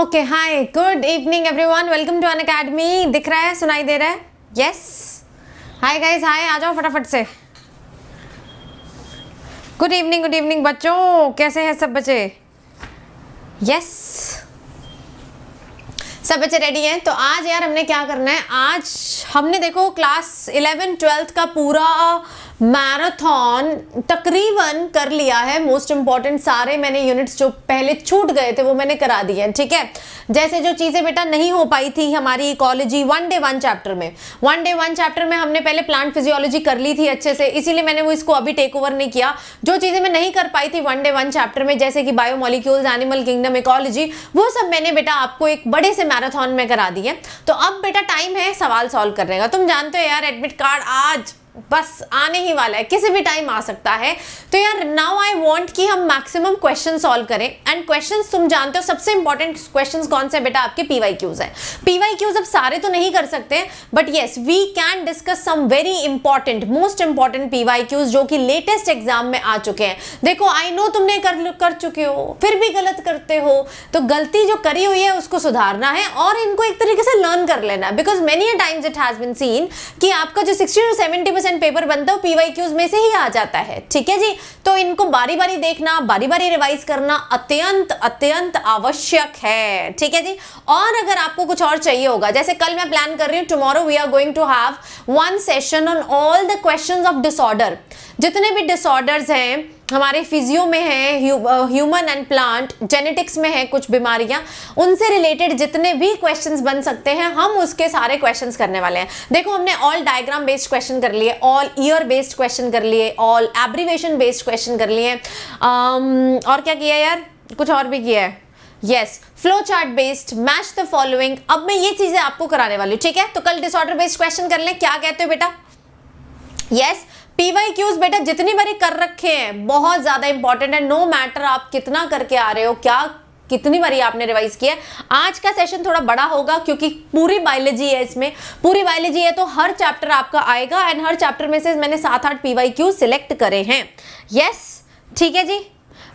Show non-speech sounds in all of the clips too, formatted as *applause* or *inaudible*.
Okay hi good evening everyone welcome to Unacademy दिख रहा है सुनाई दे रहा है यस हाय गाइस हाय आ जाओ फटाफट से गुड इवनिंग गुड इवनिंग बच्चों कैसे हैं सब बच्चे यस सब बच्चे रेडी हैं तो आज यार हमने क्या करना है आज हमने देखो क्लास इलेवन ट्वेल्थ का पूरा मैराथन तकरीबन कर लिया है मोस्ट इम्पॉर्टेंट सारे मैंने यूनिट्स जो पहले छूट गए थे वो मैंने करा दिए हैं ठीक है जैसे जो चीज़ें बेटा नहीं हो पाई थी हमारी ecology one day one chapter में वन डे वन चैप्टर में हमने पहले प्लांट फिजियोलॉजी कर ली थी अच्छे से इसीलिए मैंने वो इसको अभी टेक ओवर नहीं किया जो चीज़ें मैं नहीं कर पाई थी वन डे वन चैप्टर में जैसे कि बायोमोलिक्यूल्स एनिमल किंगडम इकोलॉजी वो सब मैंने बेटा आपको एक बड़े से मैराथन में करा दी है तो अब बेटा टाइम है सवाल सॉल्व करने का तुम जानते हो यार एडमिट कार्ड आज बस आने ही वाला है किसी भी टाइम आ सकता है तो यार नाउ आई वांट कि हम मैक्सिमम क्वेश्चन सॉल्व करें एंड क्वेश्चंस तुम जानते हो सबसे इंपॉर्टेंट क्वेश्चंस कौन से बेटा आपके पीवाई क्यूज है पीवाई क्यूज अब सारे तो नहीं कर सकते but yes we can discuss some very important most important PYQs जो कि लेटेस्ट एग्जाम में आ चुके हैं देखो आई नो तुमने कर कर चुके हो फिर भी गलत करते हो तो गलती जो करी हुई है उसको सुधारना है और इनको एक तरीके से लर्न कर लेना because many times it has been seen कि आपका जो sixty two seventy question paper बनता है पीवाई क्यूज में से ही आ जाता है ठीक है जी तो इनको बारी बारी देखना बारी बारी रिवाइज करना अत्यंत अत्यंत आवश्यक है ठीक है जी और अगर आपको कुछ और चाहिए होगा जैसे कल मैं प्लान कर रही हूँ tomorrow we are going to have one session on all the question of disorder जितने भी डिसऑर्डर्स हैं हमारे फिजियो में है ह्यूमन एंड प्लांट जेनेटिक्स में है कुछ बीमारियां उनसे रिलेटेड जितने भी क्वेश्चंस बन सकते हैं हम उसके सारे क्वेश्चंस करने वाले हैं देखो हमने ऑल डायग्राम बेस्ड क्वेश्चन कर लिए ऑल ईयर बेस्ड क्वेश्चन कर लिए ऑल एब्रीवेशन बेस्ड क्वेश्चन कर लिए um, और क्या किया यार कुछ और भी किया है yes flow chart based match the following अब मैं ये चीजें आपको कराने वाली हूँ ठीक है तो कल डिसऑर्डर बेस्ड क्वेश्चन कर लें क्या कहते हो बेटा यस पीवाई क्यूज बेटा जितनी बारी कर रखे हैं बहुत ज्यादा इंपॉर्टेंट है नो मैटर आप कितना करके आ रहे हो क्या कितनी बारी आपने रिवाइज किया है आज का सेशन थोड़ा बड़ा होगा क्योंकि पूरी बायोलॉजी है इसमें पूरी बायोलॉजी है तो हर चैप्टर आपका आएगा एंड हर चैप्टर में से मैंने सात आठ पीवाई क्यू सिलेक्ट करे हैं यस yes, ठीक है जी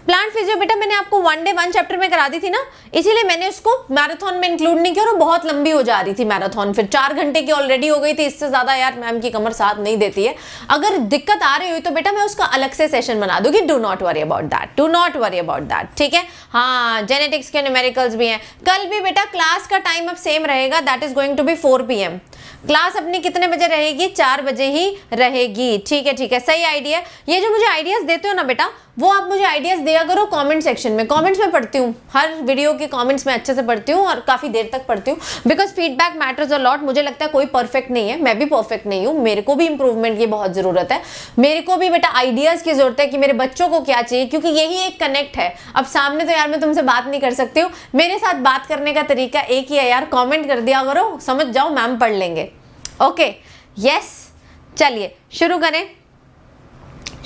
प्लांट फिजियो बेटा मैंने आपको वन डे वन चैप्टर में करा दी थी ना इसीलिए मैंने उसको मैराथन में इंक्लूड नहीं किया और बहुत लंबी हो जा रही थी मैराथन फिर चार घंटे की ऑलरेडी हो गई थी इससे ज़्यादा यार मैम की कमर साथ नहीं देती है अगर दिक्कत आ रही हुई तो बेटा मैं उसका अलग से सेशन बना दूंगी do not worry about that do not worry about that ठीक है हाँ जेनेटिक्स के न्यूमेरिकल्स भी हैं कल भी बेटा क्लास का टाइम अब सेम रहेगा that is going to be four P M class अपनी कितने बजे रहेगी चार बजे ही रहेगी ठीक है ठीक है सही आइडिया ये जो मुझे आइडियाज देते हो ना बेटा वो आप मुझे आइडियाज़ दिया करो कमेंट सेक्शन में कमेंट्स में पढ़ती हूँ हर वीडियो के कमेंट्स में अच्छे से पढ़ती हूँ और काफ़ी देर तक पढ़ती हूँ because feedback matters a lot मुझे लगता है कोई परफेक्ट नहीं है मैं भी परफेक्ट नहीं हूँ मेरे को भी इंप्रूवमेंट की बहुत ज़रूरत है मेरे को भी बेटा आइडियाज़ की ज़रूरत है कि मेरे बच्चों को क्या चाहिए क्योंकि यही एक कनेक्ट है अब सामने तो यार मैं तुमसे बात नहीं कर सकती हूँ मेरे साथ बात करने का तरीका एक ही है यार कॉमेंट कर दिया करो समझ जाओ मैम पढ़ लेंगे ओके यस चलिए शुरू करें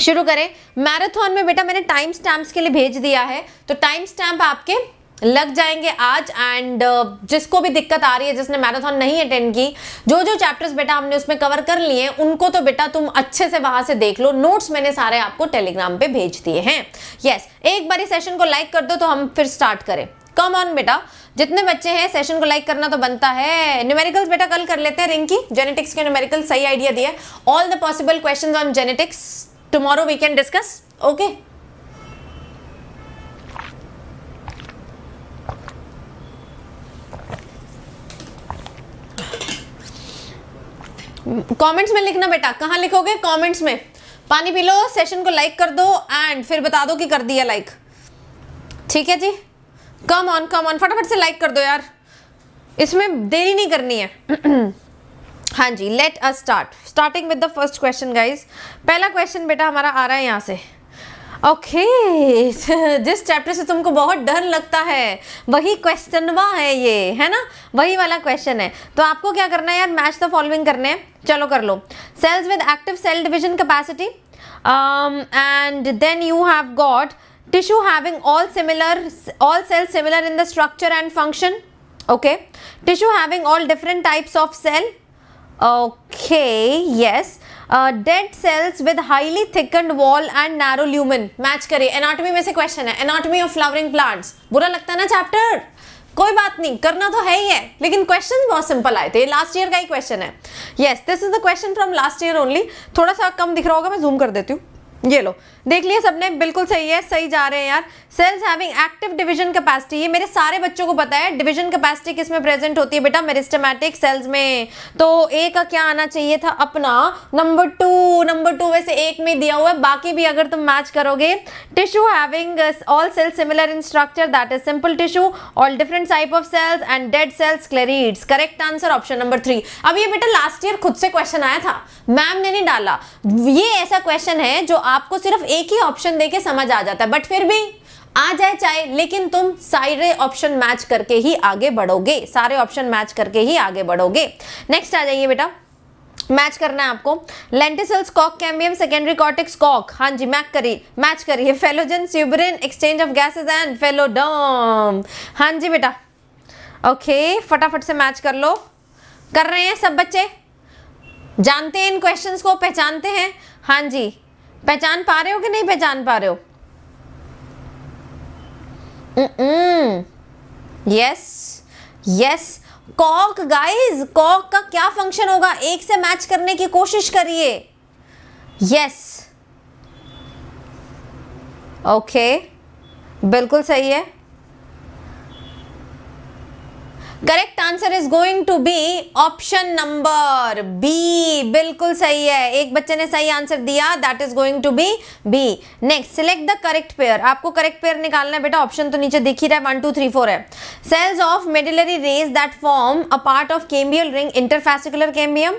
शुरू करें मैराथन में बेटा मैंने टाइम स्टैम्प्स के लिए भेज दिया है तो टाइम स्टैम्प आपके लग जाएंगे आज एंड uh, जिसको भी दिक्कत आ रही है जिसने मैराथन नहीं अटेंड की जो जो चैप्टर्स बेटा हमने उसमें कवर कर लिए उनको तो बेटा तुम अच्छे से वहां से देख लो नोट्स मैंने सारे आपको टेलीग्राम पे भेज दिए हैं यस yes, एक बार सेशन को लाइक कर दो तो हम फिर स्टार्ट करें कम ऑन बेटा जितने बच्चे हैं सेशन को लाइक करना तो बनता है न्यूमेरिकल बेटा कल कर लेते हैं रिंकी जेनेटिक्स के न्यूमेरिकल सही आइडिया दिया all the possible question on genetics tomorrow we can discuss okay comments में लिखना बेटा कहाँ लिखोगे कमेंट्स में पानी पी लो सेशन को लाइक कर दो एंड फिर बता दो कि कर दिया लाइक ठीक है जी कम ऑन कम ऑन फटाफट से लाइक कर दो यार इसमें देरी नहीं करनी है *clears throat* हाँ जी let us start starting with the first question guys पहला क्वेश्चन बेटा हमारा आ रहा है यहाँ से ओके okay. *laughs* जिस चैप्टर से तुमको बहुत डर लगता है वही क्वेश्चनवा है ये है ना वही वाला क्वेश्चन है तो आपको क्या करना है यार मैच द फॉलोइंग करने हैं चलो कर लो cells with active cell division capacity and then you have got tissue having all similar all cell similar in the structure and function okay tissue having all different types of cell Okay, yes. Dead cells with highly thickened wall and narrow lumen match करिए anatomy में से question है anatomy of flowering plants बुरा लगता है ना chapter कोई बात नहीं करना तो है ही है लेकिन क्वेश्चन बहुत सिंपल आए थे लास्ट ईयर का ही क्वेश्चन है yes this is the question from last year only थोड़ा सा कम दिख रहा होगा मैं जूम कर देती हूँ ये लो देख लिया सबने बिल्कुल सही है सही जा रहे हैं यार cells having active division capacity ये मेरे सारे बच्चों को पता है डिवीजन कैपेसिटी किस में प्रेजेंट होती है बेटा मेरिस्टमैटिक सेल्स में तो ए का क्या आना चाहिए था अपना नंबर टू नंबर टू वैसे एक में दिया हुआ है बाकी भी अगर तुम मैच करोगे tissue having all cells similar in structure that is simple tissue all different type of cells and dead cells sclereids correct answer option number three अब ये बेटा लास्ट ईयर खुद से क्वेश्चन आया था मैम ने नहीं डाला ये ऐसा क्वेश्चन है जो आपको सिर्फ ए एक ही ऑप्शन देके समझ आ जाता है बट फिर भी आ जाए चाहे लेकिन तुम सारे ऑप्शन मैच करके ही आगे बढ़ोगे सारे ऑप्शन मैच करके ही आगे बढ़ोगे नेक्स्ट आ जाइए बेटा मैच करना है आपको lenticels Kock cambium secondary कॉटिक्स Kock हाँ जी मैच करिए मैच करिए phellogen स्यूबरिन exchange of gases and phelloderm हाँ जी बेटा ओके फटाफट से मैच कर लो कर रहे हैं सब बच्चे जानते हैं इन क्वेश्चंस को पहचानते हैं हाँ जी पहचान पा रहे हो कि नहीं पहचान पा रहे हो yes yes Kock guys Kock का क्या फंक्शन होगा एक से मैच करने की कोशिश करिए यस ओके बिल्कुल सही है correct answer is going to be option number B बिल्कुल सही है एक बच्चे ने सही आंसर दिया that is going to be B next select the correct pair आपको करेक्ट पेयर निकालना है बेटा ऑप्शन तो नीचे दिख ही रहा है वन टू थ्री फोर है cells of medullary rays that form a part of cambial ring interfascicular cambium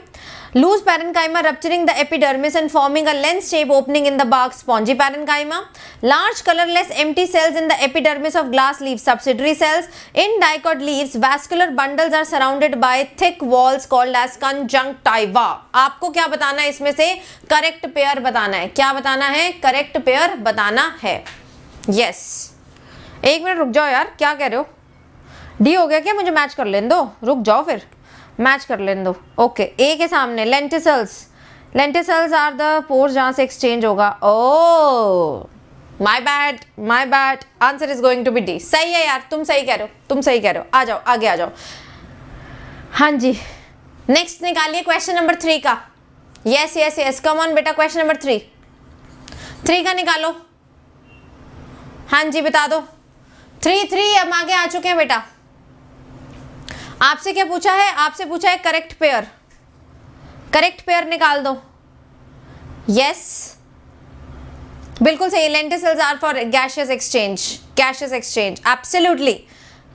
Loose parenchyma rupturing the epidermis and forming a lens shape opening in the bark spongy parenchyma. Large colorless empty cells in the epidermis of glass leaf subsidiary cells. In dicot leaves, vascular bundles are surrounded by thick walls called as conjunctiva. aapko kya batana hai isme se correct pair batana hai kya batana hai correct pair batana hai yes. ek minute ruk jao yaar kya keh rahe ho d ho gaya kya mujhe match kar len do ruk jao fir match कर लेने दो okay A के सामने lenticels lenticels are the pores जहाँ से exchange होगा oh my bad my bad answer is going to be D सही है यार तुम सही कह रहे हो तुम सही कह रहे हो आ जाओ आगे आ जाओ हाँ जी नेक्स्ट निकालिए क्वेश्चन नंबर थ्री का yes yes yes come on बेटा क्वेश्चन नंबर थ्री थ्री का निकालो हाँ जी बता दो थ्री थ्री हम आगे आ चुके हैं बेटा आपसे क्या पूछा है आपसे पूछा है करेक्ट पेयर करेक्ट पेयर निकाल दो यस बिल्कुल सही lenticels are for gaseous exchange gaseous exchange absolutely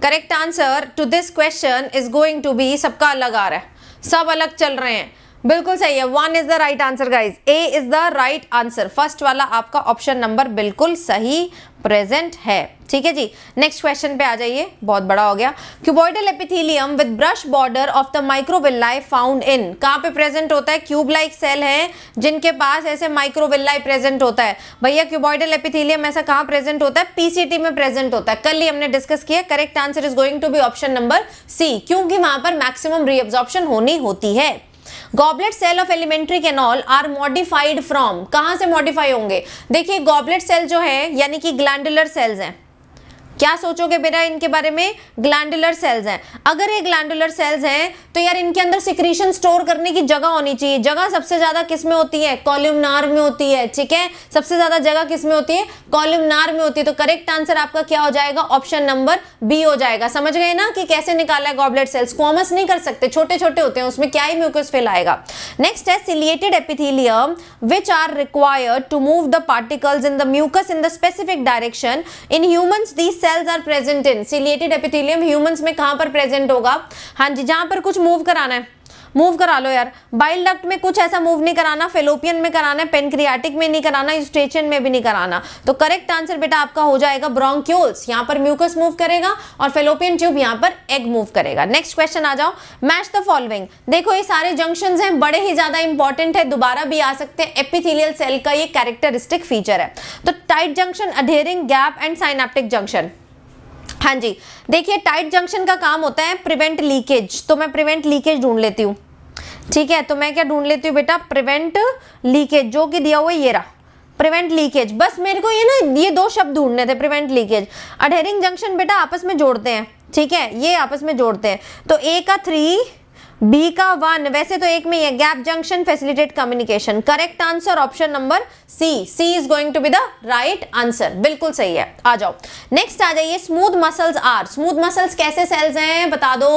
correct answer to this question is going to be सबका अलग आ रहा है सब अलग चल रहे हैं बिल्कुल सही है one is the right answer guys A is the right answer first वाला आपका ऑप्शन नंबर बिल्कुल सही प्रेजेंट है ठीक है जी नेक्स्ट क्वेश्चन पे आ जाइए बहुत बड़ा हो गया cuboidal epithelium with brush border of the microvilli found in कहाँ पे प्रेजेंट होता है क्यूब लाइक सेल है जिनके पास ऐसे माइक्रोविल्लाई प्रेजेंट होता है भैया क्यूबॉइडल एपिथीलियम ऐसा कहाँ प्रेजेंट होता है पीसीटी में प्रेजेंट होता है कल ही हमने डिस्कस किया correct answer is going to be option number C क्योंकि वहां पर मैक्सिमम रीअब्जॉर्प्शन होनी होती है goblet cell of alimentary canal are modified from कहाँ से मॉडिफाई होंगे देखिए गॉबलेट सेल जो है यानी कि ग्लैंडुलर सेल्स हैं क्या सोचोगे बेटा इनके बारे में ग्लैंडुलर सेल्स हैं अगर ये ग्लैंडुलर सेल्स हैं तो यार इनके अंदर सिक्रीशन स्टोर करने की जगह होनी चाहिए जगह सबसे ज़्यादा किस में होती है कॉल्यूमनार में होती है ठीक है सबसे ज़्यादा जगह किस में होती है कॉल्यूमनार में होती है तो करेक्ट आंसर आपका क्या हो जाएगा ऑप्शन नंबर बी हो जाएगा समझ गए ना कि कैसे निकाला है गॉबलेट सेल्स कॉमर्स नहीं कर सकते छोटे छोटे होते हैं उसमें क्या ही म्यूकस फेल आएगा नेक्स्ट है ciliated epithelium which are required to move the particles in the mucus in the specific direction in humans these cells are present in ciliated epithelium humans में कहां पर प्रेजेंट होगा हां जी जहां पर कुछ मूव कराना है मूव करा लो यार बाइल डक्ट में कुछ ऐसा मूव नहीं कराना फेलोपियन में कराना है पेनक्रियाटिक में नहीं कराना यूस्टेचन में भी नहीं कराना तो करेक्ट आंसर बेटा आपका हो जाएगा ब्रोंक्यूल्स यहाँ पर म्यूकस मूव करेगा और फेलोपियन ट्यूब यहाँ पर एग मूव करेगा नेक्स्ट क्वेश्चन आ जाओ मैच द फॉलोइंग देखो ये सारे जंक्शन है बड़े ही ज्यादा इंपॉर्टेंट है दोबारा भी आ सकते हैं एपिथिलियल सेल का ये कैरेक्टरिस्टिक फीचर है तो tight junction adhering gap and synaptic junction हाँ जी देखिए टाइट जंक्शन का काम होता है प्रिवेंट लीकेज तो मैं प्रिवेंट लीकेज ढूंढ लेती हूँ ठीक है तो मैं क्या ढूंढ लेती हूँ बेटा प्रिवेंट लीकेज जो कि दिया हुआ ये रहा प्रिवेंट लीकेज बस मेरे को ये ना ये दो शब्द ढूंढने थे प्रिवेंट लीकेज अडेरिंग जंक्शन बेटा आपस में जोड़ते हैं ठीक है ये आपस में जोड़ते हैं तो ए का थ्री बी का वन वैसे तो एक में ही gap junction facilitate communication correct answer option number C C is going to be the right answer बिल्कुल सही है आ जाओ नेक्स्ट आ जाइए smooth muscles are smooth muscles कैसे सेल्स हैं बता दो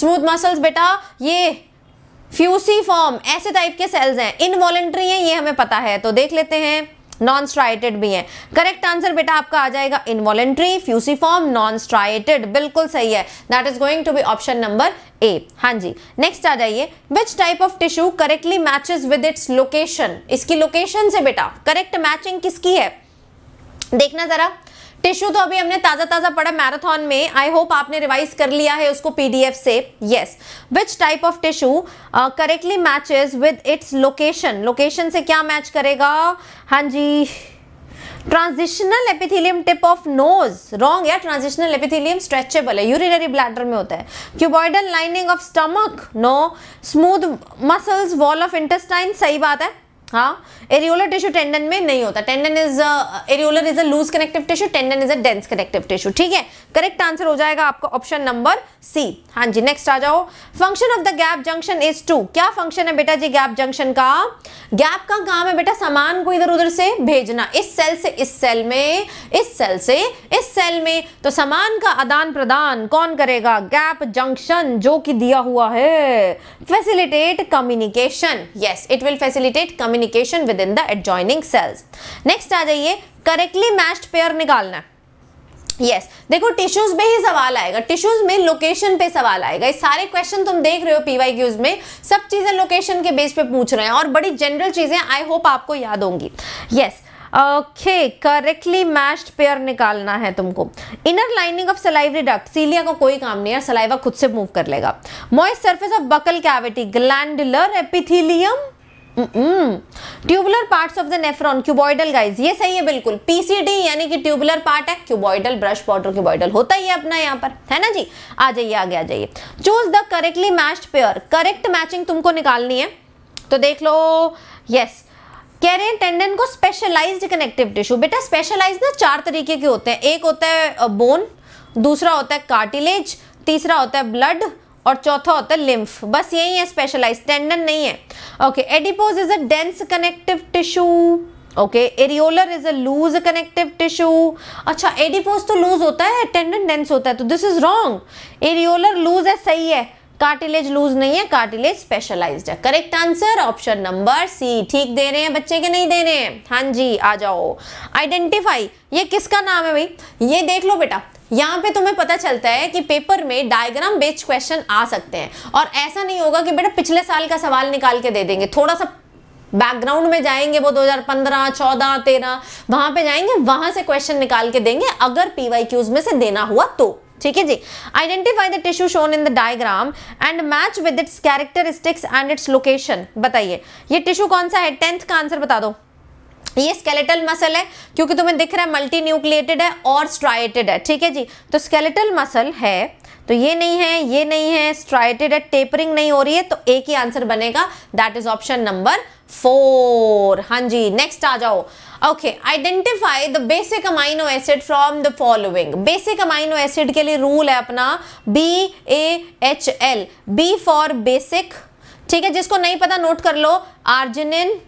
स्मूथ मसल्स बेटा ये फ्यूसी फॉर्म ऐसे टाइप के सेल्स हैं इनवॉलेंट्री हैं ये हमें पता है तो देख लेते हैं नॉन स्ट्राइटेड भी हैं करेक्ट आंसर बेटा आपका आ जाएगा involuntary fusiform non striated बिल्कुल सही है that is going to be option number A हाँ जी नेक्स्ट आ जाइए which type of tissue correctly matches with its location इसकी लोकेशन से बेटा करेक्ट मैचिंग किसकी है देखना जरा टिश्यू तो अभी हमने ताजा ताजा पढ़ा मैराथन में आई होप आपने रिवाइज कर लिया है उसको पीडीएफ से yes which type of tissue correctly matches with its location location से क्या मैच करेगा हाँ जी transitional epithelium tip of nose wrong या ट्रांजिशनल एपिथिलियम स्ट्रेचेबल है यूरिनरी ब्लैडर में होता है cuboidal lining of stomach no smooth muscles wall of intestine सही बात है हाँ एरियोलर टिश्यू टेंडन में नहीं होता tendon is areolar is a loose connective tissue tendon is a dense connective tissue ठीक है करेक्ट आंसर हो जाएगा आपका ऑप्शन नंबर सी हाँ जी नेक्स्ट आ जाओ function of the gap junction is to क्या फंक्शन है बेटा जी गैप जंक्शन का गैप का काम है बेटा सामान को इधर उधर से भेजना इस सेल से इस सेल में इस सेल से इस सेल में तो सामान का आदान प्रदान कौन करेगा गैप जंक्शन जो कि दिया हुआ है facilitate communication yes it will facilitate communication communication within the adjoining cells next आ जाइए करेक्टली मैच्ड पेयर निकालना यस yes. देखो टिश्यूज में ही सवाल आएगा टिश्यूज में लोकेशन पे सवाल आएगा ये सारे क्वेश्चन तुम देख रहे हो पीवाई क्यूज में सब चीजें लोकेशन के बेस पे पूछ रहे हैं और बड़ी जनरल चीजें आई होप आपको याद होंगी yes okay correctly matched pair निकालना है तुमको inner lining of salivary duct cilia का को कोई काम नहीं है सलाइवा खुद से मूव कर लेगा moist surface of buccal cavity glandular epithelium tubular part of the nephron cuboidal guys ये सही है बिल्कुल पीसीडी यानी कि ट्यूबुलर पार्ट है क्यूबॉइडल ब्रश पाउडर क्यूबॉइडल होता ही है अपना यहाँ पर है ना जी आ जाइए आगे आ जाइए choose the correctly match pair correct matching तुमको निकालनी है तो देख लो यस कह रहे हैं टेंडन को स्पेशलाइज्ड कनेक्टिव टिश्यू बेटा स्पेशलाइज ना चार तरीके के होते हैं एक होता है बोन दूसरा होता है कार्टिलेज तीसरा होता है ब्लड और चौथा होता है लिम्फ बस यही है स्पेशलाइज टेंडन नहीं है okay adipose is a dense connective tissue okay areolar is a loose connective tissue अच्छा एडिपोज तो लूज होता है टेंडन डेंस होता है तो this is wrong areolar loose है सही है कार्टिलेज लूज नहीं है कार्टिलेज स्पेशलाइज्ड है correct answer option number C ठीक दे रहे हैं बच्चे के नहीं दे रहे हैं हाँ जी आ जाओ आइडेंटिफाई ये किसका नाम है भाई ये देख लो बेटा यहाँ पे तुम्हें पता चलता है कि पेपर में डायग्राम बेस्ड क्वेश्चन आ सकते हैं और ऐसा नहीं होगा कि बेटा पिछले साल का सवाल निकाल के दे देंगे थोड़ा सा बैकग्राउंड में जाएंगे वो 2015, 14, 13 वहां पे जाएंगे वहां से क्वेश्चन निकाल के देंगे अगर पीवाईक्यूज में से देना हुआ तो ठीक है जी identify the tissue shown in the diagram and match with its characteristics and its location बताइए ये टिश्यू कौन सा है टेंथ का आंसर बता दो ये स्केलेटल मसल है क्योंकि तुम्हें दिख रहा है मल्टी न्यूक्लिएटेड है और स्ट्राइटेड है ठीक है जी तो स्केलेटल मसल है तो ये नहीं है ये नहीं है स्ट्राइटेड है टेपरिंग नहीं हो रही है तो एक ही आंसर बनेगा that is option number four हाँ जी नेक्स्ट आ जाओ okay identify the basic amino acid from the following basic amino acid के लिए रूल है अपना B A H L B for basic ठीक है जिसको नहीं पता नोट कर लो आर्जिनिन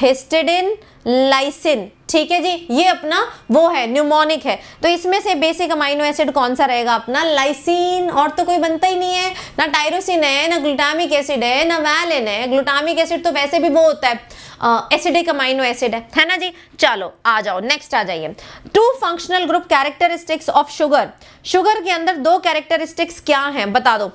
हिस्टेडिन लाइसिन ठीक है जी ये अपना वो है न्यूमोनिक है तो इसमें से बेसिक अमाइनो एसिड कौन सा रहेगा अपना लाइसिन और तो कोई बनता ही नहीं है ना टायरोसिन है ना ग्लूटामिक एसिड है ना वैलिन है ग्लूटामिक एसिड तो वैसे भी वो होता है एसिडिक अमाइनो एसिड है है ना जी चलो आ जाओ नेक्स्ट आ जाइए two functional group characteristics of sugar sugar के अंदर दो कैरेक्टरिस्टिक्स क्या हैं बता दो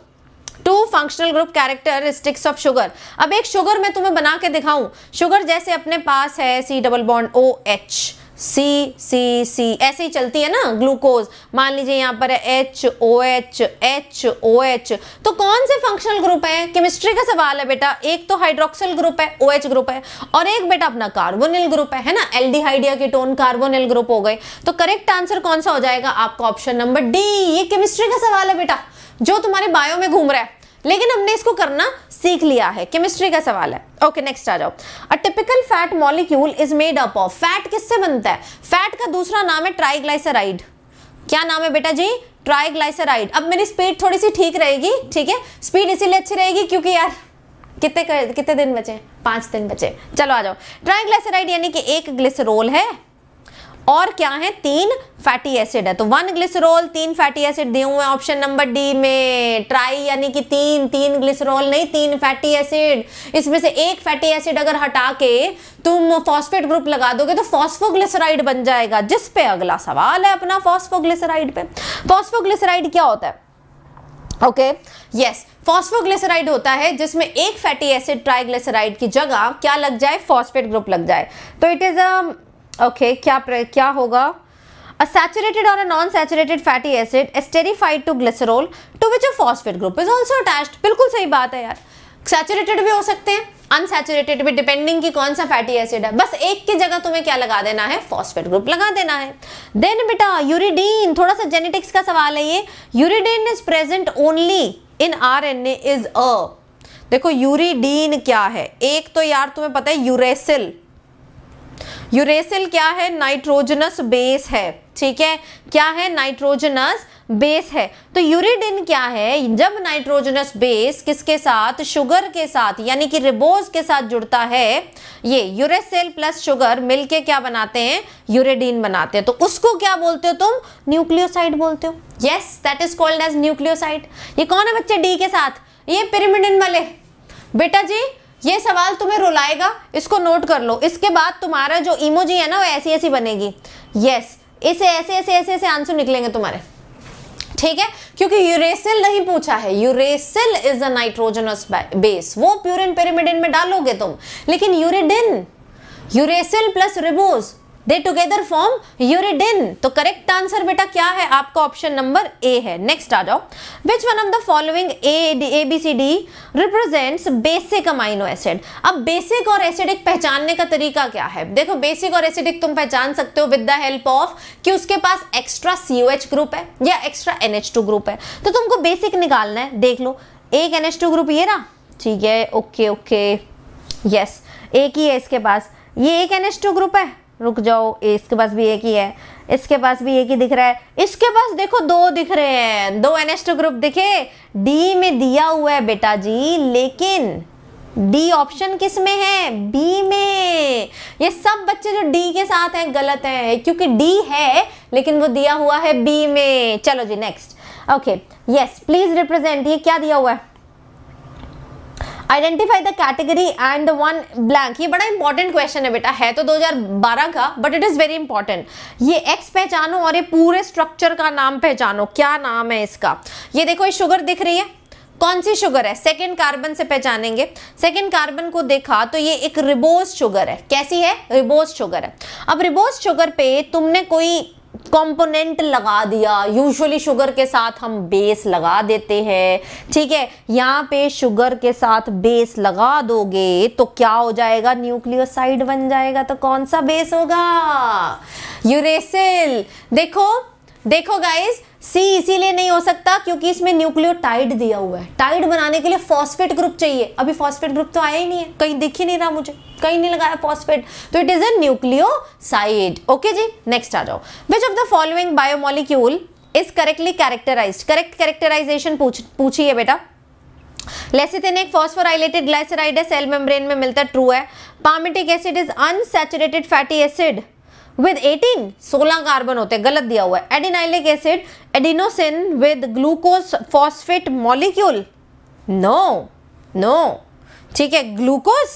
two functional group characteristics of sugar अब एक शुगर मैं तुम्हें बना के दिखाऊं शुगर जैसे अपने पास है C double bond O H C C C ऐसे ही चलती है ना ग्लूकोज मान लीजिए यहाँ पर है H O H H O H तो कौन से फंक्शनल ग्रुप है केमिस्ट्री का सवाल है बेटा एक तो हाइड्रोक्सिल ग्रुप है ओ एच ग्रुप है और एक बेटा अपना कार्बोनिल ग्रुप है है ना aldehyde ketone carbonyl group हो गए तो करेक्ट आंसर कौन सा हो जाएगा आपका ऑप्शन नंबर डी ये केमिस्ट्री का सवाल है बेटा जो तुम्हारे बायो में घूम रहा है लेकिन हमने इसको करना सीख लिया है केमिस्ट्री का सवाल है ओके नेक्स्ट आ जाओ a typical fat molecule is made up of fat किससे बनता है फैट का दूसरा नाम है ट्राइग्लाइसराइड क्या नाम है बेटा जी ट्राइग्लाइसराइड अब मेरी स्पीड थोड़ी सी ठीक रहेगी ठीक है स्पीड इसीलिए अच्छी रहेगी क्योंकि यार कितने कितने दिन बचे पांच दिन बचे चलो आ जाओ ट्राइग्लाइसराइड यानी कि एक ग्लिसरोल है और क्या है तीन फैटी एसिड है तो वन ग्लिसरॉल तीन फैटी एसिड दिए हुए ऑप्शन नंबर डी में ट्राई यानी कि तीन तीन ग्लिसरॉल नहीं तीन फैटी एसिड इसमें से एक फैटी एसिड अगर हटा के तुम फॉस्फेट ग्रुप लगा दोगे तो फॉस्फोग्लिसराइड बन जाएगा जिस पे अगला सवाल है अपना फॉस्फोग्लिसराइड पे फॉस्फोग्लिसराइड क्या होता है ओके यस फॉस्फोग्लिसराइड होता है जिसमें एक फैटी एसिड ट्राइग्लिसराइड की जगह क्या लग जाए फॉस्फेट ग्रुप लग जाए तो इट इज़ अ ओके क्या क्या होगा a saturated or a non-saturated fatty acid is esterified to glycerol to which a phosphate group is also attached बिल्कुल सही बात है यार सैचुरेटेड भी हो सकते हैं अनसैचुरेटेड भी डिपेंडिंग कि कौन सा फैटी एसिड है बस एक की जगह तुम्हें क्या लगा देना है फॉस्फेट ग्रुप लगा देना है देन बेटा यूरिडीन थोड़ा सा जेनेटिक्स का सवाल है ये uridine is present only in R N A is a देखो यूरिडीन क्या है एक तो यार तुम्हें पता है यूरेसिल यूरेसिल क्या है नाइट्रोजनस बेस है ठीक है क्या है नाइट्रोजनस बेस है तो यूरिडिन क्या है जब नाइट्रोजनस बेस किसके साथ शुगर के साथ यानी कि रिबोज के साथ जुड़ता है ये यूरेसिल प्लस शुगर मिलके क्या बनाते हैं यूरिडीन बनाते हैं तो उसको क्या बोलते हो तुम न्यूक्लियोसाइड बोलते हो yes that is called as nucleoside ये कौन है बच्चे डी के साथ ये पिरिमिडिन वाले बेटा जी ये सवाल तुम्हें रुलाएगा इसको नोट कर लो इसके बाद तुम्हारा जो इमोजी है ना वो ऐसी ऐसी बनेगी यस इसे ऐसे ऐसे ऐसे ऐसे आंसर निकलेंगे तुम्हारे ठीक है क्योंकि यूरेसिल नहीं पूछा है uracil is a nitrogenous base वो प्यूरिन पेरिमिडिन में डालोगे तुम लेकिन uridine uracil plus ribose they together form uridine तो करेक्ट आंसर बेटा क्या है आपका ऑप्शन नंबर ए है नेक्स्ट आ जाओ which one of the following A A B C D represent basic amino acid अब बेसिक और एसिडिक पहचानने का तरीका क्या है देखो बेसिक और एसिडिक तुम पहचान सकते हो विद द हेल्प ऑफ कि उसके पास extra C O H group है या एक्स्ट्रा एन ग्रुप है तो तुमको बेसिक निकालना है देख लो एक एन एच टू ग्रुप ये रहा ठीक है ओके ओके यस एक ही है इसके पास ये एक एन ग्रुप है रुक जाओ इसके पास भी एक ही है इसके पास भी एक ही दिख रहा है इसके पास देखो दो दिख रहे हैं दो एन ग्रुप दिखे डी में दिया हुआ है बेटा जी लेकिन डी ऑप्शन किस में है बी में ये सब बच्चे जो डी के साथ हैं गलत हैं क्योंकि डी है लेकिन वो दिया हुआ है बी में चलो जी next okay yes please represent ये क्या दिया हुआ है identify the category and the one blank ये बड़ा इंपॉर्टेंट क्वेश्चन है बेटा है तो 2012 का but it is very important ये एक्स पहचानो और ये पूरे स्ट्रक्चर का नाम पहचानो क्या नाम है इसका ये देखो ये शुगर दिख रही है कौन सी शुगर है सेकेंड कार्बन से पहचानेंगे सेकेंड कार्बन को देखा तो ये एक रिबोज शुगर है कैसी है रिबोज शुगर है अब रिबोज शुगर पे तुमने कोई कंपोनेंट लगा दिया यूजुअली शुगर के साथ हम बेस लगा देते हैं ठीक है यहाँ पे शुगर के साथ बेस लगा दोगे तो क्या हो जाएगा न्यूक्लियोसाइड बन जाएगा तो कौन सा बेस होगा यूरेसिल देखो देखो गाइस सी इसीलिए नहीं हो सकता क्योंकि इसमें न्यूक्लियोटाइड दिया हुआ है टाइड बनाने के लिए फॉस्फेट ग्रुप चाहिए अभी फॉस्फेट ग्रुप तो आया ही नहीं है कहीं दिख ही नहीं रहा मुझे कहीं नहीं लगाया फॉस्फेट तो it is a nucleoside okay जी नेक्स्ट आ जाओ which of the following biomolecule is correctly characterize correct characterization पूछी है बेटा लेसिथिन एक फॉस्फोराइलेटेड ग्लाइसराइड है सेल मेम्ब्रेन में मिलता ट्रू है palmitic acid is unsaturated fatty acid with 18 16 carbon होते हैं गलत दिया हुआ है adenylic acid adenosine with glucose phosphate molecule no no ठीक है ग्लूकोज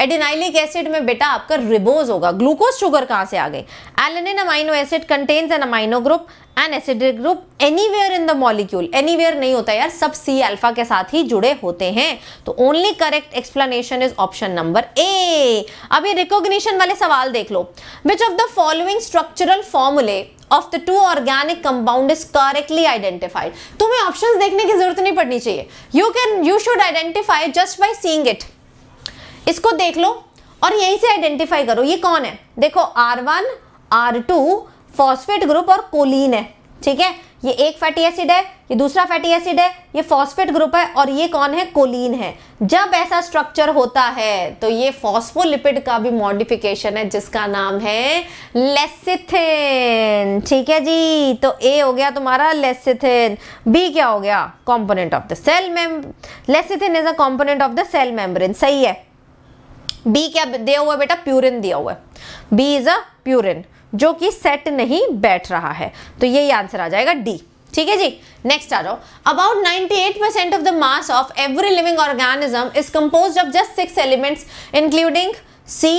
एडिनाइलिक एसिड में बेटा आपका रिबोज होगा ग्लूकोज शुगर कहाँ से आ गए alanine amino acid contains an amino group an acidic group anywhere in the molecule anywhere नहीं होता यार सब सी अल्फा के साथ ही जुड़े होते हैं तो only correct explanation is option number A अभी रिकॉग्निशन वाले सवाल देख लो which of the following structural formulae of the two organic compound is correctly identified तुम्हें ऑप्शन देखने की जरूरत नहीं पड़नी चाहिए you can you should identify just by seeing it इसको देख लो और यहीं से आइडेंटिफाई करो ये कौन है देखो R one R two phosphate group और कोलिन है ठीक है ये एक फैटी एसिड है ये दूसरा फैटी एसिड है ये फॉस्फेट ग्रुप है और ये कौन है कोलिन है जब ऐसा स्ट्रक्चर होता है तो ये फॉस्फोलिपिड का भी मॉडिफिकेशन है जिसका नाम है लेसिथिन ठीक है जी तो ए हो गया तुम्हारा लेसिथिन बी क्या हो गया component of the cell mem lecithin is a component of the cell membrane सही है बी क्या दिया हुआ है बेटा प्यूरिन दिया हुआ है बी इज अ प्यूरिन जो कि सेट नहीं बैठ रहा है तो यही आंसर आ जाएगा डी ठीक है जी नेक्स्ट आ जाओ about 98% percent of the mass of every living organism is compose of just six elements including C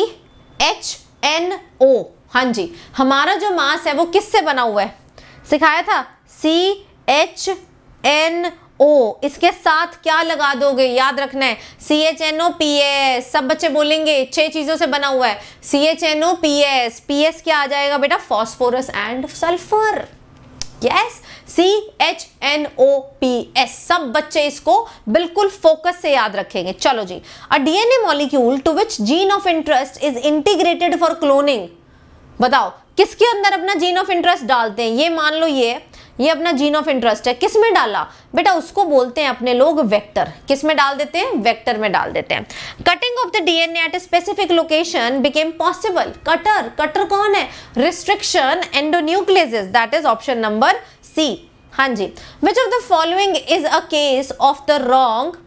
H N O हाँ जी हमारा जो मास है वो किससे बना हुआ है सिखाया था सी एच एन ओ इसके साथ क्या लगा दोगे याद रखना है C H N O P S सब बच्चे बोलेंगे छह चीज़ों से बना हुआ है C H N O P S P S क्या आ जाएगा बेटा phosphorus and sulphur yes C H N O P S सब बच्चे इसको बिल्कुल फोकस से याद रखेंगे चलो जी a DNA molecule to which gene of interest is integrated for cloning बताओ किसके अंदर अपना जीन ऑफ इंटरेस्ट डालते हैं ये मान लो ये ये अपना जीन ऑफ इंटरेस्ट है किस में डाला बेटा उसको बोलते हैं अपने लोग वेक्टर किस में डाल देते हैं वेक्टर में डाल देते हैं cutting of the DNA at a specific location became possible cutter cutter कौन है restriction endonuclease that is option number C हाँ जी which of the following is a case of the wrong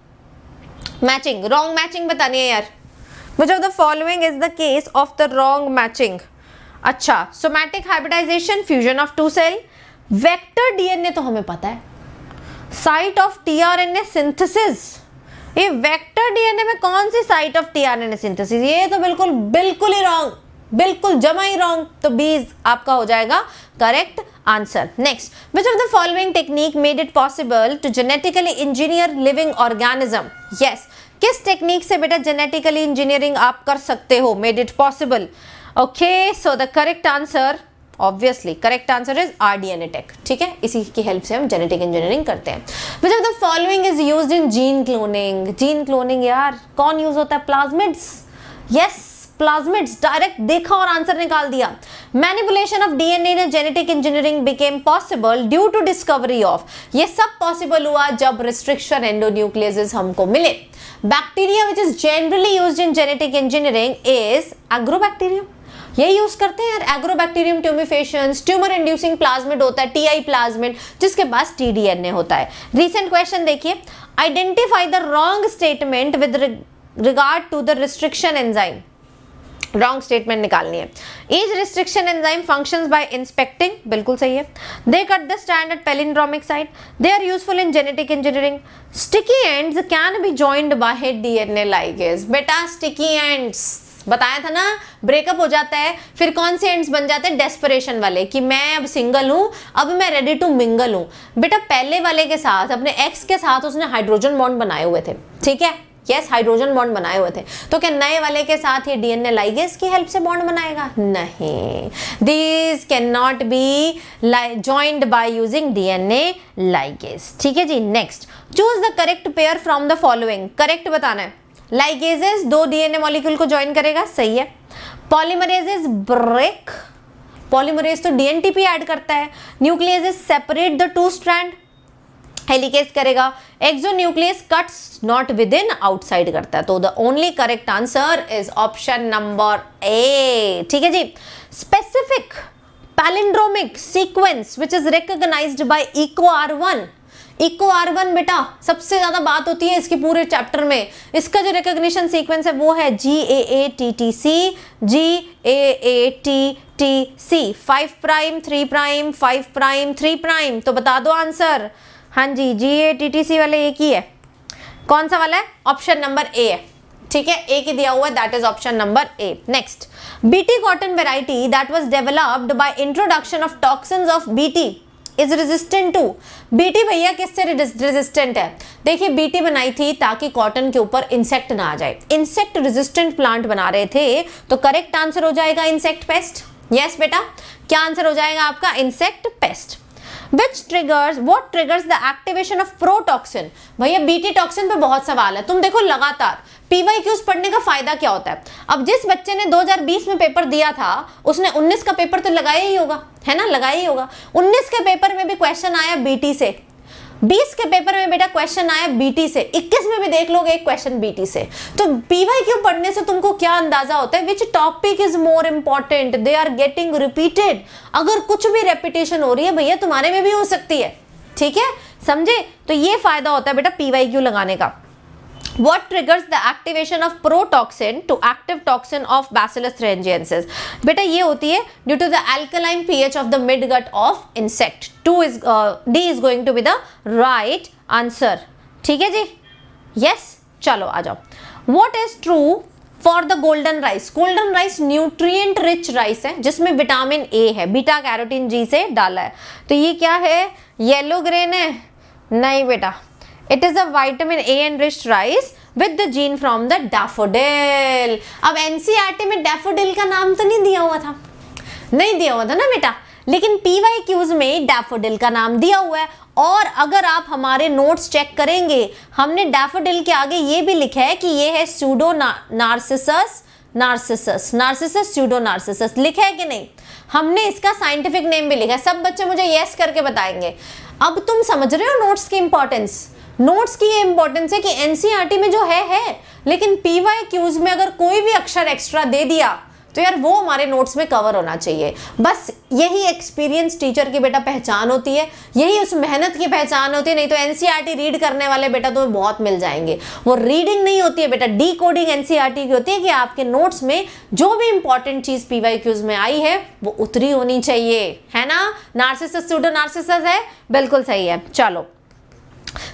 matching wrong matching बतानी है यार which of the following is the case of the wrong matching अच्छा somatic hybridization fusion of two cell vector DNA तो हमें पता है site of tRNA synthesis ये vector DNA में कौन सी साइट ऑफ टीआरएनए सिंथेसिस ये तो बिल्कुल बिल्कुल ही रॉन्ग बिल्कुल जमा ही रॉन्ग तो बीज आपका हो जाएगा correct answer next which of the following technique made it possible to genetically engineer living organism yes किस टेक्निक से बेटा जेनेटिकली इंजीनियरिंग आप कर सकते हो made it possible okay so the correct answer obviously correct answer is R D N A tech ठीक है इसी की हेल्प से हम जेनेटिक इंजीनियरिंग करते हैं बेटा the following is use in gene cloning gene cloning यार कौन यूज होता है प्लाज्मिड्स यस प्लाज्मिड्स डायरेक्ट देखा और आंसर निकाल दिया manipulation of DNA in genetic engineering became possible due to discovery of ये सब पॉसिबल हुआ जब रिस्ट्रिक्शन एंडोन्यूक्लियस हमको मिले bacteria which is generally use in genetic engineering is agro agrobacterium ये यूज़ करते हैं यार agrobacterium tumefaciens tumour inducing plasmid होता है टीआई प्लाज्मिड जिसके पास टीडीएनए होता है रीसेंट क्वेश्चन देखिए identify the wrong statement with regard to the restriction enzyme wrong statement निकालनी है is restriction enzyme functions by inspecting बिल्कुल सही है they cut the standard palindromic site they are useful in genetic engineering sticky ends can be joined by DNA ligase बेटा sticky ends बताया था ना breakup हो जाता है फिर कौन से एंड्स बन जाते हैं डेस्परेशन वाले कि मैं अब सिंगल हूँ अब मैं रेडी टू मिंगल हूँ बेटा पहले वाले के साथ अपने एक्स के साथ उसने हाइड्रोजन बॉन्ड बनाए हुए थे ठीक है यस हाइड्रोजन बॉन्ड बनाए हुए थे तो क्या नए वाले के साथ ये डीएनए लाइगेस की हेल्प से बॉन्ड बनाएगा नहीं this can not be joined by using DNA ligase ठीक है जी next choose the correct pair from the following correct बताना है लाइगेजेस दो डीएनए मॉलिक्यूल को ज्वाइन करेगा सही है पॉलीमरेजेस ब्रेक पॉलीमरेज तो डीएनटीपी ऐड करता है nuclease separate the two strand helicase करेगा exonuclease cuts not within outside करता है तो the only correct answer is option number A ठीक है जी specific which is recognize by Eco R one Eco R one बेटा सबसे ज़्यादा बात होती है इसकी पूरे चैप्टर में इसका जो रिकग्निशन सीक्वेंस है वो है G A A T T C G A A T T C five prime three prime five prime three prime तो बता दो आंसर हाँ जी जी ए टी टी सी वाले एक ही है कौन सा वाला है ऑप्शन नंबर ए है ठीक है एक ही दिया हुआ है that is option number A next BT cotton variety that was developed by introduction of toxin of BT is resistant to BT भैया किससे रेजिस्टेंट है देखिए बीटी बनाई थी ताकि कॉटन के ऊपर इंसेक्ट ना आ जाए इंसेक्ट रेजिस्टेंट प्लांट बना रहे थे तो करेक्ट आंसर हो जाएगा इंसेक्ट पेस्ट यस yes, बेटा क्या आंसर हो जाएगा आपका insect pest which triggers what triggers the activation of protoxin? भैया बीटी टॉक्सिन पे बहुत सवाल है तुम देखो लगातार पीवाई क्यूज पढ़ने का फायदा क्या होता है अब जिस बच्चे ने 2020 में पेपर दिया था उसने 19 का पेपर तो लगाया ही होगा है ना लगाया ही होगा 19 के पेपर में भी क्वेश्चन आया बीटी से 20 के पेपर में बेटा क्वेश्चन आया बीटी से 21 में भी देख लोगे एक क्वेश्चन बीटी से तो पीवाई क्यू पढ़ने से तुमको क्या अंदाजा होता है which topic is more important they are getting repeated अगर कुछ भी रेपिटेशन हो रही है भैया तुम्हारे में भी हो सकती है ठीक है समझे तो ये फायदा होता है बेटा पीवाई क्यू लगाने का what triggers the activation of protoxin to active toxin of bacillus thuringiensis beta ye hoti hai due to the alkaline pH of the midgut of insect two is uh, D is going to be the right answer ठीक है जी yes चलो आ जाओ what is true for the golden rice golden rice nutrient rich rice है जिसमें vitamin A है beta carotene जी से डाला है तो ये क्या है येलो ग्रेन है नहीं बेटा it is a vitamin A rich rice with the gene from the daffodil अब एनसीईआरटी e में डेफोडिल का नाम तो नहीं दिया हुआ था नहीं दिया हुआ था ना बेटा लेकिन पी वाई क्यूज में डेफोडिल का नाम दिया हुआ है और अगर आप हमारे नोट्स चेक करेंगे हमने डेफोडिल के आगे ये भी लिखा है कि ये है pseudo narcissus narcissus narcissus pseudo narcissus लिखा है कि नहीं हमने इसका साइंटिफिक नेम भी लिखा है सब बच्चे मुझे यस करके बताएंगे अब तुम समझ रहे हो नोट्स की इंपॉर्टेंस नोट्स की ये इंपॉर्टेंस है कि एनसीईआरटी e में जो है है लेकिन पीवाई क्यूज में अगर कोई भी अक्षर एक्स्ट्रा दे दिया तो यार वो हमारे नोट्स में कवर होना चाहिए बस यही एक्सपीरियंस टीचर की बेटा पहचान होती है यही उस मेहनत की पहचान होती है नहीं तो एनसीईआरटी रीड e करने वाले बेटा तुम्हें तो बहुत मिल जाएंगे वो रीडिंग नहीं होती है बेटा डी कोडिंग एनसीईआरटी की होती है कि आपके नोट्स में जो भी इंपॉर्टेंट चीज़ क्यूज में आई है वो उतरी होनी चाहिए है ना नार्सिस स्टूडेंट है बिल्कुल सही है चलो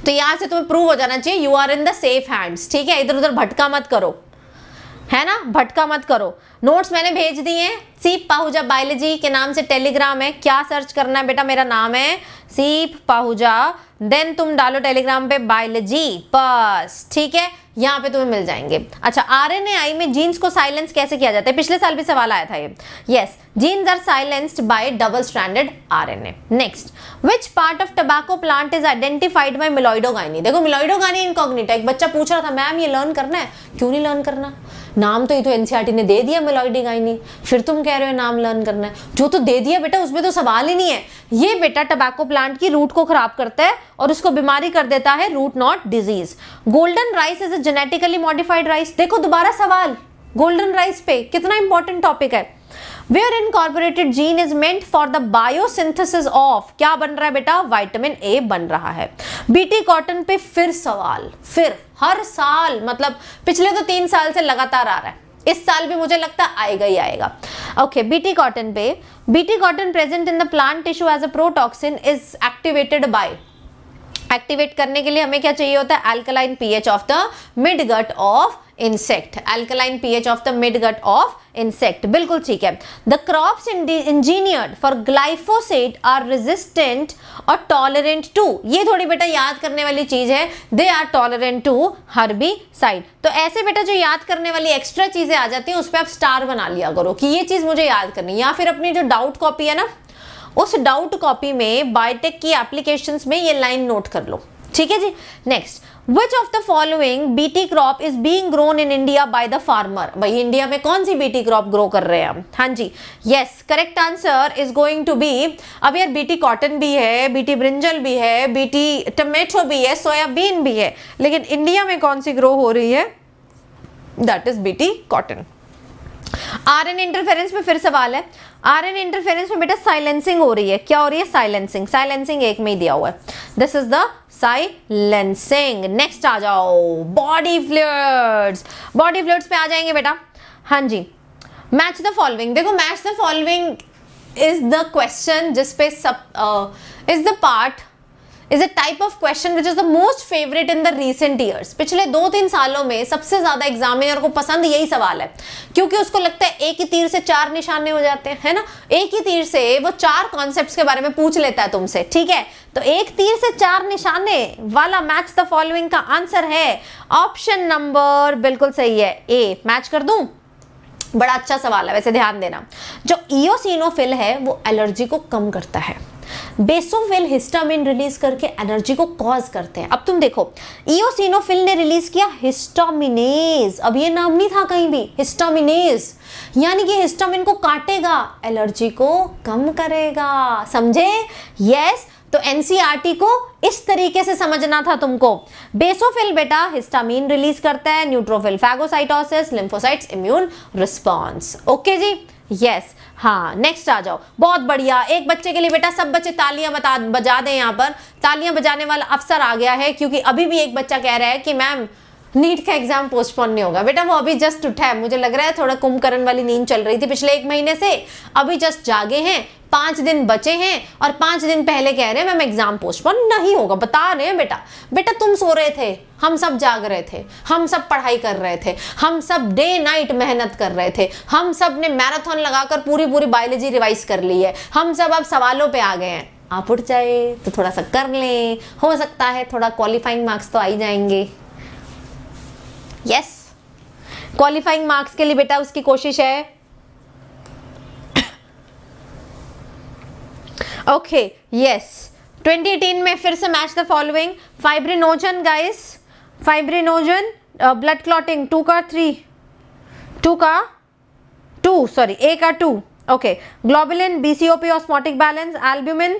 तो यहां से तुम्हें प्रूव हो जाना चाहिए you are in the safe hands ठीक है इधर उधर भटका मत करो है ना भटका मत करो नोट्स मैंने भेज दिए हैं सीप पाहुजा बायोलॉजी के नाम से टेलीग्राम है क्या सर्च करना है बेटा मेरा नाम है सीप पाहुजा देन तुम डालो टेलीग्राम पे बायोलॉजी बस ठीक है यहाँ पे तुम्हें मिल जाएंगे अच्छा आर आरएनएआई में जीन्स को साइलेंस कैसे किया जाता है पिछले साल भी सवाल आया था ये yes genes are silenced by double standard R N A next which part of tobacco plant is identified by meloidogyne देखो मिलोइडोगानी इनकॉग्निटा एक बच्चा पूछ रहा था मैम ये लर्न करना है क्यों नहीं लर्न करना नाम तो ये तो एनसीआरटी e ने दे दिया वेलोसिटी नहीं फिर तुम कह रहे हो नाम लर्न करना है जो तो दे दिया बेटा उसमें तो सवाल ही नहीं है ये बेटा टबैको प्लांट की रूट को खराब करता है और उसको बीमारी कर देता है root knot disease golden rice is a genetically modified rice देखो दोबारा सवाल गोल्डन राइस पे कितना इंपॉर्टेंट टॉपिक है where incorporated gene is meant for the biosynthesis of क्या बन रहा है बेटा वाइटामिन ए बन रहा है बीटी कॉटन पे फिर सवाल फिर हर साल मतलब पिछले तो तीन साल से लगातार आ रहा है इस साल भी मुझे लगता है आएगा ही आएगा ओके बीटी कॉटन पे BT cotton present in the plant tissue as a protoxin is activated by activate करने के लिए हमें क्या चाहिए होता है alkaline pH of the mid gut of insect alkaline pH of the mid gut of insect बिल्कुल ठीक है the crop engineered for glyphosate are resistant और टॉलरेंट टू ये थोड़ी बेटा याद करने वाली चीज है they are tolerant to herbicide तो ऐसे बेटा जो याद करने वाली एक्स्ट्रा चीजें आ जाती हैं उस पर आप स्टार बना लिया करो कि ये चीज मुझे याद करनी या फिर अपनी जो डाउट कॉपी है ना उस डाउट कॉपी में बायोटेक की एप्लीकेशन में ये लाइन नोट कर लो ठीक है जी next which of the following BT crop is being grown in India by the farmer भाई इंडिया में कौन सी बीटी क्रॉप ग्रो कर रहे हैं हम हाँ जी yes correct answer is going to be अब यार बीटी कॉटन भी है बीटी ब्रिंजल भी है बीटी टमेटो भी है सोयाबीन भी है लेकिन इंडिया में कौन सी ग्रो हो रही है that is BT cotton R N interference में फिर सवाल है आर एन इंटरफेरेंस में बेटा साइलेंसिंग हो रही है क्या हो रही है साइलेंसिंग साइलेंसिंग एक में ही दिया हुआ है this is the silencing next आ जाओ बॉडी फ्लेयर्स बॉडी फ्लेयर्स पे आ जाएंगे बेटा हाँ जी मैच द फॉलोइंग देखो match the following is the question जिसपे सब is the part is a type of question which is the most favourite in the recent years पिछले दो तीन सालों में सबसे ज्यादा एग्जामिनर को पसंद यही सवाल है क्योंकि उसको लगता है एक ही तीर से चार निशाने हो जाते हैं है ना एक ही तीर से वो चार कॉन्सेप्ट के बारे में पूछ लेता है तुमसे ठीक है तो एक तीर से चार निशाने वाला मैच द फॉलोइंग का आंसर है ऑप्शन नंबर बिल्कुल सही है ए मैच कर दू बड़ा अच्छा सवाल है वैसे ध्यान देना जो ईओसिनोफिल है वो एलर्जी को कम करता है बेसोफिल हिस्टामिन रिलीज करके एनर्जी को कॉज करते हैं अब तुम देखो ईओसिनोफिल ने रिलीज किया हिस्टामिनेज अब ये नाम नहीं था कहीं भी हिस्टामिनेज यानी कि हिस्टामिन को काटेगा एलर्जी को कम करेगा समझे यस तो एनसीआरटी e को इस तरीके से समझना था तुमको बेसोफिल बेटा हिस्टामिन रिलीज करता है neutrophil phagocytosis lymphocytes immune response okay जी यस हाँ नेक्स्ट आ जाओ बहुत बढ़िया एक बच्चे के लिए बेटा सब बच्चे तालियां बता बजा दें यहाँ पर तालियां बजाने वाला अफसर आ गया है क्योंकि अभी भी एक बच्चा कह रहा है कि मैम नीट का एग्जाम पोस्टपोन नहीं होगा बेटा वो अभी जस्ट उठा है मुझे लग रहा है थोड़ा कुंभकर्ण वाली नींद चल रही थी पिछले एक महीने से अभी जस्ट जागे हैं पाँच दिन बचे हैं और पाँच दिन पहले कह रहे हैं मैम एग्जाम पोस्टपोन नहीं होगा बता रहे हैं बेटा बेटा तुम सो रहे थे हम सब जाग रहे थे हम सब पढ़ाई कर रहे थे हम सब डे नाइट मेहनत कर रहे थे हम सब ने मैराथन लगाकर पूरी पूरी बायोलॉजी रिवाइज कर ली है हम सब अब सवालों पर आ गए हैं आप उठ जाए तो थोड़ा सा कर लें हो सकता है थोड़ा क्वालिफाइंग मार्क्स तो आ ही जाएंगे यस क्वालिफाइंग मार्क्स के लिए बेटा उसकी कोशिश है ओके यस 2018 में फिर से match the following fibrinogen guys fibrinogen blood clotting two का थ्री टू का टू सॉरी ए का टू ओके ग्लोबुलिन बीसीओपी ऑस्मोटिक बैलेंस एल्ब्यूमिन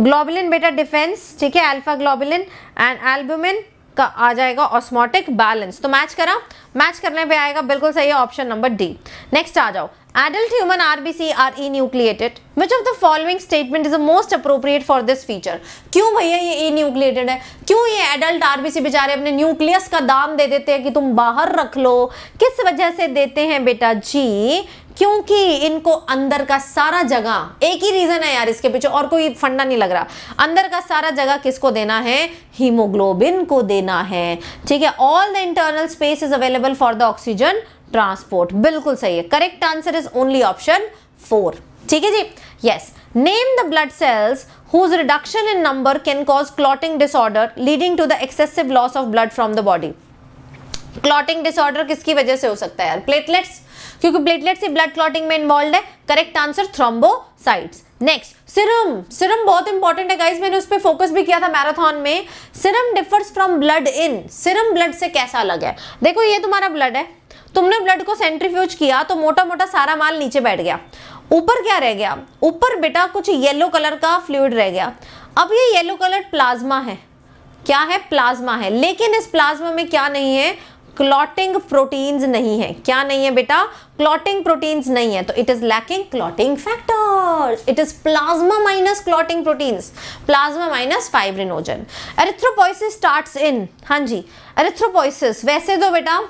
ग्लोबुलिन बेटा डिफेंस ठीक है अल्फा ग्लोबुलिन एंड एल्ब्यूमिन आपका आ जाएगा ऑस्मोटिक बैलेंस तो मैच करा मैच करने पे आएगा बिल्कुल सही ऑप्शन नंबर डी नेक्स्ट आ जाओ adult human RBC are enucleated which of the following statement is the most appropriate for this feature क्यों भैया ये ई न्यूक्लिएटेड है क्यों ये एडल्ट आरबीसी बेचारे अपने न्यूक्लियस का दाम दे देते हैं कि तुम बाहर रख लो किस वजह से देते हैं बेटा जी क्योंकि इनको अंदर का सारा जगह एक ही रीजन है यार इसके पीछे और कोई फंडा नहीं लग रहा अंदर का सारा जगह किसको देना है हीमोग्लोबिन को देना है ठीक है all the internal space is available for the oxygen transport बिल्कुल सही है correct answer is only option four ठीक है जी yes name the blood cells whose reduction in number can cause clotting disorder leading to the excessive loss of blood from the body clotting disorder किसकी वजह से हो सकता है यार प्लेटलेट्स क्योंकि प्लेटलेट से ब्लड क्लॉटिंग में इन्वॉल्व है correct answer thrombocytes next serum serum बहुत इंपॉर्टेंट है गाइज मैंने उस पर फोकस भी किया था मैराथन में serum differs from blood in serum blood से कैसा अलग है देखो ये तुम्हारा ब्लड है तुमने ब्लड को सेंट्रीफ्यूज किया तो मोटा मोटा सारा माल नीचे बैठ गया ऊपर क्या रह गया ऊपर बेटा कुछ येलो कलर का फ्लूड रह गया अब ये येलो कलर प्लाज्मा है क्या है प्लाज्मा है लेकिन इस प्लाज्मा में क्या नहीं है क्लॉटिंग प्रोटीन्स नहीं है क्या नहीं है बेटा क्लॉटिंग प्रोटीन्स नहीं है तो it is lacking clotting factor it is plasma minus clotting proteins plasma minus fibrinogen erythropoiesis starts in हाँ जी एरिथ्रोपोइसिस वैसे तो बेटा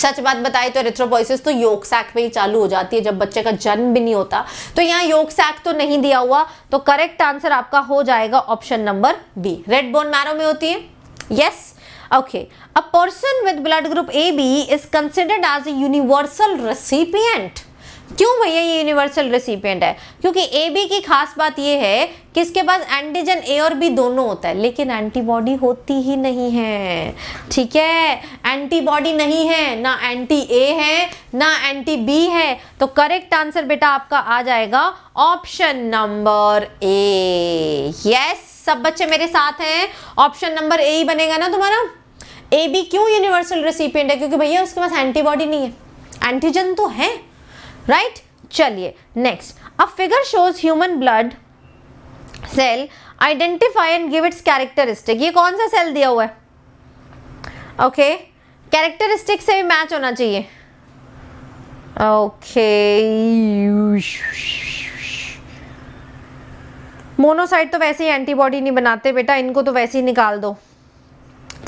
सच बात बताए तो एरिथ्रोपोइसिस तो योग सैक में ही चालू हो जाती है जब बच्चे का जन्म भी नहीं होता तो यहाँ योग सैक तो नहीं दिया हुआ तो करेक्ट आंसर आपका हो जाएगा option number B red bone marrow में होती है yes yes. A person with blood group A B is considered as a universal recipient. क्यों भैया ये यूनिवर्सल रेसिपिएंट है क्योंकि ए बी की खास बात ये है कि इसके पास एंटीजन ए और बी दोनों होता है लेकिन एंटीबॉडी होती ही नहीं है ठीक है एंटीबॉडी नहीं है ना एंटी ए है ना एंटी बी है तो करेक्ट आंसर बेटा आपका आ जाएगा ऑप्शन नंबर ए यस सब बच्चे मेरे साथ हैं ऑप्शन नंबर ए ही बनेगा ना तुम्हारा ए बी क्यों यूनिवर्सल रेसिपियंट है क्योंकि भैया उसके पास एंटीबॉडी नहीं है एंटीजन तो है राइट चलिए next a figure shows human blood cell identify and give its characteristic ये कौन सा सेल दिया हुआ है ओके कैरेक्टरिस्टिक से भी मैच होना चाहिए ओके मोनोसाइट तो वैसे ही एंटीबॉडी नहीं बनाते बेटा इनको तो वैसे ही निकाल दो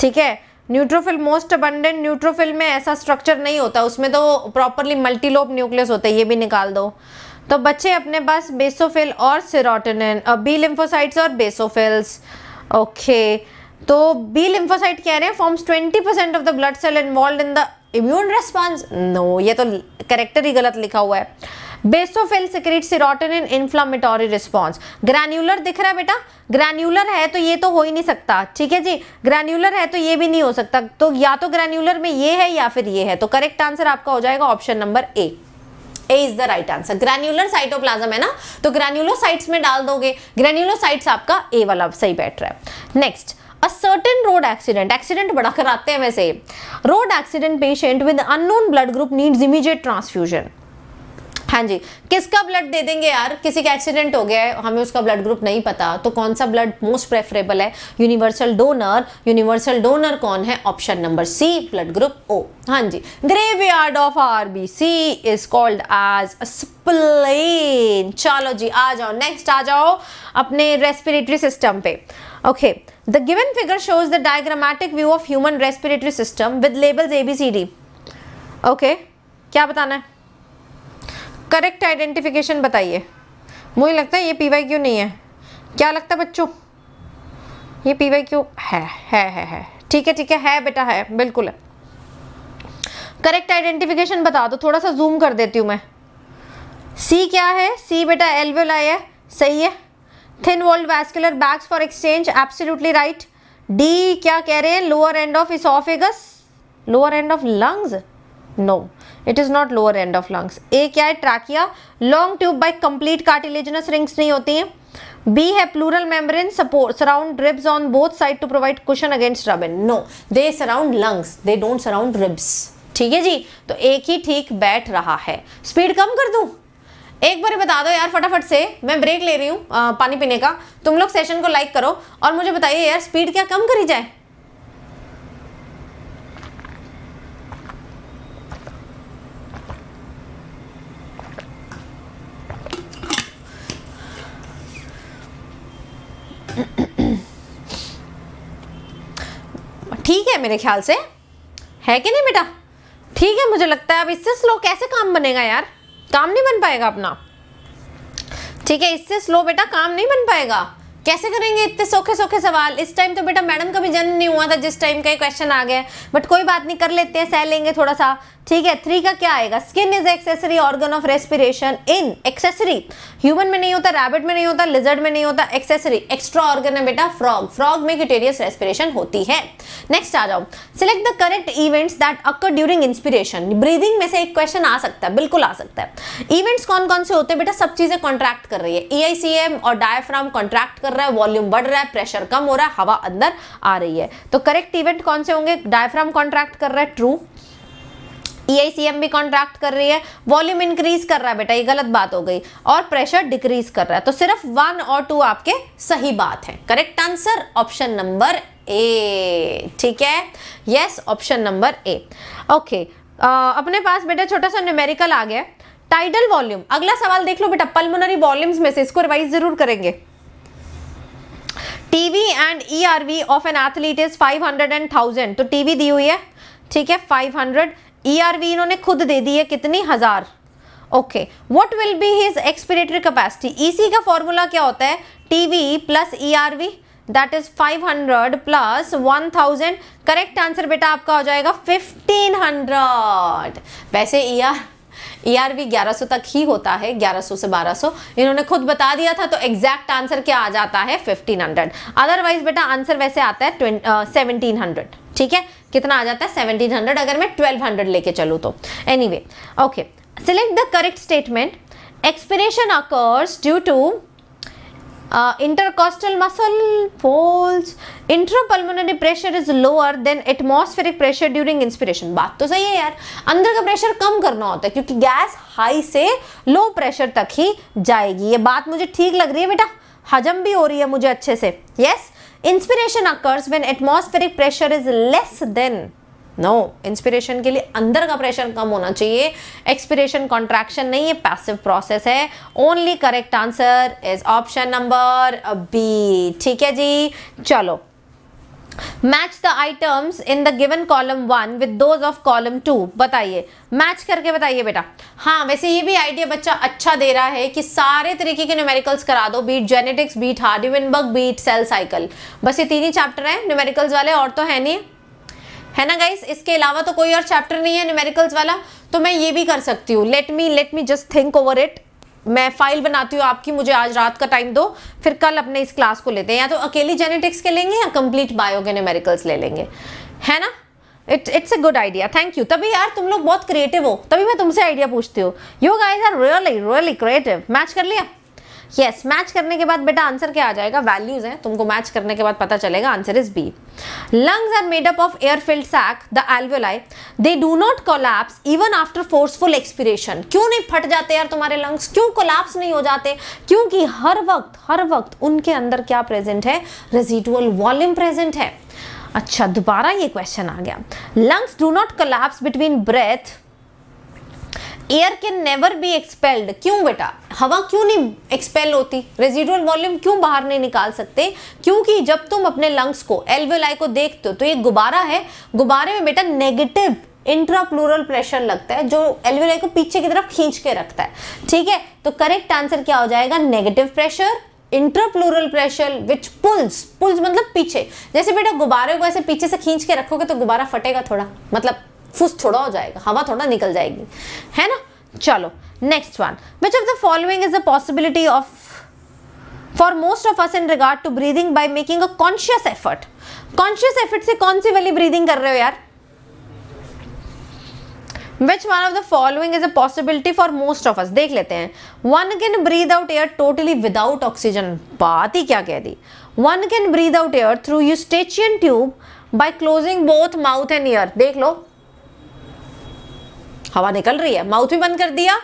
ठीक है न्यूट्रोफिल मोस्ट अबंडेंट न्यूट्रोफिल में ऐसा स्ट्रक्चर नहीं होता उसमें तो प्रॉपरली मल्टीलोप न्यूक्लियस होता है ये भी निकाल दो तो बच्चे अपने पास बेसोफिल और सिरोटिन बी लिम्फोसाइट्स और बेसोफिल्स ओके तो बी लिम्फोसाइट कह रहे हैं forms twenty percent of the blood cell involve in the immune response no ये तो करेक्टर ही गलत लिखा हुआ है basophil secrete in inflammatory response granular दिख रहा है बेटा ग्रैन्यूलर है तो ये तो हो ही नहीं सकता ठीक है जी ग्रैन्यूलर है तो ये भी नहीं हो सकता तो या तो ग्रैन्यूलर में ये है या फिर ये है तो करेक्ट आंसर आपका हो जाएगा option number A A is the right answer granular cytoplasm है ना तो ग्रैन्यूलोसाइट्स में डाल दोगे ग्रैन्यूलोसाइट्स आपका ए वाला सही बैठ रहा है next a certain road accident accident बड़ा कराते हैं वैसे road accident patient with unknown blood group needs immediate transfusion हाँ जी किसका ब्लड दे देंगे यार किसी का एक्सीडेंट हो गया है हमें उसका ब्लड ग्रुप नहीं पता तो कौन सा ब्लड मोस्ट प्रेफरेबल है यूनिवर्सल डोनर यूनिवर्सल डोनर कौन है option number C blood group O हाँ जी yard of R B C is called as spleen चलो जी आ जाओ नेक्स्ट आ जाओ अपने रेस्पिरेटरी सिस्टम पे okay the given figure shows the diagrammatic view of human respiratory system with labels A B C D okay क्या बताना है करेक्ट आइडेंटिफिकेशन बताइए मुझे लगता है ये पी वाई क्यू नहीं है क्या लगता है बच्चों ये पी वाई क्यू है है है है ठीक है ठीक है है बेटा है बिल्कुल है करेक्ट आइडेंटिफिकेशन बता दो थोड़ा सा जूम कर देती हूँ मैं सी क्या है सी बेटा एलवेल आई है सही है thin walled vascular bags for exchange absolutely right D क्या कह रहे हैं lower end of oesophagus lower end of lungs no it is not lower end of lungs A क्या है trachea long tube by complete cartilaginous rings नहीं होती हैं B है pleural membrane support surround ribs on both side to provide question against rubbing no they surround lungs they don't surround ribs ठीक है जी तो एक ही ठीक बैठ रहा है स्पीड कम कर दूँ एक बार बता दो यार फटाफट से मैं ब्रेक ले रही हूँ पानी पीने का तुम लोग सेशन को लाइक करो और मुझे बताइए यार स्पीड क्या कम करी जाए ठीक है मेरे ख्याल से है कि नहीं बेटा ठीक है मुझे लगता है अब इससे स्लो कैसे काम बनेगा यार काम नहीं बन पाएगा अपना ठीक है इससे स्लो बेटा काम नहीं बन पाएगा कैसे करेंगे इतने सोखे सोखे सवाल इस टाइम तो बेटा मैडम का भी जन्म नहीं हुआ था जिस टाइम का ये क्वेश्चन आ गया बट कोई बात नहीं कर लेते हैं सह लेंगे थोड़ा सा ठीक है थ्री का क्या आएगा skin is accessory organ of respiration in accessory human में नहीं होता रैबिट में नहीं होता लिजर्ड में नहीं होता एक्सेसरी एक्स्ट्रा ऑर्गन है बेटा फ्रॉग फ्रॉग में क्यूटेरियस रेस्पिरेशन होती है नेक्स्ट आ जाओ select the correct events that occur during inspiration breathing में से एक क्वेश्चन आ सकता है बिल्कुल आ सकता है इवेंट्स कौन कौन से होते हैं बेटा सब चीजें कॉन्ट्रैक्ट कर रही है ई और डायफ्राम कॉन्ट्रैक्ट कर रहा है वॉल्यूम बढ़ रहा है प्रेशर कम हो रहा है हवा अंदर आ रही है तो करेक्ट इवेंट कौन से होंगे डायफ्राम कॉन्ट्रैक्ट कर रहा है ट्रू EICM भी कॉन्ट्रैक्ट कर रही है वॉल्यूम इंक्रीज कर रहा है बेटा ये गलत बात हो गई और प्रेशर डिक्रीज कर रहा है तो सिर्फ वन और टू आपके सही बात है correct answer option number A ठीक है yes option number A okay अपने पास बेटा छोटा सा न्यूमेरिकल आ गया टाइडल वॉल्यूम अगला सवाल देख लो बेटा पल्मोनरी वॉल्यूम्स में से इसको रिवाइज जरूर करेंगे TV and ERV of an athlete is 500 and 1000 तो टीवी दी हुई है ठीक है 500 ईआरवी e इन्होंने खुद दे दी है कितनी हजार okay what will be his expiratory capacity EC का फॉर्मूला क्या होता है TV plus ERV that is 500 plus 1000 correct answer बेटा आपका हो जाएगा 1500 वैसे E e ER, ERV e 1100 तक ही होता है 1100 से 1200 इन्होंने खुद बता दिया था तो एग्जैक्ट आंसर क्या आ जाता है 1500 अदरवाइज बेटा आंसर वैसे आता है सेवनटीन हंड्रेड ठीक है कितना आ जाता है सेवनटीन हंड्रेड अगर मैं ट्वेल्व हंड्रेड लेके चलूँ तो any okay select the correct statement expiration occurs due to uh, intercostal muscle folds intrapulmonary pressure is lower than atmospheric pressure during inspiration बात तो सही है यार अंदर का प्रेशर कम करना होता है क्योंकि गैस हाई से लो प्रेशर तक ही जाएगी ये बात मुझे ठीक लग रही है बेटा हजम भी हो रही है मुझे अच्छे से yes inspiration occurs when atmospheric pressure is less than no no, inspiration के लिए अंदर का प्रेशर कम होना चाहिए एक्सपिरेशन कॉन्ट्रैक्शन नहीं है पैसिव प्रोसेस है only correct answer is option number B ठीक है जी चलो match the items in the given column one with those of column two बताइए मैच करके बताइए बेटा हाँ वैसे ये भी आइडिया बच्चा अच्छा दे रहा है कि सारे तरीके के न्यूमेरिकल्स करा दो beat genetics beat Hardy Weinberg beat cell cycle बस ये तीन ही चैप्टर हैं न्यूमेरिकल्स वाले और तो है नहीं है ना गाइस इसके अलावा तो कोई और चैप्टर नहीं है न्यूमेरिकल्स वाला तो मैं ये भी कर सकती हूँ let me let me just think over it मैं फाइल बनाती हूँ आपकी मुझे आज रात का टाइम दो फिर कल अपने इस क्लास को लेते हैं या तो अकेली जेनेटिक्स के लेंगे या कंप्लीट बायो के न्यूमेरिकल्स ले लेंगे है ना it it's a good idea thank you तभी यार तुम लोग बहुत क्रिएटिव हो तभी मैं तुमसे आइडिया पूछती हूँ you guys are really really creative match कर लिया यस yes, मैच करने के बाद बेटा आंसर क्या आ जाएगा वैल्यूज़ हैं तुमको मैच करने के बाद पता चलेगा answer is B Lungs are made up of air-filled sac, the alveoli. They do not collapse even after forceful expiration. kyun nahi phat jate yaar tumhare lungs? kyun collapse nahi ho jate kyunki har waqt har waqt unke andar kya present hai Residual volume present hai अच्छा दोबारा ये question आ गया lungs do not collapse between breath air can never be expelled क्यों बेटा हवा क्यों नहीं एक्सपेल होती रेजिडुअल वॉल्यूम क्यों बाहर नहीं निकाल सकते क्योंकि जब तुम अपने लंग्स को एलवेलाई को देखते हो तो ये गुब्बारा है गुब्बारे में बेटा नेगेटिव इंट्राप्लूरल प्रेशर लगता है जो एलवेलाई को पीछे की तरफ खींच के रखता है ठीक है तो करेक्ट आंसर क्या हो जाएगा negative pressure intrapleural pressure which pulls pulls मतलब पीछे जैसे बेटा गुब्बारे को ऐसे पीछे से खींच के रखोगे तो गुब्बारा फटेगा थोड़ा मतलब फुस थोड़ा हो जाएगा हवा थोड़ा निकल जाएगी है ना चलो next one which of the following is the possibility of for most of us in regard to breathing by making a conscious effort conscious effort से कौन सी वाली ब्रीदिंग कर रहे हो यार which one of the following is a possibility for most of us देख लेते हैं one can breathe out air totally without oxygen बात ही क्या कह दी one can breathe out air through eustachian tube by closing both mouth and ear देख लो हवा निकल रही है माउथ भी बंद कर दिया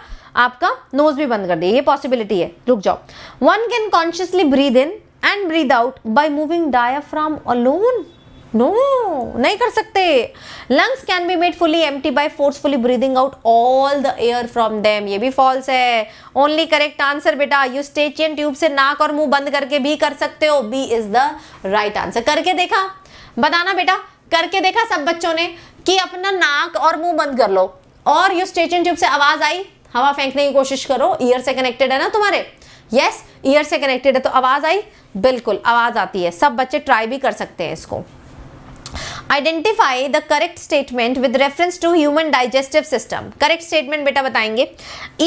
आपका नोज भी बंद कर दिया ये पॉसिबिलिटी है रुक जाओ one can consciously breathe in and breathe out by moving diaphragm alone no नहीं कर सकते lungs can be made fully empty by forcefully breathing out all the air from them ये भी फॉल्स है only correct answer बेटा eustachian tube से नाक और मुंह बंद करके भी कर सकते हो B is the right answer करके देखा बताना बेटा करके देखा सब बच्चों ने कि अपना नाक और मुंह बंद कर लो और यू स्टेचन ट्यूब से आवाज आई हवा फेंकने की कोशिश करो ईयर से कनेक्टेड है ना तुम्हारे यस ईयर से कनेक्टेड है तो आवाज आई बिल्कुल आवाज आती है सब बच्चे ट्राई भी कर सकते हैं इसको identify the correct statement with reference to human digestive system correct statement बेटा बताएंगे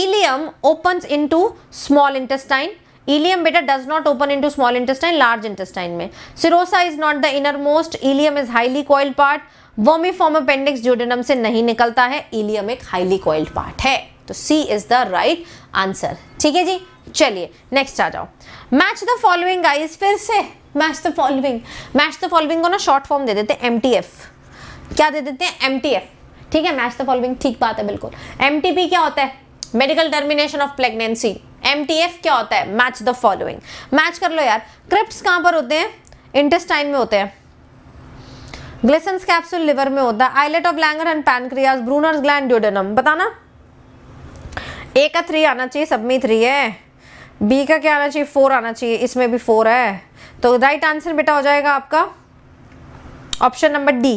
ileum open into small intestine ileum बेटा does not open into small intestine large intestine में serosa is not the inner most ileum is highly coiled part vermiform appendix duodenum से नहीं निकलता है ilium एक highly coiled part है तो C is the right answer ठीक है जी चलिए नेक्स्ट आ जाओ मैच द फॉलोइंग गाइस फिर से match the following match the following को ना शॉर्ट फॉर्म दे देते हैं एम क्या दे देते हैं एम ठीक है मैच द फॉलोइंग ठीक बात है बिल्कुल एम टी पी क्या होता है medical termination of pregnancy M T F क्या होता है मैच द फॉलोइंग मैच कर लो यार क्रिप्ट कहां पर होते हैं इंटेस्टाइन में होते हैं ग्लिसन्स कैप्सूल लिवर में होता है islet of Langerhans and pancreas Brunner's gland duodenum बताना ए का थ्री आना चाहिए सब में थ्री है बी का क्या आना चाहिए फोर आना चाहिए इसमें भी फोर है तो राइट आंसर बेटा हो जाएगा आपका option number D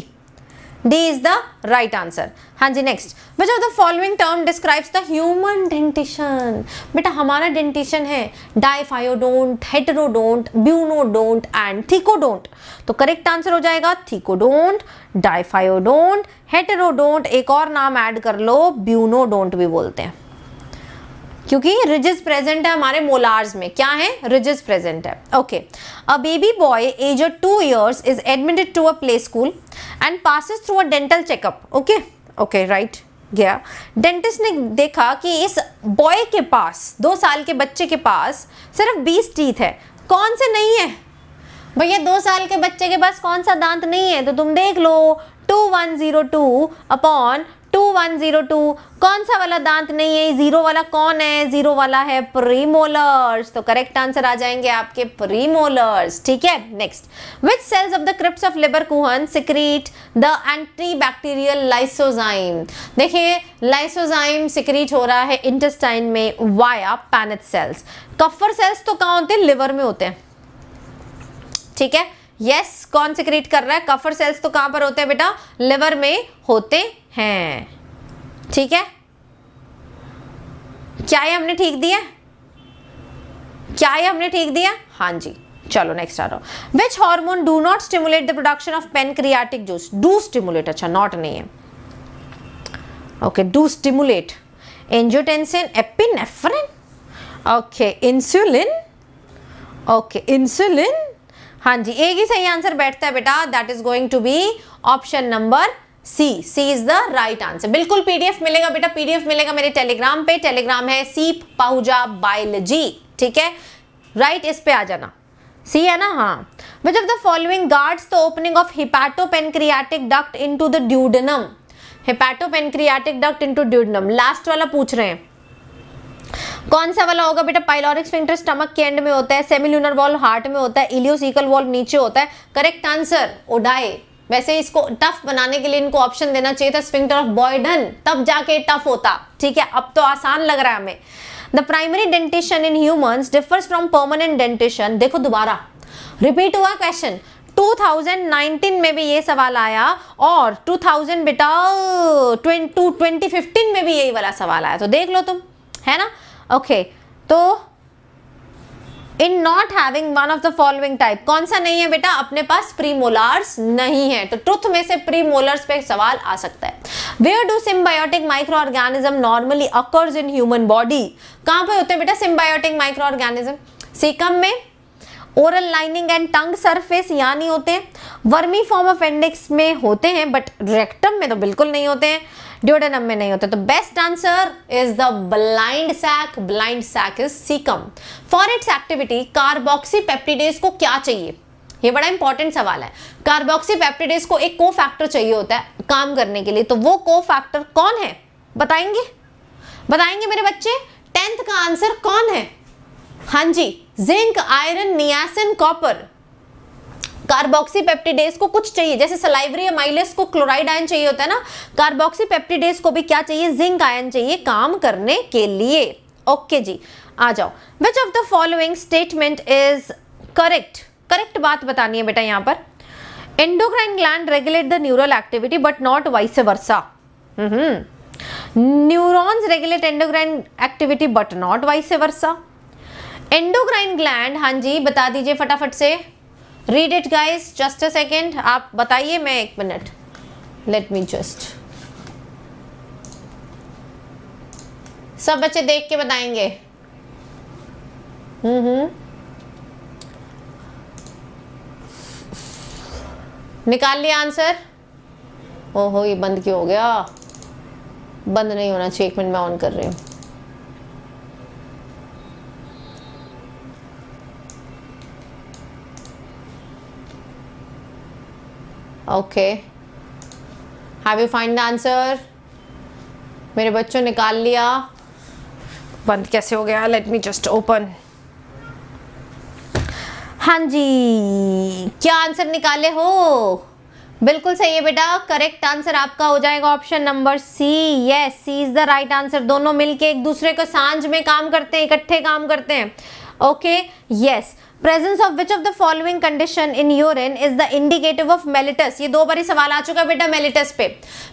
D is the right answer हाँ जी next which the following term describes the human dentition बेटा हमारा डेंटिशन है diphyodont heterodont bunodont and thecodont तो करेक्ट आंसर हो जाएगा थीकोडोंट डाइफायोडोंट हेटरोडोंट एक और नाम ऐड कर लो ब्यूनोडोंट भी बोलते हैं क्योंकि रिजिस प्रेजेंट है हमारे मोलार्स में क्या है रिजिस प्रेजेंट है okay a baby boy age of two years is admitted to a play school and passes through a dental checkup okay okay right गया डेंटिस्ट ने देखा कि इस बॉय के पास दो साल के बच्चे के पास सिर्फ बीस टीथ है कौन से नहीं है भैया दो साल के बच्चे के पास कौन सा दांत नहीं है तो तुम देख लो two one zero two upon two one zero two कौन सा वाला दांत नहीं है जीरो वाला कौन है जीरो वाला है प्रीमोलर्स तो करेक्ट आंसर आ जाएंगे आपके प्रीमोलर्स ठीक है next which cells of the crypts of Lieberkuhn secrete the anti bacterial lysozyme देखिए लाइसोजाइम सिक्रीट हो रहा है इंटेस्टाइन में via Paneth cells Kupffer cells तो कहाँ होते हैं लिवर में होते हैं ठीक है यस कौन सिक्रीट कर रहा है कफर सेल्स तो कहां पर होते हैं बेटा लिवर में होते हैं ठीक है क्या ये हमने ठीक दिया क्या ये हमने ठीक दिया हाँ जी चलो नेक्स्ट आ रहा हूं which hormone do not stimulate the production of pancreatic juice do stimulate अच्छा नॉट नहीं है okay do stimulate angiotensin epinephrine okay insulin okay insulin हाँ जी एक ही सही आंसर बैठता है बेटा that is going to be option number C C is the right answer बिल्कुल पीडीएफ मिलेगा बेटा पीडीएफ मिलेगा मेरे टेलीग्राम पे टेलीग्राम है सीप पाहुजा बायोलॉजी ठीक है राइट right, इस पे आ जाना सी है ना हाँ which of the following guards the opening of hepatopancreatic duct into the duodenum hepatopancreatic duct into duodenum last वाला पूछ रहे हैं कौन सा वाला होगा बेटा पाइलोरिक स्फिंक्टर स्टमक के एंड में होता है सेमिलुनर वॉल हार्ट में होता है इलियोसिकल वॉल नीचे होता है करेक्ट आंसर ओडाए वैसे इसको टफ बनाने के लिए इनको ऑप्शन देना चाहिए था स्फिंक्टर ऑफ बॉयडन तब जाके टफ होता ठीक है अब तो आसान लग रहा है हमें the primary dentition in humans differs from permanent dentition देखो दोबारा रिपीट हुआ क्वेश्चन 2019 में भी ये सवाल आया और 2000 बेटा 2015 में भी यही वाला सवाल आया तो देख लो तुम है ना ओके तो in not having one of the following type कौन सा नहीं है बेटा अपने पास प्रीमोलार्स नहीं है तो ट्रुथ में से प्रीमोलर्स पे सवाल आ सकता है where do symbiotic microorganism normally occurs in human body कहां पे होते हैं बेटा सिम्बायोटिक माइक्रो ऑर्गेनिज्म सीकम में oral lining and tongue surface यानी होते हैं वर्मी फॉर्म ऑफ एंडिक्स में होते हैं बट रेक्टम में तो बिल्कुल नहीं होते हैं ड्योडेनम में नहीं होता तो best answer is the blind sac blind sac is caecum for its activity peptidase को क्या चाहिए ये बड़ा इंपॉर्टेंट सवाल है पेप्टिडेज को एक को फैक्टर चाहिए होता है काम करने के लिए तो वो को फैक्टर कौन है बताएंगे बताएंगे मेरे बच्चे टेंथ का आंसर कौन है हां जी zinc iron niacin copper carboxypeptidase को कुछ चाहिए जैसे सलाइवरी माइलेस को क्लोराइड आयन चाहिए होता है ना कार्बोक्सीपेप्टिडेज को भी क्या चाहिए जिंक आयन चाहिए काम करने के लिए ओके okay जी आ जाओ which of the following statement is correct correct बात बतानी है बेटा यहां पर endocrine gland regulate the neural activity but not vice versa neurons regulate endocrine activity but not vice versa endocrine gland हाँ जी बता दीजिए फटाफट से read it guys just a second आप बताइए मैं एक मिनट लेट मी जस्ट सब बच्चे देख के बताएंगे हम्म, हम्म। निकाल लिया आंसर ओहो ये बंद क्यों हो गया बंद नहीं होना चाहिए एक मिनट मैं ऑन कर रही हूँ okay have you find the answer मेरे बच्चों निकाल लिया बंद कैसे हो गया लेट मी जस्ट ओपन हाँ जी क्या आंसर निकाले हो बिल्कुल सही है बेटा करेक्ट आंसर आपका हो जाएगा option number C yes C is the right answer दोनों मिलके एक दूसरे को सांझ में काम करते हैं इकट्ठे काम करते हैं okay okay, yes yes. Presence of which of the following condition in urine is the indicative of mellitus ये दो बारी सवाल आ चुका है बेटा मेलिटस पे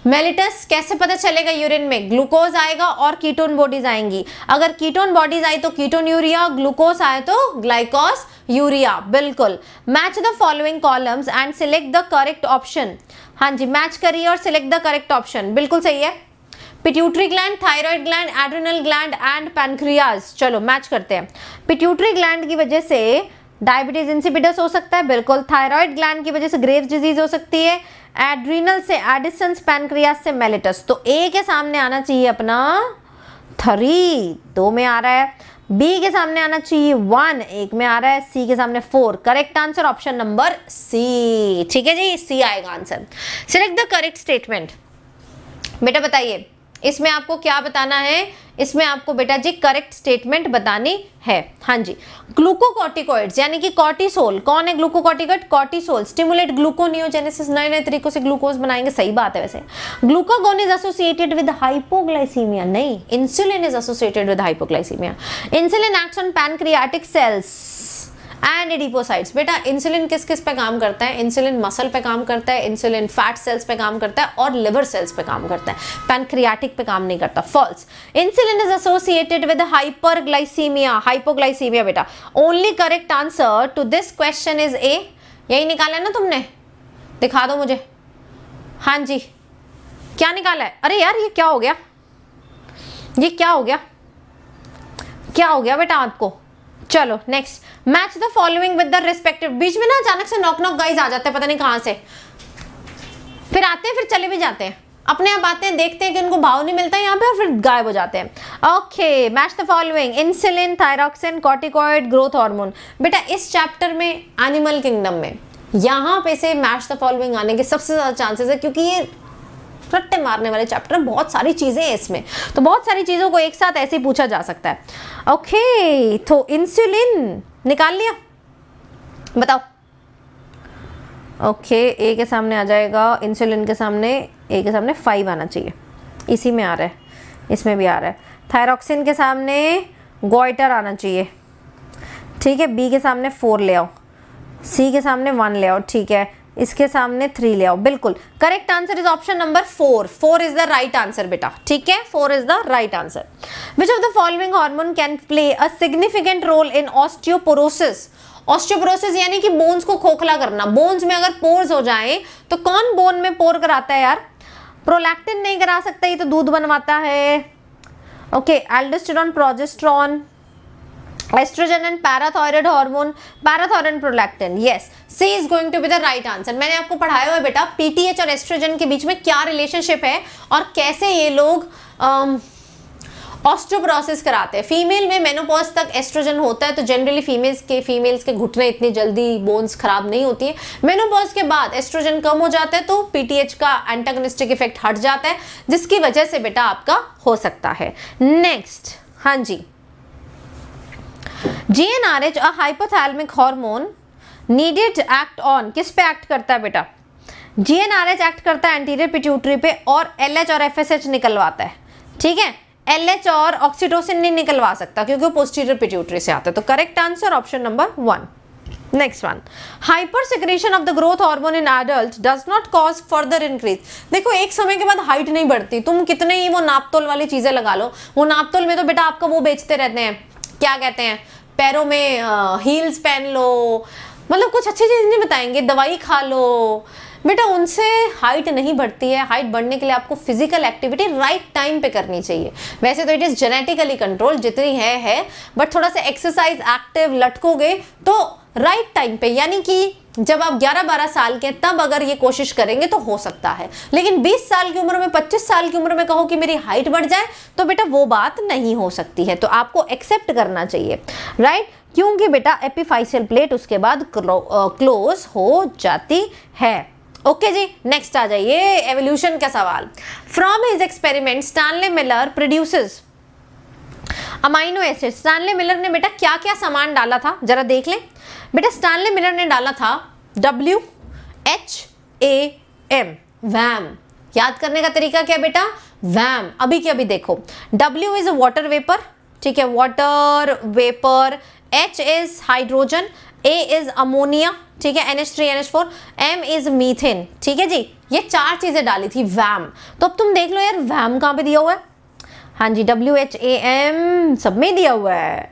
मेलिटस कैसे पता चलेगा यूरिन में ग्लूकोज आएगा और कीटोन बॉडीज आएंगी अगर कीटोन बॉडीज आई तो कीटोन यूरिया ग्लूकोज आए तो ग्लाइकोस तो यूरिया बिल्कुल match the following columns and select the correct option हाँ जी मैच करिए और सिलेक्ट द करेक्ट ऑप्शन बिल्कुल सही है pituitary gland thyroid gland adrenal gland and pancreas चलो मैच करते हैं पिट्यूटरी ग्लैंड की वजह से डायबिटीज इंसिपिडस हो सकता है बिल्कुल थायराइड ग्लैंड की वजह से ग्रेव्स डिजीज हो सकती है एड्रिनल से एडिसन्स पैनक्रियाज से मेलेटस तो ए के सामने आना चाहिए अपना थ्री दो में आ रहा है बी के सामने आना चाहिए वन एक में आ रहा है सी के सामने four correct answer option number C ठीक है जी सी आएगा answer select the correct statement बेटा बताइए इसमें आपको क्या बताना है इसमें आपको बेटा जी करेक्ट स्टेटमेंट बतानी है हाँ जी ग्लूकोकॉटिकॉइड्स यानी कि कॉर्टिसोल कौन है ग्लूकोकॉटिकॉइड कॉर्टिसोल स्टिमुलेट ग्लूकोनियोजेनेसिस नए नए तरीकों से ग्लूकोज बनाएंगे सही बात है वैसे glucagon is associated with hypoglycaemia नहीं insulin is associated with hypoglycaemia insulin acts on pancreatic cells and adipocytes बेटा इंसुलिन किस किस पे काम करता है इंसुलिन मसल पे काम करता है इंसुलिन फैट सेल्स पे काम करता है और लिवर सेल्स पे काम करता है पैनक्रियाटिक पे काम नहीं करता false insulin is associated with hyperglycaemia hypoglycaemia बेटा only correct answer to this question is A यही निकाला है ना तुमने दिखा दो मुझे हाँ जी क्या निकाला है अरे यार ये क्या हो गया ये क्या हो गया क्या हो गया बेटा आपको चलो next match the following with the respective बीच में ना अचानक से नॉक नॉक गाइज आ जाते हैं पता नहीं कहाँ से फिर आते हैं फिर चले भी जाते हैं अपने आप आते हैं देखते हैं कि उनको भाव नहीं मिलता यहाँ पे और फिर गायब हो जाते हैं okay match the following insulin thyroxine corticoid growth hormone बेटा इस चैप्टर में एनिमल किंगडम में यहाँ पे से मैच द फॉलोइंग आने के सबसे ज़्यादा चांसेस है क्योंकि ये रट्टे मारने वाले चैप्टर बहुत सारी चीज़ें हैं इसमें तो बहुत सारी चीज़ों को एक साथ ऐसे पूछा जा सकता है ओके तो इंसुलिन निकाल लिया बताओ ओके ए के सामने आ जाएगा इंसुलिन के सामने ए के सामने फाइव आना चाहिए इसी में आ रहा है इसमें भी आ रहा है थायरोक्सिन के सामने गोइटर आना चाहिए ठीक है बी के सामने फोर ले आओ सी के सामने वन ले आओ ठीक है इसके सामने थ्री ले आओ बिल्कुल correct answer is option number four four is the right answer बेटा ठीक है four is the right answer which of the following hormone can play a significant role in osteoporosis osteoporosis यानी कि बोन्स को खोखला करना बोन्स में अगर पोर्स हो जाए तो कौन बोन में पोर कराता है यार प्रोलैक्टिन नहीं करा सकता ये तो दूध बनवाता है okay aldosterone progesterone estrogen and parathyroid hormone parathyroid prolactin yes C is going to be the right answer मैंने आपको पढ़ाया हुआ है बेटा पीटीएच और एस्ट्रोजन के बीच में क्या रिलेशनशिप है और कैसे ये लोग um, कराते हैं फीमेल में मेनोपॉज तक एस्ट्रोजन होता है तो जनरली फीमेल्स के फीमेल्स के घुटने इतनी जल्दी बोन्स खराब नहीं होती है मेनोपॉज के बाद एस्ट्रोजन कम हो जाता है तो पीटीएच का एंटागनिस्टिक इफेक्ट हट जाता है जिसकी वजह से बेटा आपका हो सकता है नेक्स्ट हाँ जी GnRH a hypothalamic hormone needed act on किस पे एक्ट करता है बेटा जीएनआरएच एक्ट करता है एंटीरियर पिट्यूटरी पे और एलएच और एफएसएच निकलवाता है ठीक है एलएच और ऑक्सीटोसिन नहीं निकलवा सकता क्योंकि वो पोस्टीरियर पिट्यूटरी से आता है तो correct answer option number one next one hyper secretion of the growth hormone in adult does not cause further increase देखो एक समय के बाद हाइट नहीं बढ़ती तुम कितने ही वो नापतोल वाली चीज़ें लगा लो वो नापतोल में तो बेटा आपका वो बेचते रहते हैं क्या कहते हैं पैरों में हील्स पहन लो मतलब कुछ अच्छी चीज़ नहीं बताएंगे दवाई खा लो बेटा उनसे हाइट नहीं बढ़ती है हाइट बढ़ने के लिए आपको फिजिकल एक्टिविटी राइट टाइम पे करनी चाहिए वैसे तो इट इज़ जेनेटिकली कंट्रोल जितनी है है बट थोड़ा सा एक्सरसाइज एक्टिव लटकोगे तो राइट टाइम पे यानी कि जब आप 11-12 साल के तब अगर ये कोशिश करेंगे तो हो सकता है लेकिन 20 साल की उम्र में 25 साल की उम्र में कहो कि मेरी हाइट बढ़ जाए तो बेटा वो बात नहीं हो सकती है तो आपको एक्सेप्ट करना चाहिए राइट क्योंकि बेटा एपिफाइसियल प्लेट उसके बाद क्लोज हो जाती है ओके okay जी नेक्स्ट आ जाइए एवोल्यूशन का सवाल from his experiment Stanley Miller produces amino acid Stanley Miller ने बेटा क्या क्या सामान डाला था जरा देख लें बेटा स्टैनले मिलर ने डाला था W H A M wham याद करने का तरीका क्या बेटा वैम अभी के अभी देखो डब्ल्यू इज वाटर वेपर ठीक है water vapour H is hydrogen A is ammonia ठीक है NH3 NH4 three N H four M is methane ठीक है जी ये चार चीजें डाली थी वैम तो अब तुम देख लो यार वैम कहाँ पे दिया हुआ है हाँ जी डब्ल्यू एच ए एम सब में दिया हुआ है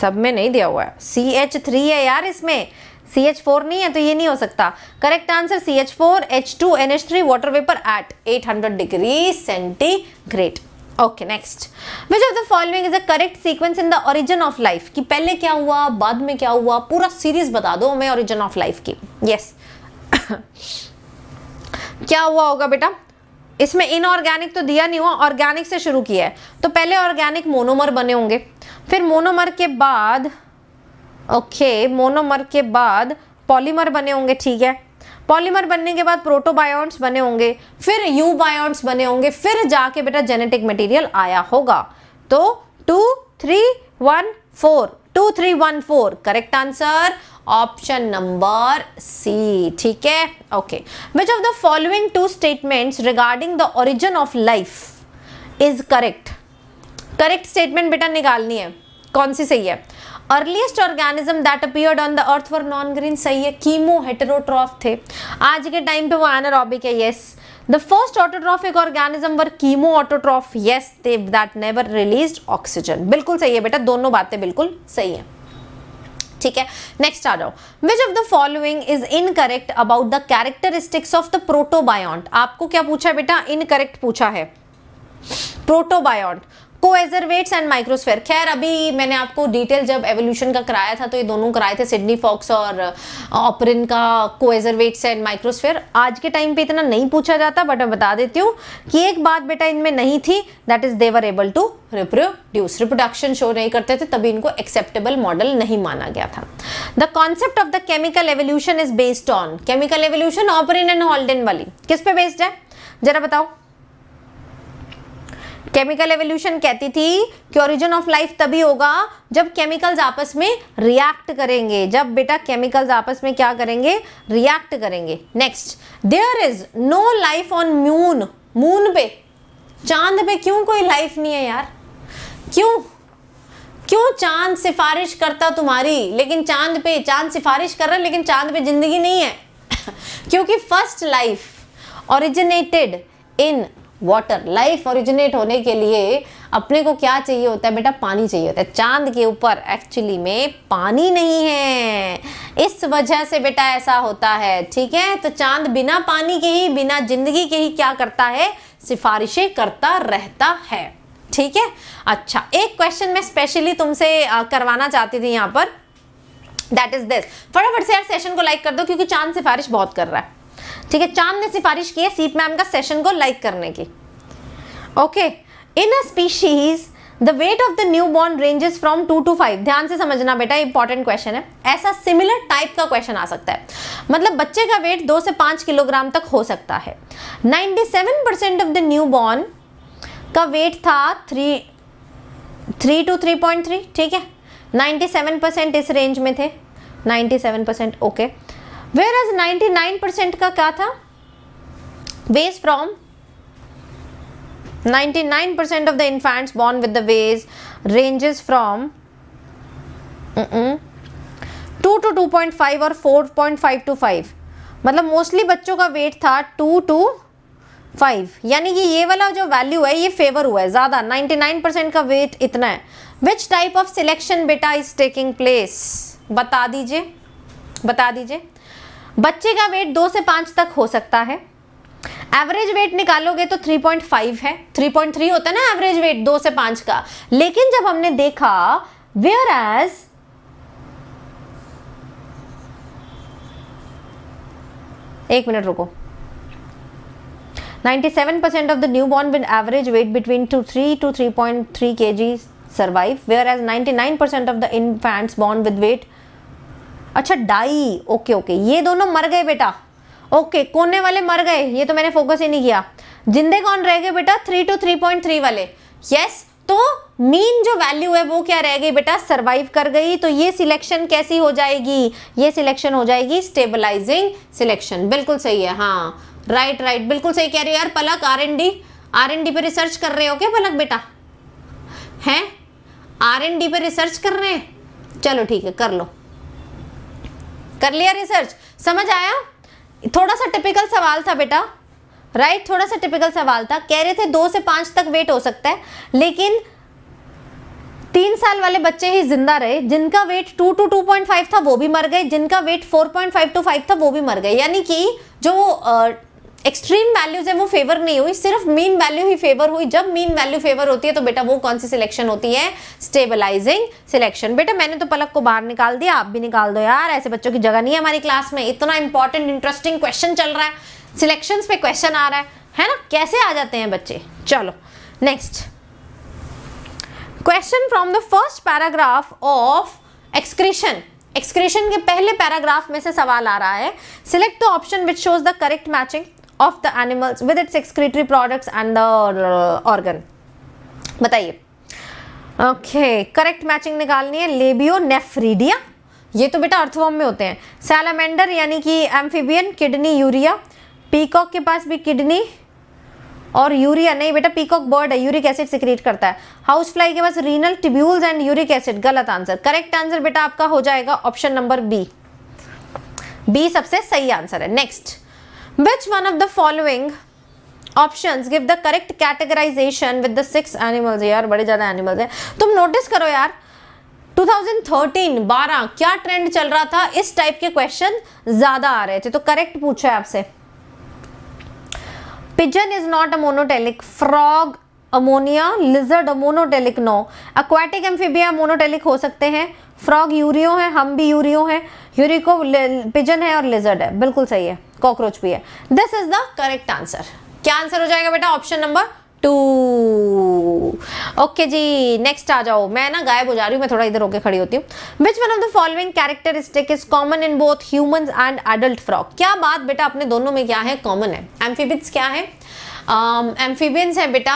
सब में नहीं दिया हुआ है सी एच थ्री है यार इसमें सी एच फोर नहीं है तो ये नहीं हो सकता correct answer C H four H two N H three water vapour at eight hundred degree centigrade okay next which of the following is a correct sequence in the origin of life कि पहले क्या हुआ बाद में क्या हुआ पूरा series बता दो हमें ओरिजिन ऑफ लाइफ की यस yes. *coughs* क्या हुआ होगा बेटा इसमें इनऑर्गेनिक तो दिया नहीं हुआ ऑर्गेनिक से शुरू किया है तो पहले ऑर्गेनिक मोनोमर बने होंगे फिर मोनोमर के बाद ओके मोनोमर के बाद पॉलीमर बने होंगे ठीक है पॉलीमर बनने के बाद प्रोटोबायोंट्स बने होंगे फिर यू बायोंट्स बने होंगे फिर जाके बेटा जेनेटिक मटेरियल आया होगा तो two three one four two three one four correct answer option number C ठीक है okay which of the following two statements regarding the origin of life is correct correct statement बेटा निकालनी है कौन सी सही है earliest organism that appeared on the earth were non green सही है कीमो हेटरोट्रॉफ थे आज के टाइम पे वो एनारोबिक है yes the first autotrophic organism were chemo autotroph yes they that never release oxygen बिल्कुल सही है बेटा दोनों बातें बिल्कुल सही है ठीक है नेक्स्ट आ जाओ which of the following is incorrect about the characteristics of the protobiont आपको क्या पूछा है बेटा इनकरेक्ट पूछा है प्रोटोबायोंट कोएजरवेट्स एंड माइक्रोस्फेयर खैर अभी मैंने आपको डिटेल जब एवोल्यूशन का कराया था तो ये दोनों कराए थे सिडनी फॉक्स और ऑपरिन का कोएजरवेट्स एंड माइक्रोस्फेयर आज के टाइम पे इतना नहीं पूछा जाता बट मैं बता देती हूँ कि एक बात बेटा इनमें नहीं थी that is they were able to reproduce reproduction show नहीं करते थे तभी इनको एक्सेप्टेबल मॉडल नहीं माना गया था the concept of the chemical evolution is based on chemical evolution Oparin and Haldane वाली किस पे बेस्ड है जरा बताओ केमिकल एवोल्यूशन कहती थी कि ओरिजिन ऑफ लाइफ तभी होगा जब केमिकल्स आपस में रिएक्ट करेंगे जब बेटा केमिकल्स आपस में क्या करेंगे रिएक्ट करेंगे next there is no life on moon moon पे चांद पे क्यों कोई लाइफ नहीं है यार क्यों क्यों चांद सिफारिश करता तुम्हारी लेकिन चांद पे चांद सिफारिश कर रहा है लेकिन चांद पे जिंदगी नहीं है *laughs* क्योंकि first life originated in water life originate होने के लिए अपने को क्या चाहिए होता है बेटा पानी चाहिए होता है चांद के ऊपर एक्चुअली में पानी नहीं है इस वजह से बेटा ऐसा होता है ठीक है तो चांद बिना पानी के ही बिना जिंदगी के ही क्या करता है सिफारिशें करता रहता है ठीक है अच्छा एक क्वेश्चन मैं स्पेशली तुमसे करवाना चाहती थी यहाँ पर दैट इज दिस फटाफट से यार सेशन को लाइक कर दो क्योंकि चांद सिफारिश बहुत कर रहा है ठीक है चांद ने सिफारिश की है सीप मैम का सेशन को लाइक करने की okay in a species the weight of the newborn ranges from two two five ध्यान से समझना बेटा इंपॉर्टेंट क्वेश्चन है ऐसा सिमिलर टाइप का क्वेश्चन आ सकता है मतलब बच्चे का वेट दो से पांच किलोग्राम तक हो सकता है seven percent of the newborn का वेट था three three two three point three ठीक है सेवन परसेंट इस रेंज में थे seven percent okay whereas ninety nine percent का क्या था weighs from percent of the infants born with the weights ranges from two to two point five और five two five मतलब mostly बच्चों का वेट था टू टू फाइव यानी कि ये वाला जो वैल्यू है ये फेवर हुआ है ज़्यादा नाइन परसेंट का वेट इतना है विच टाइप ऑफ सिलेक्शन बेटा इज टेकिंग प्लेस बता दीजिए बता दीजिए बच्चे का वेट दो से पाँच तक हो सकता है एवरेज वेट निकालोगे तो 3.5 है 3.3 होता है ना एवरेज वेट दो से पांच का लेकिन जब हमने देखा वेयर एज एक मिनट रुको 97% percent of the newborn with average weight between two three two three point three K G survive whereas nine percent of the infant born with weight अच्छा die okay okay ये दोनों मर गए बेटा okay कोने वाले मर गए ये तो मैंने फोकस ही नहीं किया जिंदे कौन रह गए बेटा three two three point three वाले यस तो मीन जो वैल्यू है वो क्या रह गई बेटा सरवाइव कर गई तो ये सिलेक्शन कैसी हो जाएगी ये सिलेक्शन हो जाएगी स्टेबलाइजिंग सिलेक्शन बिल्कुल सही है हाँ राइट राइट बिल्कुल सही कह रहे है यार Palak R N D R N D पे रिसर्च कर रहे हो क्या पलक बेटा हैं आर एन डी पे रिसर्च कर रहे हैं चलो ठीक है कर लो कर लिया रिसर्च समझ आया थोड़ा सा टिपिकल सवाल था बेटा राइट right, थोड़ा सा टिपिकल सवाल था कह रहे थे दो से पांच तक वेट हो सकता है लेकिन तीन साल वाले बच्चे ही जिंदा रहे जिनका weight two to two point five था वो भी मर गए जिनका weight four point five two five था वो भी मर गए यानी कि जो एक्सट्रीम वैल्यूज है वो फेवर नहीं हुई सिर्फ मीन वैल्यू ही फेवर हुई जब मीन वैल्यू फेवर होती है तो बेटा वो कौन सी सिलेक्शन होती है स्टेबलाइजिंग सिलेक्शन बेटा मैंने तो पलक को बाहर निकाल दिया आप भी निकाल दो यार ऐसे बच्चों की जगह नहीं है हमारी क्लास में इतना इंपॉर्टेंट इंटरेस्टिंग क्वेश्चन चल रहा है सिलेक्शन पे क्वेश्चन आ रहा है है ना कैसे आ जाते हैं बच्चे चलो next question from the first paragraph of excretion excretion के पहले पैराग्राफ में से सवाल आ रहा है select the option which shows the correct matching of the animals with its excretory products and the organ बताइए ओके करेक्ट मैचिंग निकालनी है लेबियो नेफ्रीडिया ये तो बेटा अर्थवॉर्म में होते हैं सैलामेंडर यानी कि एम्फीबियन किडनी यूरिया पीकॉक के पास भी किडनी और यूरिया नहीं बेटा पीकॉक बर्ड है यूरिक एसिड क्रिएट करता है हाउस फ्लाई के पास renal tubules and uric acid गलत आंसर करेक्ट आंसर बेटा आपका हो जाएगा ऑप्शन नंबर बी बी सबसे सही आंसर है next which one of the following option give the correct categorization with the six animals यार बड़े ज़्यादा एनिमल्स हैं तुम नोटिस करो यार 2013 12 क्या ट्रेंड चल रहा था इस टाइप के क्वेश्चन ज़्यादा आ रहे थे तो करेक्ट पूछा है आपसे pigeon is not a monotelic frog ammonia lizard ammonotelic no aquatic amphibia monotelic हो सकते हैं फ्रॉग यूरियो है हम भी यूरियो हैं यूरिको पिजन है और लिजर्ड है बिल्कुल सही है कॉकरोच भी है this is the correct answer क्या आंसर हो जाएगा बेटा ऑप्शन नंबर टू ओके जी नेक्स्ट आ जाओ मैं ना गायब हो जा रही हूँ मैं थोड़ा इधर होके खड़ी होती हूँ which one of the following characteristic is common in both human and adult frog क्या बात बेटा अपने दोनों में क्या है कॉमन है एम्फीबियंस क्या है एम्फीबियंस um, है बेटा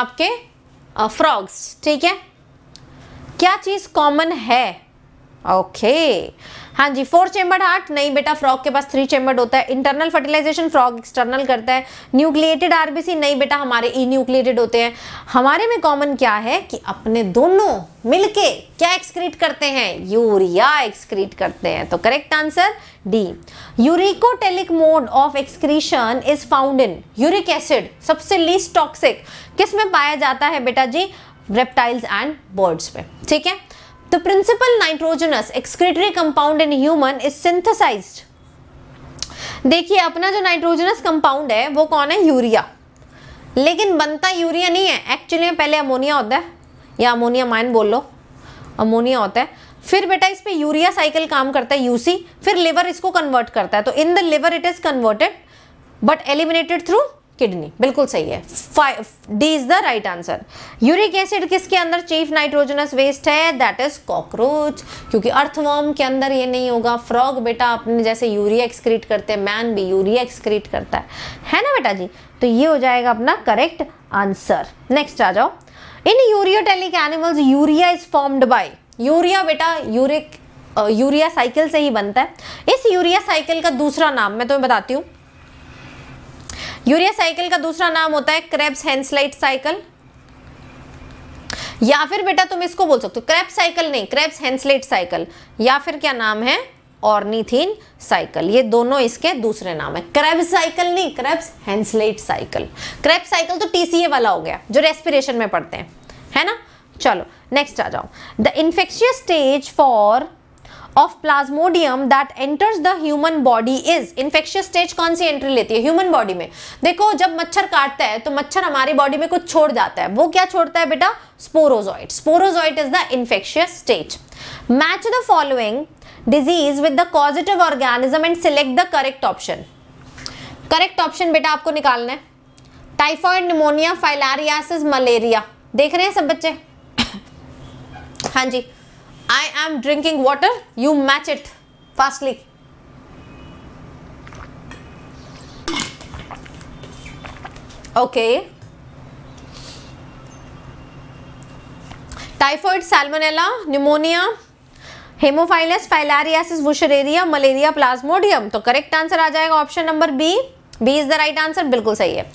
आपके फ्रॉग्स uh, ठीक है क्या चीज़ कॉमन है ओके हाँ जी फोर चेम्बर्ड हार्ट नहीं बेटा फ्रॉग के पास थ्री चेम्बर्ड होता है इंटरनल फर्टिलाइजेशन फ्रॉग एक्सटर्नल करता है न्यूक्लिएटेड आरबीसी नहीं बेटा हमारे ई न्यूक्लिएटेड होते हैं हमारे में कॉमन क्या है कि अपने दोनों मिलके क्या एक्सक्रीट करते हैं यूरिया एक्सक्रीट करते हैं तो correct answer D uricotelic mode of excretion is found in uric acid सबसे लीस्ट टॉक्सिक किस में पाया जाता है बेटा जी रेप्टाइल्स एंड बर्ड्स में ठीक है The principal nitrogenous excretory compound in human is synthesized. देखिए अपना जो नाइट्रोजनस कंपाउंड है वो कौन है यूरिया लेकिन बनता यूरिया नहीं है एक्चुअली में पहले अमोनिया होता है या अमोनिया माइन बोल लो अमोनिया होता है फिर बेटा इस पर यूरिया साइकिल काम करता है यूसी फिर लिवर इसको कन्वर्ट करता है तो in the liver it is converted but eliminated through kidney बिल्कुल सही है five D is the right answer uric acid किसके अंदर चीफ नाइट्रोजनस वेस्ट है दैट इज कॉकरोच क्योंकि अर्थवॉर्म के अंदर ये नहीं होगा फ्रॉग बेटा अपने जैसे यूरिया एक्सक्रीट करते हैं मैन भी यूरिया एक्सक्रीट करता है है ना बेटा जी तो ये हो जाएगा अपना करेक्ट आंसर नेक्स्ट आ जाओ in ureotelic animals urea is formed by urea बेटा यूरिक यूरिया साइकिल से ही बनता है इस यूरिया साइकिल का दूसरा नाम मैं तुम्हें बताती हूँ यूरिया साइकिल का दूसरा नाम होता है क्रेब्स हैंसलाइट साइकिल या फिर बेटा तुम इसको बोल सकते हो क्रेब्स साइकिल नहीं क्रेब्स हैंसलेट साइकिल या फिर क्या नाम है ऑर्निथीन साइकिल ये दोनों इसके दूसरे नाम है क्रेब्स साइकिल नहीं Krebs Henseleit cycle Krebs cycle तो टीसीए वाला हो गया जो रेस्पिरेशन में पड़ते हैं है ना चलो नेक्स्ट आ जाओ the infectious stage for of plasmodium that enters the human body is infectious stage कौन सी एंट्री लेती है ह्यूमन बॉडी में देखो जब मच्छर काटता है तो मच्छर हमारी बॉडी में कुछ छोड़ जाता है वो क्या छोड़ता है बेटा sporozoite sporozoite is the infectious stage match the following disease with the causative organism and select the correct option correct option बेटा आपको निकालना है टाइफॉइड निमोनिया फाइलारियासिस मलेरिया देख रहे हैं सब बच्चे *coughs* हाँ जी I am drinking water. You match it fastly. Okay. Typhoid, salmonella, pneumonia, Haemophilus, filariasis, Wuchereria malaria, plasmodium. तो correct answer आ जाएगा option number B. B is the right answer बिल्कुल सही है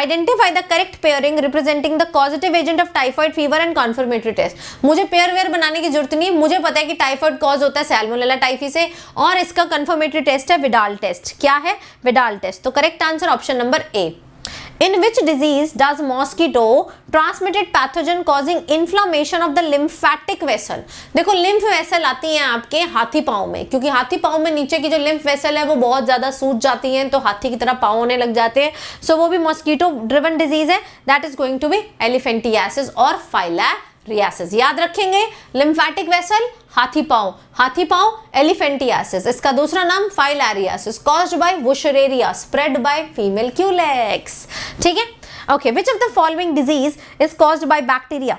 identify the correct pairing representing the positive agent of typhoid fever and confirmatory test मुझे pair where बनाने की जरूरत नहीं मुझे पता है कि टाइफाइड कॉज होता है सैलमोनेला टाइफी से और इसका कन्फर्मेटरी टेस्ट है विडाल टेस्ट क्या है विडाल टेस्ट तो correct answer option number A In which disease does mosquito transmitted pathogen causing inflammation of the lymphatic vessel? देखो lymph vessel आती हैं आपके हाथी पाँव में क्योंकि हाथी पाँव में नीचे की जो lymph vessel है वो बहुत ज़्यादा सूज जाती हैं तो हाथी की तरह पाँव होने लग जाते हैं सो so, वो भी mosquito driven disease है that is going to be elephantiasis or phylactery. रियासिस याद रखेंगे लिम्फेटिक वेसल हाथी पाओ हाथी पाओ एलिफेंटियासिस इसका दूसरा नाम filariasis cause by Wuchereria spread by female Culex ठीक है okay which of the following disease is cause by bacteria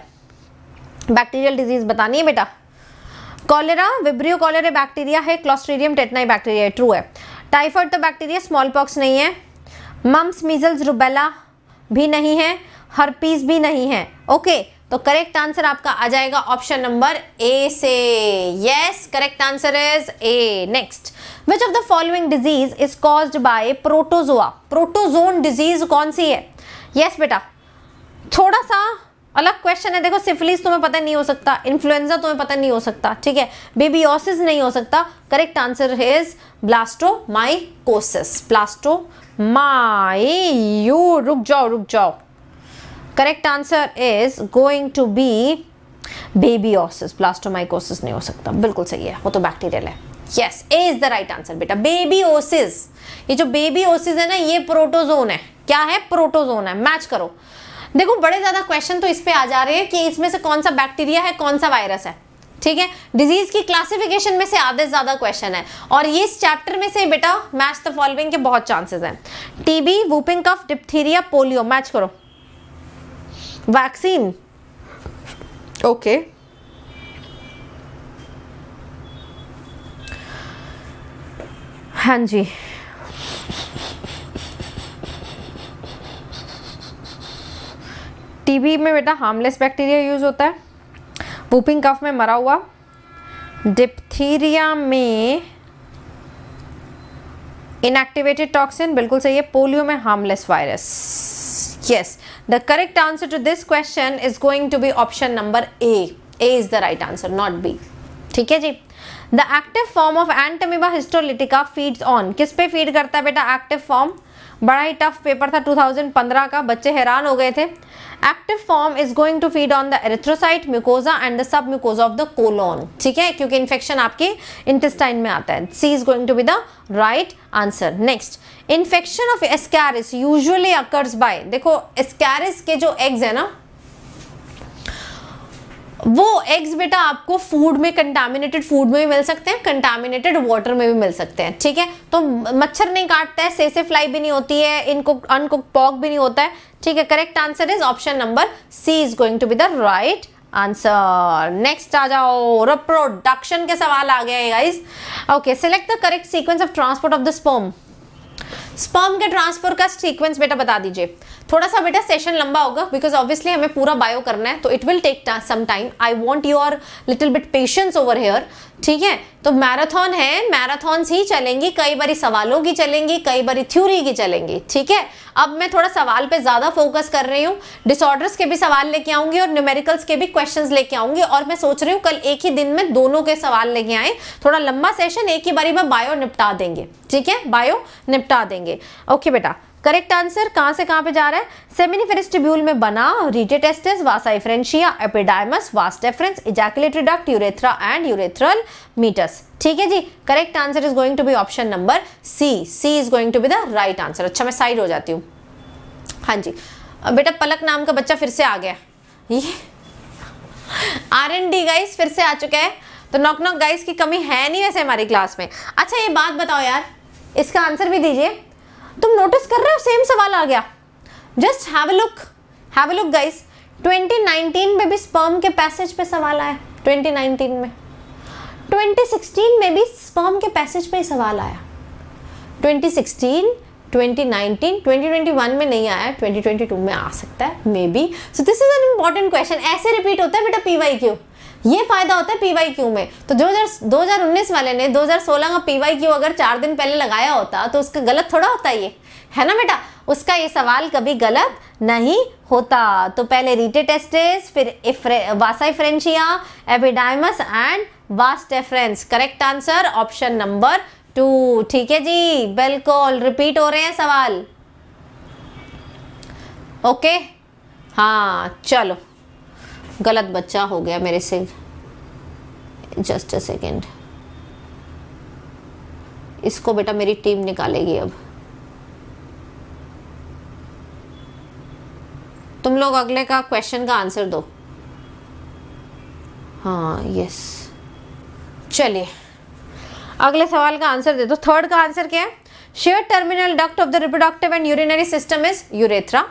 bacterial disease बतानी है बेटा कॉलेरा विब्रियो कॉलेरा बैक्टीरिया है क्लॉस्ट्रीडियम टेटनाई बैक्टीरिया है ट्रू है टाइफॉइड तो बैक्टीरिया स्मॉल पॉक्स नहीं है मम्स मीजल्स रुबेला भी नहीं है हर्पीज भी नहीं है ओके okay. तो करेक्ट आंसर आपका आ जाएगा ऑप्शन नंबर ए से yes correct answer is A next which of the following disease is caused by protozoa protozoan disease कौन सी है यस yes, बेटा थोड़ा सा अलग क्वेश्चन है देखो सिफिलिस तुम्हें पता नहीं हो सकता इन्फ्लुएंजा तुम्हें पता नहीं हो सकता ठीक है बेबीओसिस नहीं हो सकता correct answer is blasto blasto my you रुक जाओ रुक जाओ correct answer is going to be babesiosis blastomycosis नहीं हो सकता बिल्कुल सही है वो तो बैक्टीरियल है yes A is the right answer बेटा बेबी ओसिस ये जो बेबी ओसिस है ना ये प्रोटोजोन है क्या है प्रोटोजोन है मैच करो देखो बड़े ज़्यादा क्वेश्चन तो इस पे आ जा रहे हैं कि इसमें से कौन सा बैक्टीरिया है कौन सा वायरस है ठीक है डिजीज की क्लासिफिकेशन में से आधे ज्यादा क्वेश्चन है और ये इस चैप्टर में से बेटा मैच द फॉलोइंग के बहुत चांसेस हैं TB whooping cough diphtheria polio match करो वैक्सीन ओके हाँ जी टीबी में बेटा हार्मलेस बैक्टीरिया यूज़ होता है वूपिंग कफ में मरा हुआ डिप्थीरिया में इनएक्टिवेटेड टॉक्सिन बिल्कुल सही है पोलियो में harmless virus yes The correct answer to this question is going to be option number A. A is the right answer, not B. ठीक है जी the active form of entamoeba histolytica feeds on किस पे feed करता है बेटा active form बड़ा ही tough paper था 2015 का बच्चे हैरान हो गए थे active form is going to feed on the erythrocyte mucosa and the submucosa of the colon ठीक है क्योंकि इन्फेक्शन आपके इंटेस्टाइन में आता है C is going to be the right answer next infection of ascaris usually occurs by देखो ascaris के जो एग्स है ना वो एग्स बेटा आपको फूड में कंटामिनेटेड फूड में भी मिल सकते हैं कंटामिनेटेड वाटर में भी मिल सकते हैं ठीक है तो मच्छर नहीं काटता है सेसे फ्लाई भी नहीं होती है इनको अनकुक पॉक भी नहीं होता है ठीक है correct answer is option number C is going to be the right answer next आ जाओ रिप्रोडक्शन के सवाल आ गए guys okay select the correct sequence of transport of the sperm sperm के ट्रांसफर का सीक्वेंस बेटा बता दीजिए थोड़ा सा बेटा सेशन लंबा होगा बिकॉज ऑब्वियसली हमें पूरा बायो करना है तो it will take some time I want your little bit patience over here ठीक है तो मैराथन है मैराथन्स ही चलेंगी कई बारी सवालों की चलेंगी कई बारी थ्योरी की चलेंगी ठीक है अब मैं थोड़ा सवाल पे ज़्यादा फोकस कर रही हूँ डिसऑर्डर्स के भी सवाल लेके आऊँगी और न्यूमेरिकल्स के भी क्वेश्चंस लेके आऊँगी और मैं सोच रही हूँ कल एक ही दिन में दोनों के सवाल लेके आए थोड़ा लंबा सेशन एक ही बारी में बायो निपटा देंगे ठीक है बायो निपटा देंगे ओके बेटा करेक्ट आंसर कहाँ से कहाँ पे जा रहा है सेमिनी ट्यूब्यूल में बना rete testis vasa efferentia epididymis vas deferens ejaculatory duct urethra and urethral meatus ठीक है जी correct answer is going to be option number C C is going to be the right answer अच्छा मैं साइड हो जाती हूँ हाँ जी बेटा पलक नाम का बच्चा फिर से आ गया ये आर एन डी गाइस फिर से आ चुका है तो नॉक नॉक गाइस की कमी है नहीं वैसे हमारी क्लास में अच्छा ये बात बताओ यार इसका आंसर भी दीजिए तुम नोटिस कर रहे हो सेम सवाल आ गया just have look have look guys 2019 में भी स्पर्म के पैसेज पे सवाल आया 2019 में 2016 में भी स्पर्म के पैसेज पे ही सवाल आया 2016 2019, 2021 में नहीं आया 2022 में आ सकता है maybe so this is an important question ऐसे रिपीट होता है बेटा पी वाई क्यू ये फायदा होता है पीवाई क्यू में तो जो दो हजार उन्नीस वाले ने दो हजार सोलह का पीवाई क्यू अगर चार दिन पहले लगाया होता तो उसका गलत थोड़ा होता ये है ना बेटा उसका ये सवाल कभी गलत नहीं होता तो पहले रीटे टेस्टेस फिर vasa efferentia epididymis and vas deferens correct answer option number two ठीक है जी बिल्कुल रिपीट हो रहे हैं सवाल ओके हाँ चलो गलत बच्चा हो गया मेरे से जस्ट अ सेकेंड इसको बेटा मेरी टीम निकालेगी अब तुम लोग अगले का क्वेश्चन का आंसर दो हाँ यस चलिए अगले सवाल का आंसर दे दो थर्ड का आंसर क्या है share terminal duct of the reproductive and urinary system is urethra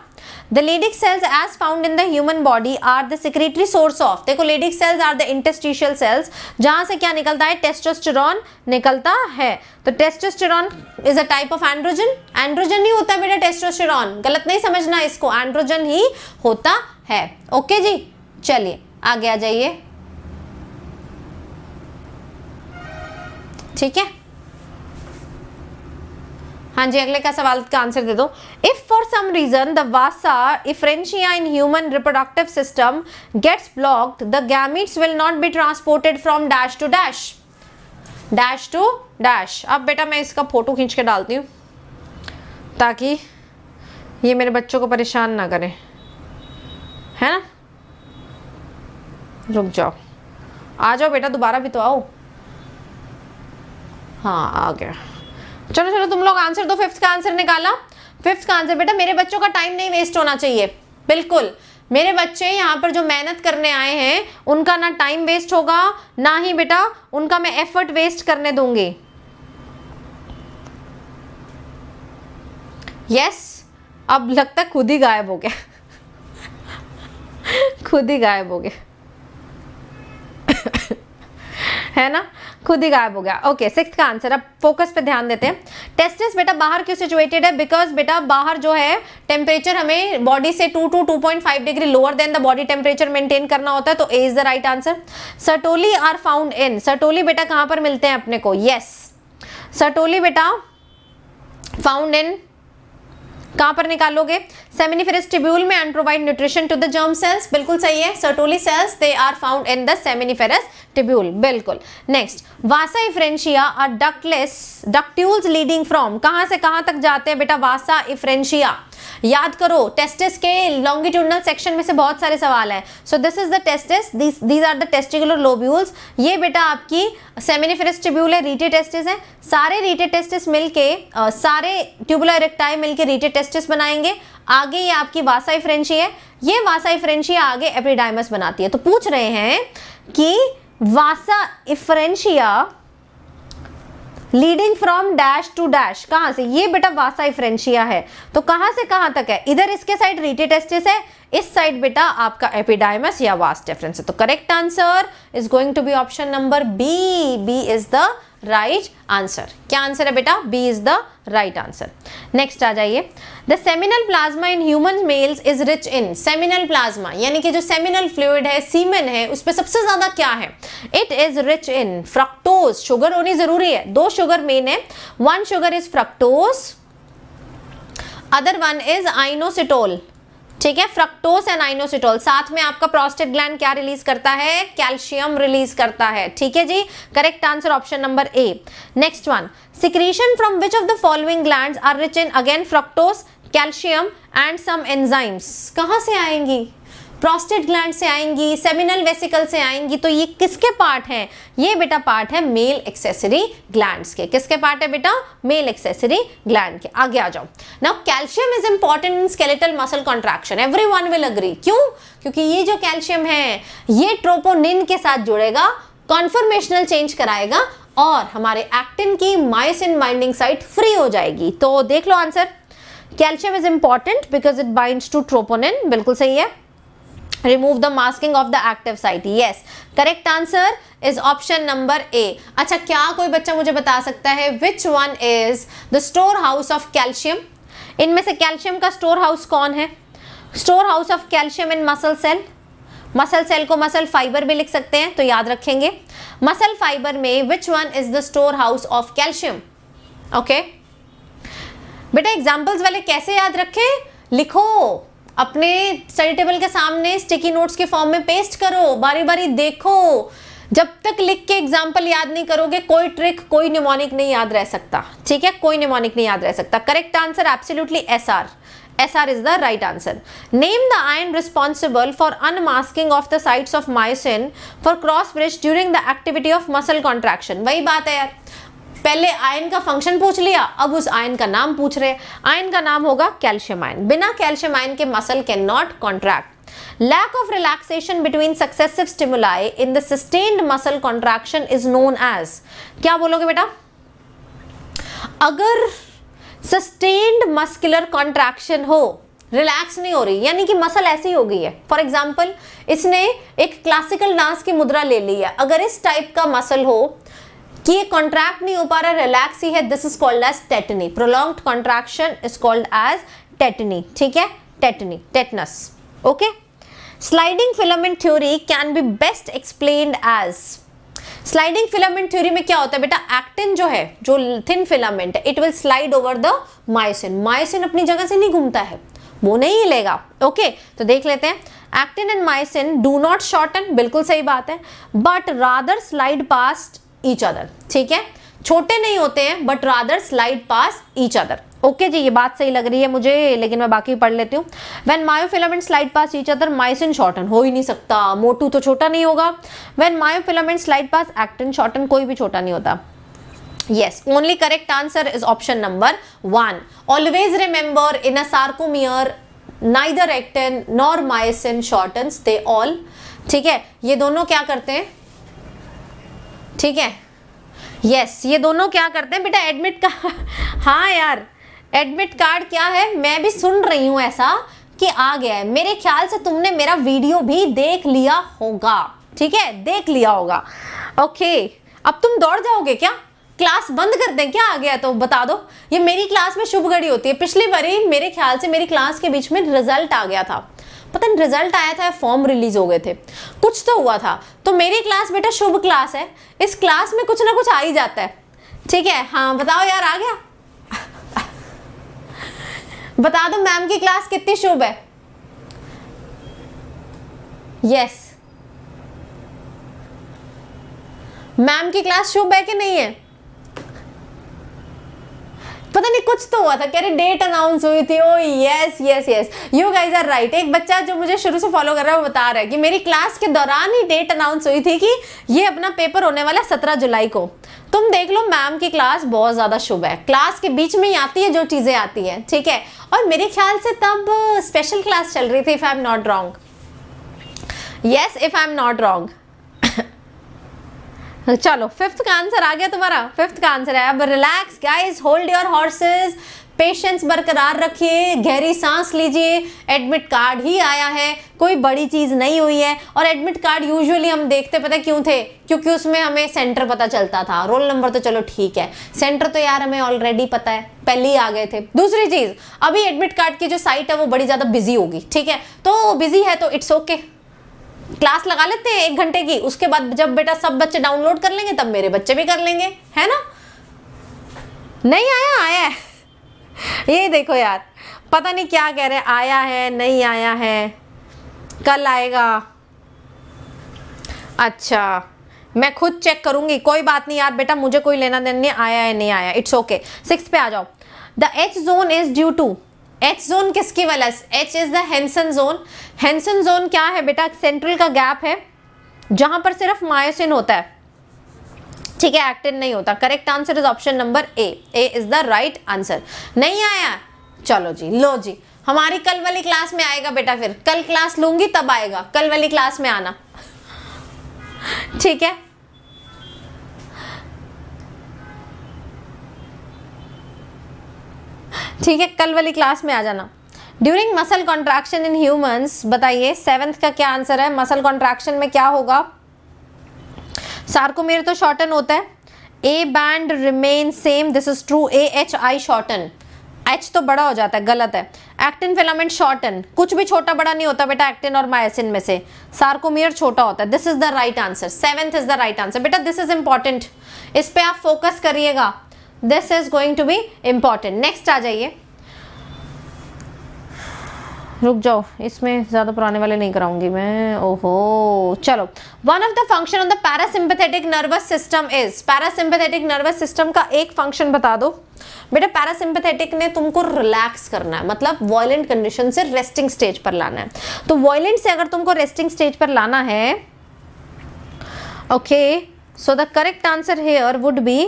the Leydig cells as found in the human body are the secretory source of देखो Leydig cells are the interstitial cells जहां से क्या निकलता है testosterone निकलता है तो testosterone is a type of androgen androgen ही होता है बेटा टेस्टोस्टेरॉन गलत नहीं समझना इसको एंड्रोजन ही होता है ओके okay जी चलिए आगे आ जाइए ठीक है हाँ जी अगले का सवाल का आंसर दे दो if for some reason the vasa efferentia in human reproductive system gets blocked the gametes will not be transported from dash to dash dash to dash अब बेटा मैं इसका फोटो खींच के डालती हूँ ताकि ये मेरे बच्चों को परेशान ना करें है ना रुक जाओ आ जाओ बेटा दोबारा भी तो आओ हाँ आ गया चलो चलो तुम लोग आंसर दो फिफ्थ का आंसर निकाला फिफ्थ का आंसर बेटा मेरे बच्चों का टाइम नहीं वेस्ट होना चाहिए बिल्कुल मेरे बच्चे यहाँ पर जो मेहनत करने आए हैं उनका ना टाइम वेस्ट होगा ना ही बेटा उनका मैं एफर्ट वेस्ट करने दूंगी यस yes, अब लगता खुद ही गायब हो गया *laughs* खुद ही गायब हो गया *laughs* है ना खुद ही गायब हो गया ओके सिक्स का आंसर अब फोकस पे ध्यान देते हैं टेस्टिस बेटा बाहर क्यों सिचुएटेड है बिकॉज बेटा बाहर जो है टेम्परेचर हमें बॉडी से two to two point five degree lower than the body temperature maintain करना होता है तो A is the right answer Sertoli are found in Sertoli बेटा कहां पर मिलते हैं अपने को यस yes. सटोली बेटा फाउंड इन कहां पर निकालोगे सेमिनिफेरस ट्यूब्यूल में and provide nutrition to the germ cells बिल्कुल सही है Sertoli cells they are found in the seminiferous tubule बिल्कुल next Vasa efferentia are ductless ductules leading from कहां से कहां तक जाते हैं बेटा वासा इफ्रेंशिया याद करो टेस्टिस के लॉन्गिट्यूडनल सेक्शन में से बहुत सारे सवाल है so this is the testis these are the testicular lobules ये बेटा आपकी सेमिनिफेरस ट्यूब्यूल है रीटे टेस्टिस है सारे रीटे टेस्टिस मिलके सारे ट्यूबुलर इरेक्टाई मिलके रीटे टेस्टिस बनाएंगे आगे ये आपकी वासाई फ्रेंची है ये वासाई फ्रेंची आगे एपिडाइमस बनाती है तो पूछ रहे हैं कि vasa efferentia leading from dash to dash कहां से ये बेटा वासाई फ्रेंशिया है तो कहां से कहां तक है इधर इसके साइड रीटे है इस साइड बेटा आपका एपिडाइमस या वास डिफरेंस है तो correct answer is going to be option number B B is the right answer क्या आंसर है बेटा B is the right answer next आ जाइए the seminal plasma in human males is rich in seminal plasma यानी कि जो seminal fluid है सीमेन है उस पर सबसे ज़्यादा क्या है it is rich in fructose sugar होनी ज़रूरी है दो शुगर मेन है one sugar is fructose other one is inositol ठीक है फ्रक्टोस एंड आइनोसिटोल साथ में आपका प्रोस्टेट ग्लैंड क्या रिलीज करता है कैल्शियम रिलीज करता है ठीक है जी correct answer option number A next one secretion from which of the following gland are rich in again fructose calcium and some enzymes कहाँ से आएंगी प्रोस्टेट ग्लैंड से आएंगी सेमिनल वेसिकल से आएंगी तो ये किसके पार्ट हैं ये बेटा पार्ट है मेल एक्सेसरी ग्लैंड्स के किसके पार्ट है बेटा मेल एक्सेसरी ग्लैंड के आगे आ जाओ now calcium is important in skeletal muscle contraction everyone will agree क्यों क्योंकि ये जो कैल्शियम है ये ट्रोपोनिन के साथ जुड़ेगा कॉन्फर्मेशनल चेंज कराएगा और हमारे एक्टिन की माइसिन बाइंडिंग साइट फ्री हो जाएगी तो देख लो answer calcium is important because it binds to troponin बिल्कुल सही है remove the masking of the active site yes correct answer is option number A अच्छा क्या कोई बच्चा मुझे बता सकता है which one is the storehouse of calcium इनमें से कैल्शियम का स्टोर हाउस कौन है storehouse of calcium in muscle cell muscle cell को मसल फाइबर भी लिख सकते हैं तो याद रखेंगे मसल फाइबर में which one is the storehouse of calcium okay बेटा एग्जाम्पल्स वाले कैसे याद रखें लिखो अपने स्टडी टेबल के सामने स्टिकी नोट्स के फॉर्म में पेस्ट करो बारी बारी देखो जब तक लिख के एग्जाम्पल याद नहीं करोगे कोई ट्रिक कोई निमोनिक नहीं याद रह सकता ठीक है कोई निमोनिक नहीं याद रह सकता correct answer absolutely S R S R is the right answer name the ion responsible for unmasking of the sites of myosin for cross bridge during the activity of muscle contraction वही बात है यार पहले ion का function पूछ लिया अब उस आयन का नाम पूछ रहे आयन का नाम होगा कैल्शियम आयन बिना कैल्शियम आयन के muscle can not contract lack of relaxation between successive stimuli in the sustained muscle contraction is known as क्या बोलोगे बेटा अगर सस्टेन्ड मस्कुलर कॉन्ट्रैक्शन हो रिलैक्स नहीं हो रही यानी कि मसल ऐसी हो गई है फॉर एग्जाम्पल इसने एक क्लासिकल डांस की मुद्रा ले ली है अगर इस टाइप का मसल हो कि ये कॉन्ट्रैक्ट नहीं हो पा रहा रिलैक्स ही है this is called as tetany prolong contraction is called as tetany ठीक है tetany tetanus okay sliding filament theory can be best explain as sliding filament theory में क्या होता है बेटा एक्टिन जो है जो थिन फिलामेंट है it will slide over the myosin myosin अपनी जगह से नहीं घूमता है वो नहीं हिलेगा ओके तो देख लेते हैं actin and myosin do not shorten बिल्कुल सही बात है but rather slide past each other ठीक है छोटे नहीं होते हैं but rather slide past each other okay जी ये बात सही लग रही है मुझे लेकिन मैं बाकी पढ़ लेती हूँ when myofilament slide past each other myosin shorten हो ही नहीं सकता मोटू तो छोटा नहीं होगा when myofilament slide past actin shorten कोई भी छोटा नहीं होता yes only correct answer is option number one always remember in a sarcomere neither actin nor myosin shorten they all ठीक है ये दोनों क्या करते हैं ठीक है यस yes, ये दोनों क्या करते हैं बेटा एडमिट कार्ड हाँ यार एडमिट कार्ड क्या है मैं भी सुन रही हूँ ऐसा कि आ गया है मेरे ख्याल से तुमने मेरा वीडियो भी देख लिया होगा ठीक है देख लिया होगा ओके अब तुम दौड़ जाओगे क्या क्लास बंद कर दें क्या आ गया तो बता दो ये मेरी क्लास में शुभ घड़ी होती है पिछली बारी मेरे ख्याल से मेरी क्लास के बीच में रिजल्ट आ गया था पता नहीं रिजल्ट आया था फॉर्म रिलीज हो गए थे कुछ तो हुआ था तो मेरी क्लास बेटा शुभ क्लास है इस क्लास में कुछ ना कुछ आ ही जाता है ठीक है हाँ बताओ यार आ गया बता दो मैम की क्लास कितनी शुभ है यस मैम की क्लास शुभ है कि नहीं है पता नहीं कुछ तो हुआ था कह रहे डेट अनाउंस हुई थी oh yes yes yes you guys are right एक बच्चा जो मुझे शुरू से फॉलो कर रहा है वो बता रहा है कि मेरी क्लास के दौरान ही डेट अनाउंस हुई थी कि ये अपना पेपर होने वाला है सत्रह जुलाई को तुम देख लो मैम की क्लास बहुत ज़्यादा शुभ है क्लास के बीच में ही आती है जो चीज़ें आती हैं ठीक है और मेरे ख्याल से तब स्पेशल क्लास चल रही थी if I am not wrong yes if I am not wrong चलो फिफ्थ का आंसर आ गया तुम्हारा फिफ्थ का आंसर है अब relax guys hold your horses patience बरकरार रखिए गहरी सांस लीजिए एडमिट कार्ड ही आया है कोई बड़ी चीज़ नहीं हुई है और एडमिट कार्ड यूजुअली हम देखते पता क्यों थे क्योंकि उसमें हमें सेंटर पता चलता था रोल नंबर तो चलो ठीक है सेंटर तो यार हमें ऑलरेडी पता है पहले ही आ गए थे दूसरी चीज़ अभी एडमिट कार्ड की जो साइट है वो बड़ी ज़्यादा बिजी होगी ठीक है तो बिजी है तो इट्स ओके okay. क्लास लगा लेते हैं एक घंटे की उसके बाद जब बेटा सब बच्चे डाउनलोड कर लेंगे तब मेरे बच्चे भी कर लेंगे है ना नहीं आया आया है ये देखो यार पता नहीं क्या कह रहे आया है नहीं आया है कल आएगा अच्छा मैं खुद चेक करूंगी कोई बात नहीं यार बेटा मुझे कोई लेना देना नहीं आया है नहीं आया इट्स ओके सिक्स पे आ जाओ the H zone is due to H zone किसकी वाला H is Hensen zone Hensen zone क्या है बेटा सेंट्रल का गैप है जहां पर सिर्फ मायोसिन होता है ठीक है एक्टिन नहीं होता correct answer is option number A A is the right answer नहीं आया चलो जी लो जी हमारी कल वाली क्लास में आएगा बेटा फिर कल क्लास लूंगी तब आएगा कल वाली क्लास में आना ठीक है ठीक है कल वाली क्लास में आ जाना during muscle contraction in humans बताइए सेवन्थ का क्या आंसर है मसल कॉन्ट्रैक्शन में क्या होगा सार्कोमेर तो शॉर्टन होता है A band remain same this is true A H I shorten H तो बड़ा हो जाता है गलत है एक्टिन फिलामेंट शॉर्टन कुछ भी छोटा बड़ा नहीं होता बेटा एक्टिन और मायसिन में से सार्कोमियर छोटा होता है this is the right answer seventh is the right answer बेटा दिस इज इंपॉर्टेंट इस पर आप फोकस करिएगा this is going to be important next आ जाइए रुक जाओ इसमें ज़्यादा पुराने वाले नहीं कराऊंगी मैं ओहो चलो one of the function of the parasympathetic nervous system is parasympathetic nervous system का एक फंक्शन बता दो बेटा पैरासिम्पथेटिक ने तुमको रिलैक्स करना है मतलब वॉयलेंट कंडीशन से रेस्टिंग स्टेज पर लाना है तो वॉयलेंट से अगर तुमको रेस्टिंग स्टेज पर लाना है okay so the correct answer here would be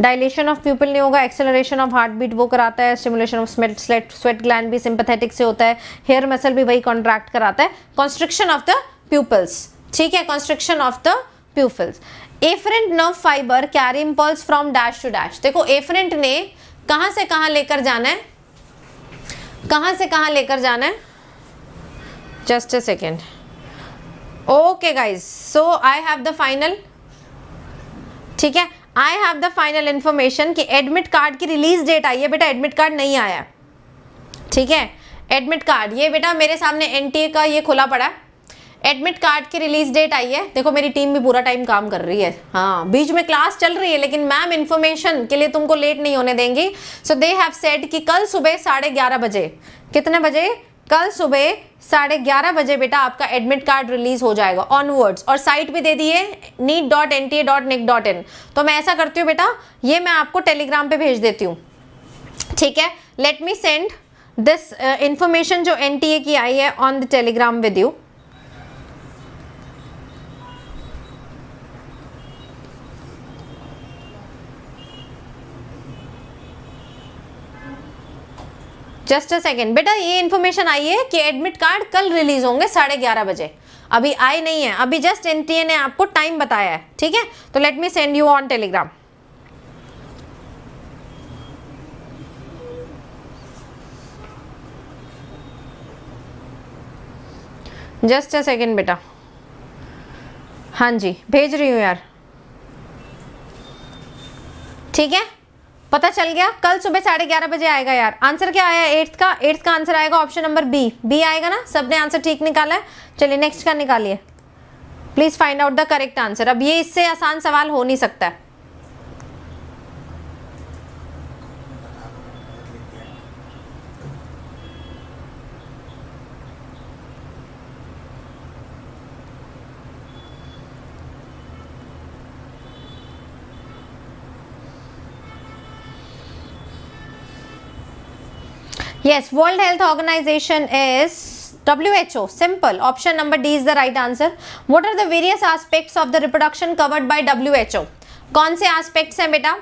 dilation of pupil नहीं होगा एक्सेलरेशन ऑफ हार्ट बीट वो कराता है स्टिमुलेशन ऑफ स्मेट स्वेट ग्लैंड भी सिंपथेटिक से होता है हेयर मसल भी वही कॉन्ट्रैक्ट कराता है कॉन्स्ट्रिक्शन ऑफ द प्यूपल्स ठीक है constriction of the pupils efferent nerve fibre carry impulse from dash to dash देखो एफरेंट ने कहाँ से कहाँ लेकर जाना है कहाँ से कहाँ लेकर जाना है just a second okay guys so I have the final ठीक है I have the final information कि एडमिट कार्ड की रिलीज डेट आई है बेटा एडमिट कार्ड नहीं आया ठीक है एडमिट कार्ड ये बेटा मेरे सामने एन का ये खुला पड़ा है एडमिट कार्ड की रिलीज डेट आई है देखो मेरी टीम भी पूरा टाइम काम कर रही है हाँ बीच में क्लास चल रही है लेकिन मैम इन्फॉर्मेशन के लिए तुमको लेट नहीं होने देंगी सो दे हैव सेट कि कल सुबह साढ़े ग्यारह बजे कितने बजे कल सुबह साढ़े ग्यारह बजे बेटा आपका एडमिट कार्ड रिलीज हो जाएगा ऑनवर्ड्स और साइट भी दे दी है NEET dot N T A dot nic dot in तो मैं ऐसा करती हूँ बेटा ये मैं आपको टेलीग्राम पे भेज देती हूँ ठीक है let me send this information जो एन टी ए की आई है on the Telegram with you just a second बेटा ये इन्फॉर्मेशन आई है कि एडमिट कार्ड कल रिलीज होंगे साढ़े ग्यारह बजे अभी आए नहीं है अभी जस्ट एन ने आपको टाइम बताया है ठीक है तो let me send you on Telegram just a second बेटा हाँ जी भेज रही हूँ यार ठीक है पता चल गया कल सुबह साढ़े ग्यारह बजे आएगा यार आंसर क्या आया एट्थ का एट्थ का आंसर आएगा ऑप्शन नंबर बी बी आएगा ना सबने आंसर ठीक निकाला है चलिए नेक्स्ट का निकालिए please find out the correct answer अब ये इससे आसान सवाल हो नहीं सकता है Yes, World Health Organization is WHO. Simple. Option number D is the right answer. What are the various aspects of the reproduction covered by WHO? कौन से aspects हैं बेटा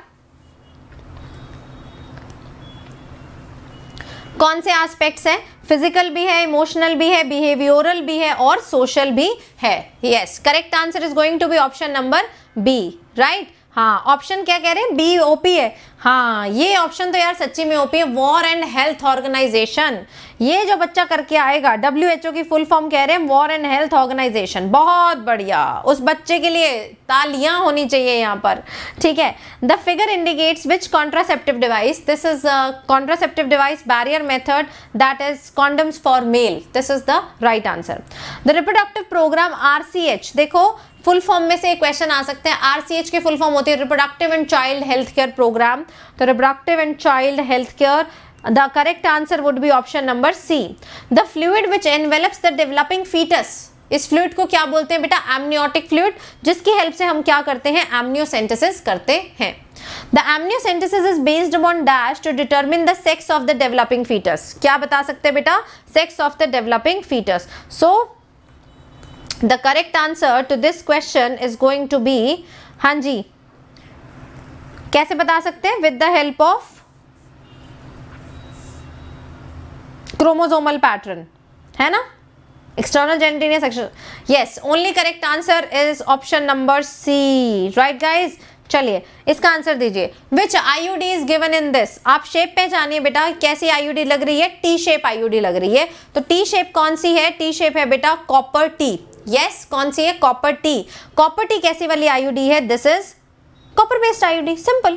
कौन से एस्पेक्ट्स हैं फिजिकल भी है इमोशनल भी है बिहेवियोरल भी है और सोशल भी है yes correct answer is going to be option number B right हाँ ऑप्शन क्या कह रहे हैं बी ओपी है हाँ ये ऑप्शन तो यार सच्ची में ओपी है वॉर एंड हेल्थ ऑर्गेनाइजेशन ये जो बच्चा करके आएगा डब्ल्यू एच ओ की फुल फॉर्म कह रहे हैं वॉर एंड हेल्थ ऑर्गेनाइजेशन बहुत बढ़िया उस बच्चे के लिए तालियां होनी चाहिए यहाँ पर ठीक है the figure indicates which contraceptive device this is contraceptive device barrier method that is condoms for male this is the right answer the reproductive program R C H देखो फुल फॉर्म में से एक क्वेश्चन आ सकते हैं RCH के full form होती है reproductive and child health care program तो reproductive and child health care the correct answer would be option number C the fluid which envelops the developing foetus इस फ्लूड को क्या बोलते हैं बेटा एमनियोटिक फ्लूड जिसकी हेल्प से हम क्या करते हैं एमनियोसेंटेसिस करते हैं the amniocentesis is based on dash to determine the sex of the developing foetus क्या बता सकते हैं बेटा sex of the developing foetus so the correct answer to this question is going to be हाँ जी कैसे बता सकते हैं with the help of chromosomal pattern है ना external genitalia action yes only correct answer is option number C right guys चलिए इसका आंसर दीजिए विच IUD is given in this आप शेप पे जानिए बेटा कैसी आईयूडी लग रही है टी शेप आईयूडी लग रही है तो टी शेप कौन सी है टी शेप है बेटा कॉपर टी यस कौन सी है कॉपर टी कॉपर टी कैसी वाली आईयूडी है this is copper based IUD simple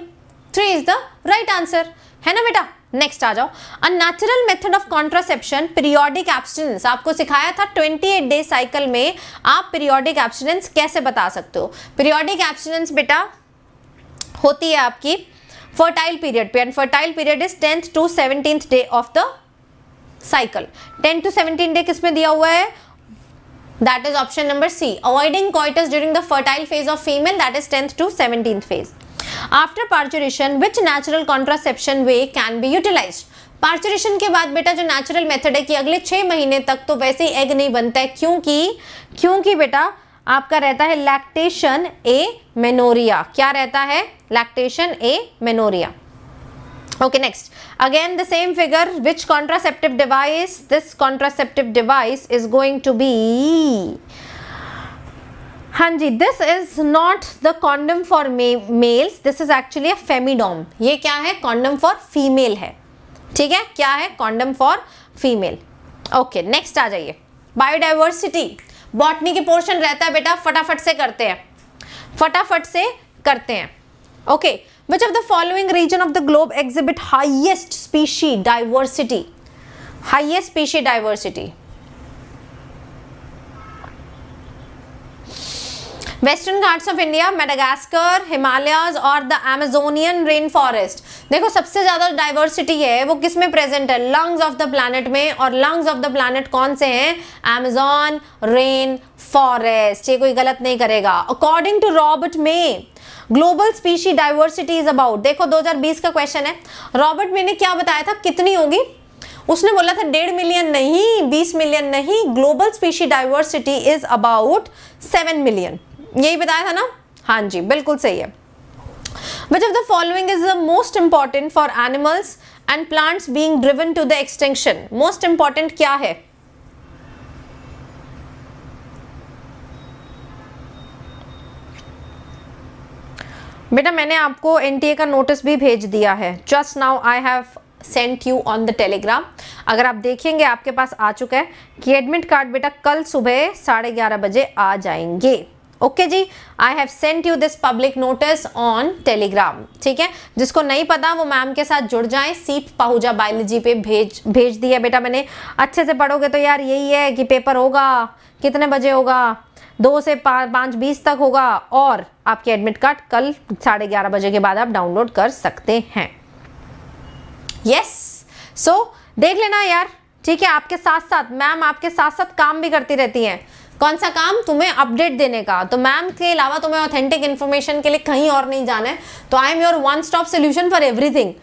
three is the right answer है ना बेटा नेक्स्ट आ जाओ a natural method of contraception periodic abstinence आपको सिखाया था 28 डे साइकिल में आप पीरियोडिक एब्सटेंस कैसे बता सकते हो पीरियोडिक एब्सटेंस बेटा होती है आपकी फर्टाइल पीरियड पे and fertile period is tenth to seventeen day of the cycle ten to seventeen day किसमें दिया हुआ है that is option number c avoiding coitus during the fertile phase of female that is 10th to 17th phase after parturition which natural contraception way can be utilize parturition के बाद बेटा जो natural method है कि अगले छः महीने तक तो वैसे ही एग नहीं बनता है क्योंकि क्योंकि बेटा आपका रहता है लैक्टेशन ए मेनोरिया क्या रहता है lactation amenorrhoea okay next again the same figure which contraceptive device this contraceptive device is going to be हाँ जी this is not the condom for males this is actually a femidom ये क्या है condom for female है ठीक है क्या है condom for female okay next आ जाइए बायोडाइवर्सिटी बॉटनी के पोर्शन रहता है बेटा फटाफट से करते हैं फटाफट से करते हैं okay okay. Which of the following region of the globe exhibit highest species diversity highest species diversity western Ghats of India Madagascar Himalayas और द एमेजोनियन रेन फॉरेस्ट देखो सबसे ज़्यादा डाइवर्सिटी है वो किस में प्रेजेंट है लंग्स ऑफ द प्लानट में और लंग्स ऑफ द प्लानट कौन से हैं एमेजॉन रेन फॉरेस्ट ये कोई गलत नहीं करेगा according to Robert May global species diversity is about देखो 2020 का क्वेश्चन है रॉबर्ट मैंने ने क्या बताया था कितनी होगी उसने बोला था डेढ़ मिलियन नहीं बीस मिलियन नहीं global species diversity is about seven million यही बताया था ना हाँ जी बिल्कुल सही है which of the following is the most important for animals and plants being driven to the extension most important क्या है बेटा मैंने आपको एनटीए का नोटिस भी भेज दिया है just now I have sent you on the Telegram अगर आप देखेंगे आपके पास आ चुका है कि एडमिट कार्ड बेटा कल सुबह साढ़े ग्यारह बजे आ जाएंगे ओके okay जी I have sent you this public notice on Telegram ठीक है जिसको नहीं पता वो मैम के साथ जुड़ जाए सीप पाहुजा बायोलॉजी पे भेज भेज दिया बेटा मैंने अच्छे से पढ़ोगे तो यार यही है कि पेपर होगा कितने बजे होगा दो से पाँच बीस तक होगा और आपके एडमिट कार्ड कल साढ़े ग्यारह बजे के बाद आप डाउनलोड कर सकते हैं यस सो देख लेना यार ठीक है आपके साथ साथ मैम आपके साथ साथ काम भी करती रहती हैं कौन सा काम तुम्हें अपडेट देने का तो मैम के अलावा तुम्हें ऑथेंटिक इन्फॉर्मेशन के लिए कहीं और नहीं जाना है तो I am your one stop solution for everything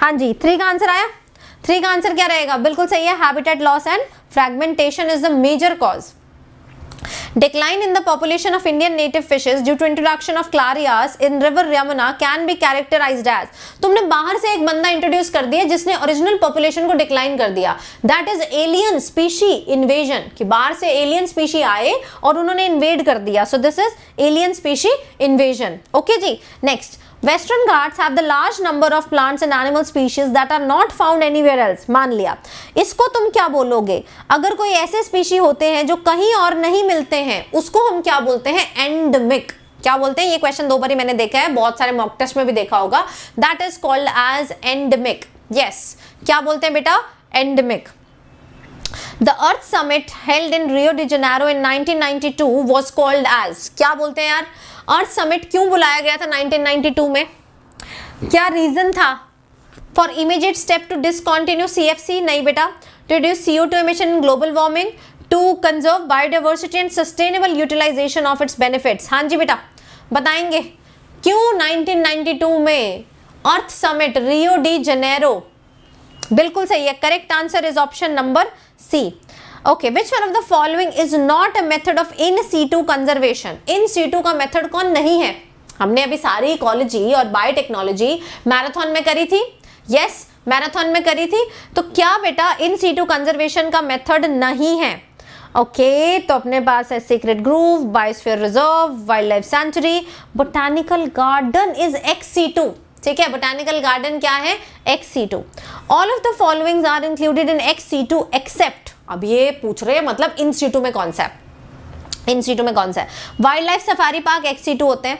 हाँ जी थ्री का आंसर आया थ्री का आंसर क्या रहेगा बिल्कुल सही है habitat loss and fragmentation is the major cause Decline in the population of Indian native fishes due to introduction of clarias in river Yamuna can be characterized as तुमने बाहर से एक बंदा इंट्रोड्यूस कर दिया जिसने ओरिजिनल पॉपुलेशन को decline कर दिया that is alien species invasion कि बाहर से एलियन स्पीशी आए और उन्होंने इन्वेड कर दिया so this is alien species invasion okay जी next western Ghats have the large number of plants and animal species that are not found anywhere else मान लिया इसको तुम क्या बोलोगे अगर कोई ऐसे स्पीशी होते हैं जो कहीं और नहीं मिलते हैं उसको हम क्या बोलते हैं एंडमिक क्या बोलते हैं ये क्वेश्चन दो बार ही मैंने देखा है बहुत सारे मॉक टेस्ट में भी देखा होगा that is called as endemic yes क्या बोलते हैं बेटा endemic the earth summit held in Rio de Janeiro in 1992 was called as क्या बोलते हैं यार अर्थ समिट क्यों बुलाया गया था 1992 में क्या रीज़न था for immediate step to discontinue C नहीं बेटा reduce C O two emission global warming to conserve biodiversity and sustainable utilisation of its benefits हाँ जी बेटा बताएंगे क्यों 1992 में earth summit Rio de Janeiro बिल्कुल सही है correct answer is option number C okay which one of the following is not a method of in situ conservation in situ का मेथड कौन नहीं है हमने अभी सारी इकोलॉजी और बायोटेक्नोलॉजी मैराथन में करी थी यस yes, मैराथन में करी थी तो क्या बेटा इन सीटू कंजर्वेशन का मेथड नहीं है ओके okay, तो अपने पास है sacred grove biosphere reserve wild life sanctuary botanical garden is ex situ ठीक है बोटानिकल गार्डन क्या है ex situ all of the followings are included in ex situ except अब ये पूछ रहे हैं मतलब इन सीटू में कौन सा है इन सीटू में कौन सा है wild life safari park ex situ होते हैं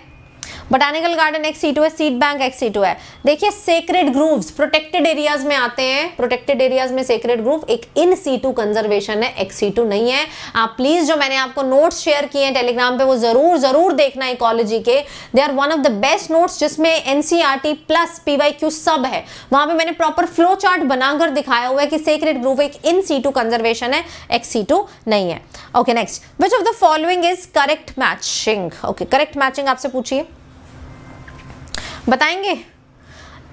बोटानिकल गार्डन एक सीटू है सीट बैंक एक सीटू है देखिए सेक्रेड ग्रूव्स प्रोटेक्टेड एरियाज में आते हैं प्रोटेक्टेड एरियाज में सेक्रेड ग्रूव एक इन सीटू कंजर्वेशन है एक सीटू नहीं है आप प्लीज जो मैंने आपको नोट्स शेयर किए हैं टेलीग्राम पे वो जरूर जरूर देखना इकोलॉजी के they are one of the best notes जिसमें एनसीआरटी प्लस पीवाईक्यू सब है वहां पर मैंने प्रॉपर फ्लो चार्ट बनाकर दिखाया हुआ है कि सेक्रेड ग्रूव एक इन सीटू कंजर्वेशन है एक सीटू नहीं है okay next which of the following is correct matching okay correct matching आपसे पूछिए बताएंगे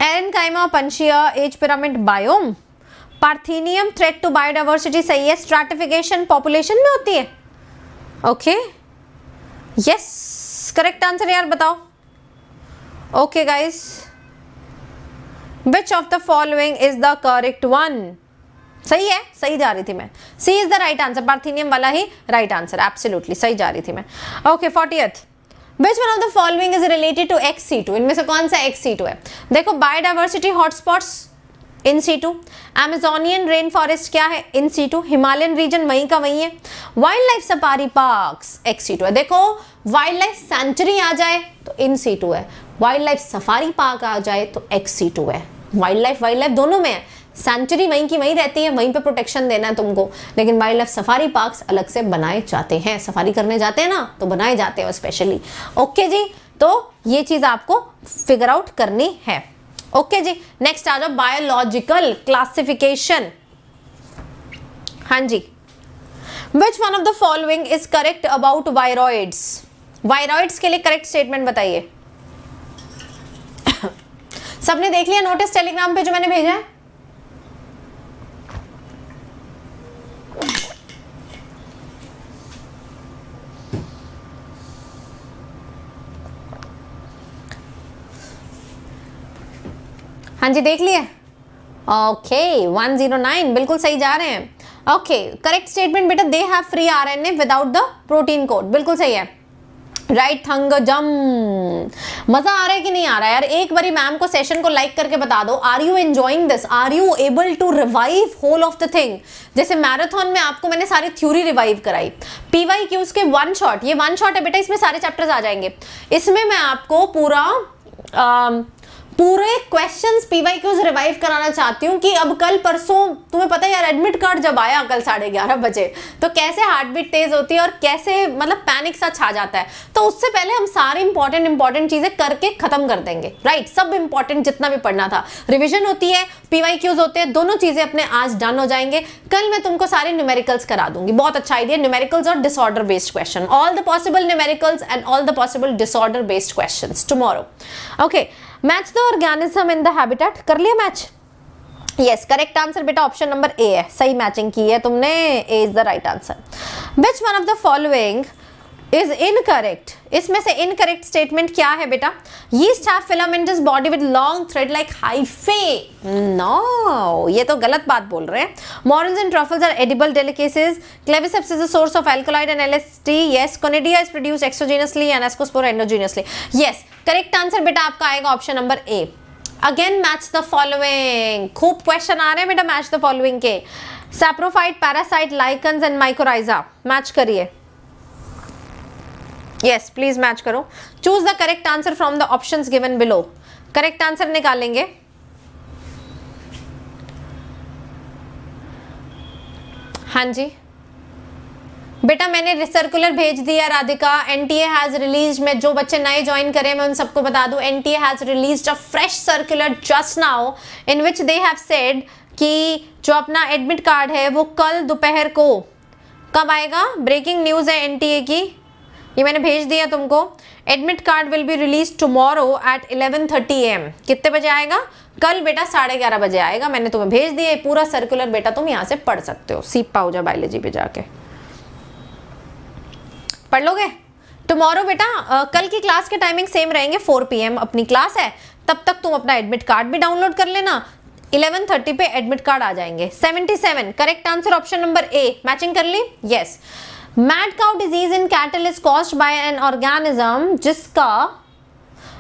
एरन काइमा पंशिया age pyramid biome parthenium threat to biodiversity सही है स्ट्राटिफिकेशन पॉपुलेशन में होती है ओके यस करेक्ट आंसर यार बताओ okay guys which of the following is the correct one सही है सही जा रही थी मैं C is the right answer parthenium वाला ही राइट आंसर एब्सोल्युटली सही जा रही थी मैं okay forty which one of the following is related to ex situ इनमें से कौन सा एक्स सी टू है देखो biodiversity hotspots in situ Amazonian rain forest क्या है in situ Himalayan region वहीं का वहीं है wild life safari parks ex situ है देखो वाइल्ड लाइफ सेंचुरी आ जाए तो इन सी टू है वाइल्ड लाइफ सफारी पार्क आ जाए तो एक्स सी टू है वाइल्ड लाइफ वाइल्ड लाइफ दोनों में है सेंचुरी वहीं की वहीं रहती है वहीं पे प्रोटेक्शन देना है तुमको लेकिन वाइल्ड लाइफ सफारी पार्क अलग से बनाए जाते हैं सफारी करने जाते हैं ना तो बनाए जाते हैं स्पेशली ओके जी तो ये चीज़ आपको फिगर आउट करनी है ओके जी नेक्स्ट आ जाओ बायोलॉजिकल क्लासिफिकेशन हाँ जी which one of the following is correct about viroids viroids के लिए करेक्ट स्टेटमेंट बताइए *coughs* सबने देख लिया नोटिस टेलीग्राम पे जो मैंने भेजा है हाँ जी देख लिए ओके वन जीरो नाइन बिल्कुल सही जा रहे हैं ओके करेक्ट स्टेटमेंट बेटा they have free R N A without the protein coat बिल्कुल सही है राइट थंग जम मज़ा आ रहा है कि नहीं आ रहा है यार एक बारी मैम को सेशन को लाइक करके बता दो are you enjoying this are you able to revive whole of the thing जैसे मैराथन में आपको मैंने सारी थ्योरी रिवाइव कराई पी वाई क्यूज के वन शॉट ये वन शॉट है बेटा इसमें सारे चैप्टर्स आ जाएंगे इसमें मैं आपको पूरा पूरे क्वेश्चन पीवाई क्यूज रिवाइव कराना चाहती हूँ कि अब कल परसों तुम्हें पता है यार एडमिट कार्ड जब आया कल साढ़े ग्यारह बजे तो कैसे हार्ट बीट तेज होती है और कैसे मतलब पैनिक सा छा जाता है तो उससे पहले हम सारी इंपॉर्टेंट इंपॉर्टेंट चीजें करके खत्म कर देंगे राइट सब इंपॉर्टेंट जितना भी पढ़ना था रिविजन होती है पीवाई क्यूज होते हैं दोनों चीजें अपने आज डन हो जाएंगे कल मैं तुमको सारे न्यूमेरिकल्स करा दूंगी बहुत अच्छा आइडिया न्यूमेरिकल्स और disorder based question all the possible numericals and all the possible disorder based question tomorrow okay match the organism in the habitat कर लिया मैच यस करेक्ट आंसर बेटा ऑप्शन नंबर ए है सही matching की है तुमने A is the right answer which one of the following is incorrect इसमें से इनकरेक्ट स्टेटमेंट क्या है बेटा yeast have is body with long thread like hyphae no ये तो गलत बात बोल रहे हैं morels and truffles are edible delicacies Claviceps is a source of alkaloid and LST yes conidia is produce exogenously and ascospore endogenously yes correct answer बेटा आपका आएगा option number A again match the following खूब question आ रहे हैं बेटा match the following के saprophyte parasite lichens and mycorrhiza match करिए यस प्लीज मैच करो choose the correct answer from the option given below correct answer निकालेंगे हाँ जी बेटा मैंने सर्कुलर भेज दिया Radhika N T A has release में जो बच्चे नए ज्वाइन करें मैं उन सबको बता दूं N T A has release a fresh circular just now in which they have said कि जो अपना एडमिट कार्ड है वो कल दोपहर को कब आएगा ब्रेकिंग न्यूज़ है एन टी ए की ये मैंने भेज दिया तुमको admit card will be release tomorrow at 11:30 thirty AM कितने बजे आएगा कल बेटा साढ़े ग्यारह बजे आएगा मैंने तुम्हें भेज दिया ये पूरा सर्कुलर बेटा तुम यहाँ से पढ़ सकते हो सीख पाओजा बायोलॉजी पे जाके पढ़ लोगे टुमारो बेटा आ, कल की क्लास के टाइमिंग सेम रहेंगे 4 पीएम अपनी क्लास है तब तक तुम अपना एडमिट कार्ड भी डाउनलोड कर लेना 11:30 पे एडमिट कार्ड आ जाएंगे 77 correct answer option number A matching कर ली yes yes. Mad cow disease in cattle is caused by an organism जिसका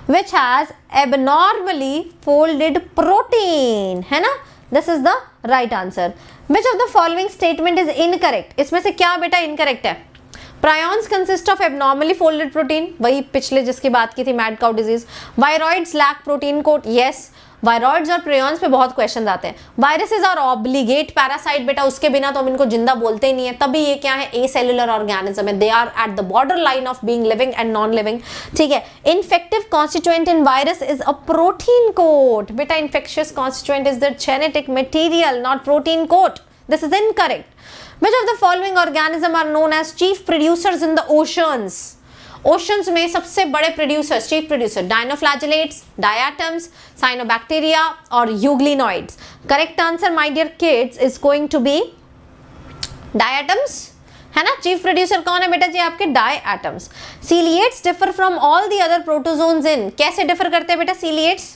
which has abnormally folded protein है ना this is the right answer which of the following statement is incorrect इसमें से क्या बेटा incorrect है prions consist of abnormally folded protein वही पिछले जिसकी बात की थी mad cow disease viroids lack protein coat yes viroids और प्रेयॉन्स पे बहुत क्वेश्चन आते हैं वायरसेज और ऑब्लीगेट पैरासाइट बेटा उसके बिना तो हम इनको जिंदा बोलते ही नहीं है तभी ये क्या है ए सेलुलर ऑर्गेनिज्म है they are at the border line of being living and non living ठीक है infective constituent in virus is a protein coat बेटा infectious constituent is the genetic material not protein coat this is incorrect which of the following organism are known as chief producers in the oceans oceans में सबसे बड़े producer chief producer dinoflagellates diatoms cyanobacteria और euglenoids correct answer my dear kids is going to be diatoms है ना chief producer कौन है बेटा जी आपके diatoms ciliates differ from all the other protozoan in कैसे डिफर करते हैं बेटा सीलिएट्स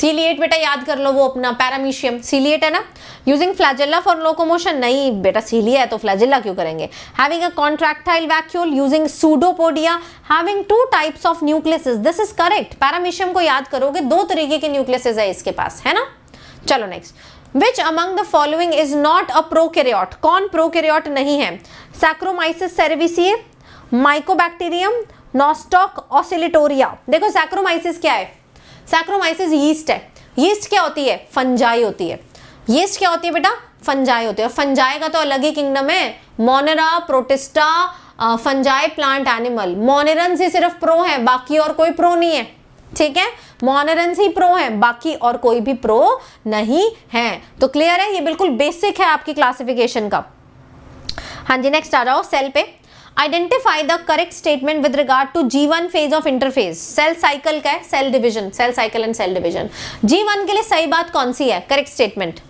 सीलिएट *coughs* बेटा याद कर लो वो अपना पैरामीशियम सीलिएट है ना यूजिंग फ्लैजिला फॉर लोकोमोशन नहीं बेटा सीलिया है तो फ्लैजिला क्यों करेंगे having a contractile vacuole using pseudopodia having two types of nucleuses this is correct paramecium को याद करोगे दो तरीके के न्यूक्लियसेस है इसके पास है ना चलो next which among the following is not a prokaryote कौन प्रोकेरियोट नहीं है Saccharomyces cerevisiae Mycobacterium Nostoc Oscillatoria देखो सैक्रोमाइसिस क्या है सैक्रोमाइसिस यीस्ट है यीस्ट क्या होती है फंजाई होती है यीस्ट क्या होती है बेटा फंजाई होती है और फंजाई का तो अलग ही किंगडम है Monera Protista fungi plant animal monerans से सिर्फ प्रो है बाकी और कोई प्रो नहीं है ठीक है मोनरन ही प्रो है बाकी और कोई भी प्रो नहीं है तो क्लियर है ये बिल्कुल बेसिक है आपकी क्लासिफिकेशन का हाँ जी नेक्स्ट आ जाओ सेल पे identify the correct statement with regard to G one phase of interphase cell cycle का है cell division cell cycle and cell division G one के लिए सही बात कौन सी है correct statement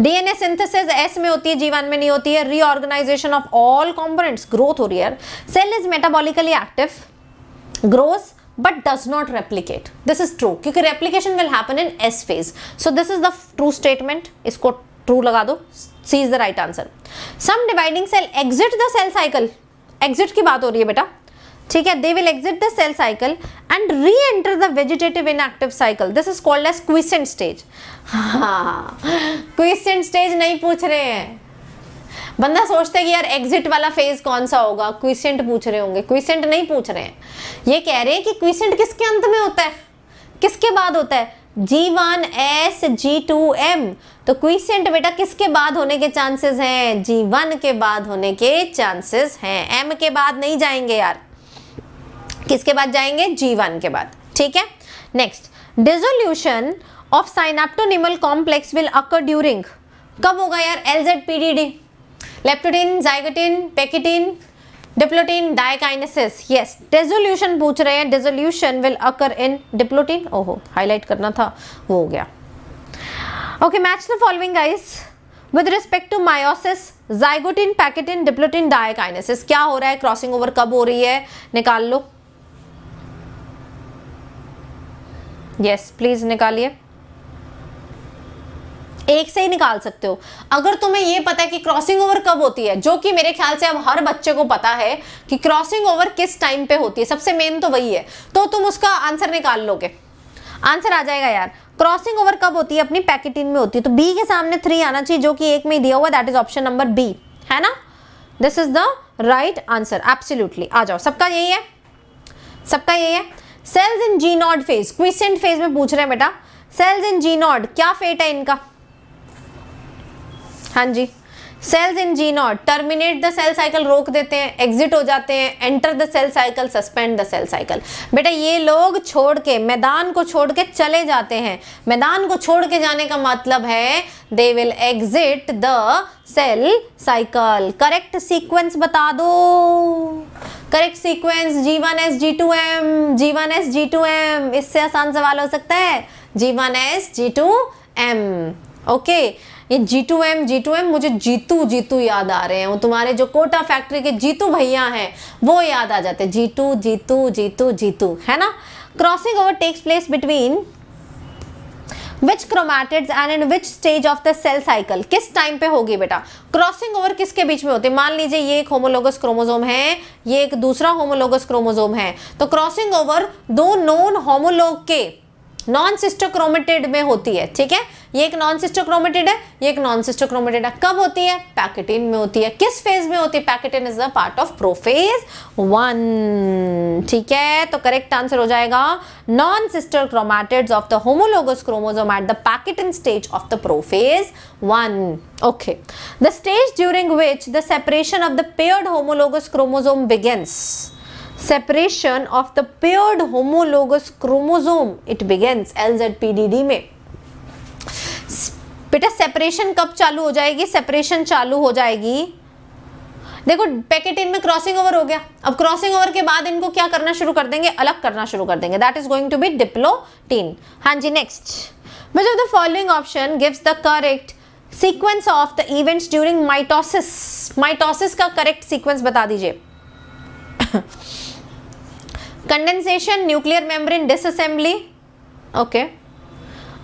DNA synthesis S में होती है जीवन में नहीं होती है reorganisation of all components growth हो रही है cell is metabolically active grows but does not replicate this is true क्योंकि replication will happen in S phase so this is the true statement इसको ट्रू लगा दो C is the right answer some dividing cell exit the cell cycle exit की बात हो रही है बेटा ठीक है they will exit the cell cycle and reenter the vegetative active cycle this is called as quiescent stage हाँ quiescent stage नहीं पूछ रहे हैं बंदा सोचता है कि यार एग्जिट वाला फेज कौन सा होगा क्विसेंट पूछ रहे होंगे क्विसेंट नहीं पूछ रहे हैं ये कह रहे हैं कि क्विसेंट किसके अंत में होता है किसके बाद होता है G one S G two M तो क्विसेंट बेटा किसके बाद होने के चांसेस हैं जी वन के बाद होने के चांसेस हैं एम के बाद नहीं जाएंगे यार किसके बाद जाएंगे जी वन के बाद ठीक है next dissolution of synaptonemal complex will occur during कब होगा यार L Z P D D leptotene zygotene pachytene diplotene diakinesis yes dissolution पूछ रहे हैं dissolution will occur in diplotene ओहो हाईलाइट करना था वो हो गया okay match the following guys with respect to meiosis zygotene pachytene diplotene diakinesis क्या हो रहा है क्रॉसिंग ओवर कब हो रही है निकाल लो यस प्लीज निकालिए एक से ही निकाल सकते हो अगर तुम्हें यह पता है कि क्रॉसिंग ओवर कब होती है जो कि मेरे ख्याल से अब हर बच्चे को पता है कि क्रॉसिंग ओवर किस टाइम पे होती है सबसे मेन तो वही है तो तुम उसका आंसर निकाल लोगे आंसर आ जाएगा यार क्रॉसिंग ओवर कब होती है अपनी पैकेटिन में होती है तो बी के सामने थ्री आना चाहिए जो कि एक में दिया हुआ that is option number B है ना this is the right answer absolutely आ जाओ सबका यही है सबका यही है cells in G naught phase quiescent phase में पूछ रहे हैं बेटा सेल्स इन जी नॉट क्या फेट है इनका हाँ जी cells in G naught terminate the cell cycle रोक देते हैं एग्जिट हो जाते हैं enter the cell cycle suspend the cell cycle बेटा ये लोग छोड़ के मैदान को छोड़ के चले जाते हैं मैदान को छोड़ के जाने का मतलब है they will exit the cell cycle correct sequence बता दो correct sequence G one S G two M G one S G two M इससे आसान सवाल हो सकता है G one S G two M okay ये G two M G two M मुझे जीतू जीतू याद आ रहे हैं तुम्हारे जो कोटा फैक्ट्री के जीतू भैया हैं वो याद आ जाते हैं जीतू जीतू जीतू जीतू है ना crossing over takes place between which chromatids and in which stage of the cell cycle किस टाइम पे होगी बेटा क्रॉसिंग ओवर किसके बीच में होती है मान लीजिए ये एक होमोलोगस क्रोमोजोम है ये एक दूसरा होमोलोगस क्रोमोजोम है तो क्रॉसिंग ओवर दो नॉन होमोलोग के नॉन सिस्टोक्रोमेटेड में होती है ठीक है ये एक नॉन सिस्टोक्रोमेटेड है ये एक नॉन सिस्टोक्रोमेटेड है कब होती है पैकेटिन में होती है किस फेज में होती है pachytene is the part of prophase one ठीक है तो करेक्ट आंसर हो जाएगा non sister chromatids of the homologous chromosome at the pachytene stage of the prophase one okay the stage during which the separation of the paired homologous chromosome begins separation of the paired homologous chromosome it begins D में बेटा separation कब चालू हो जाएगी separation चालू हो जाएगी देखो पैकेट इनमें क्रॉसिंग ओवर हो गया अब क्रॉसिंग ओवर के बाद इनको क्या करना शुरू कर देंगे अलग करना शुरू कर देंगे that is going to be diplotene हाँ जी next which of the following option gives the correct sequence of the events during mitosis mitosis का करेक्ट सीक्वेंस बता दीजिए condensation nuclear membrane okay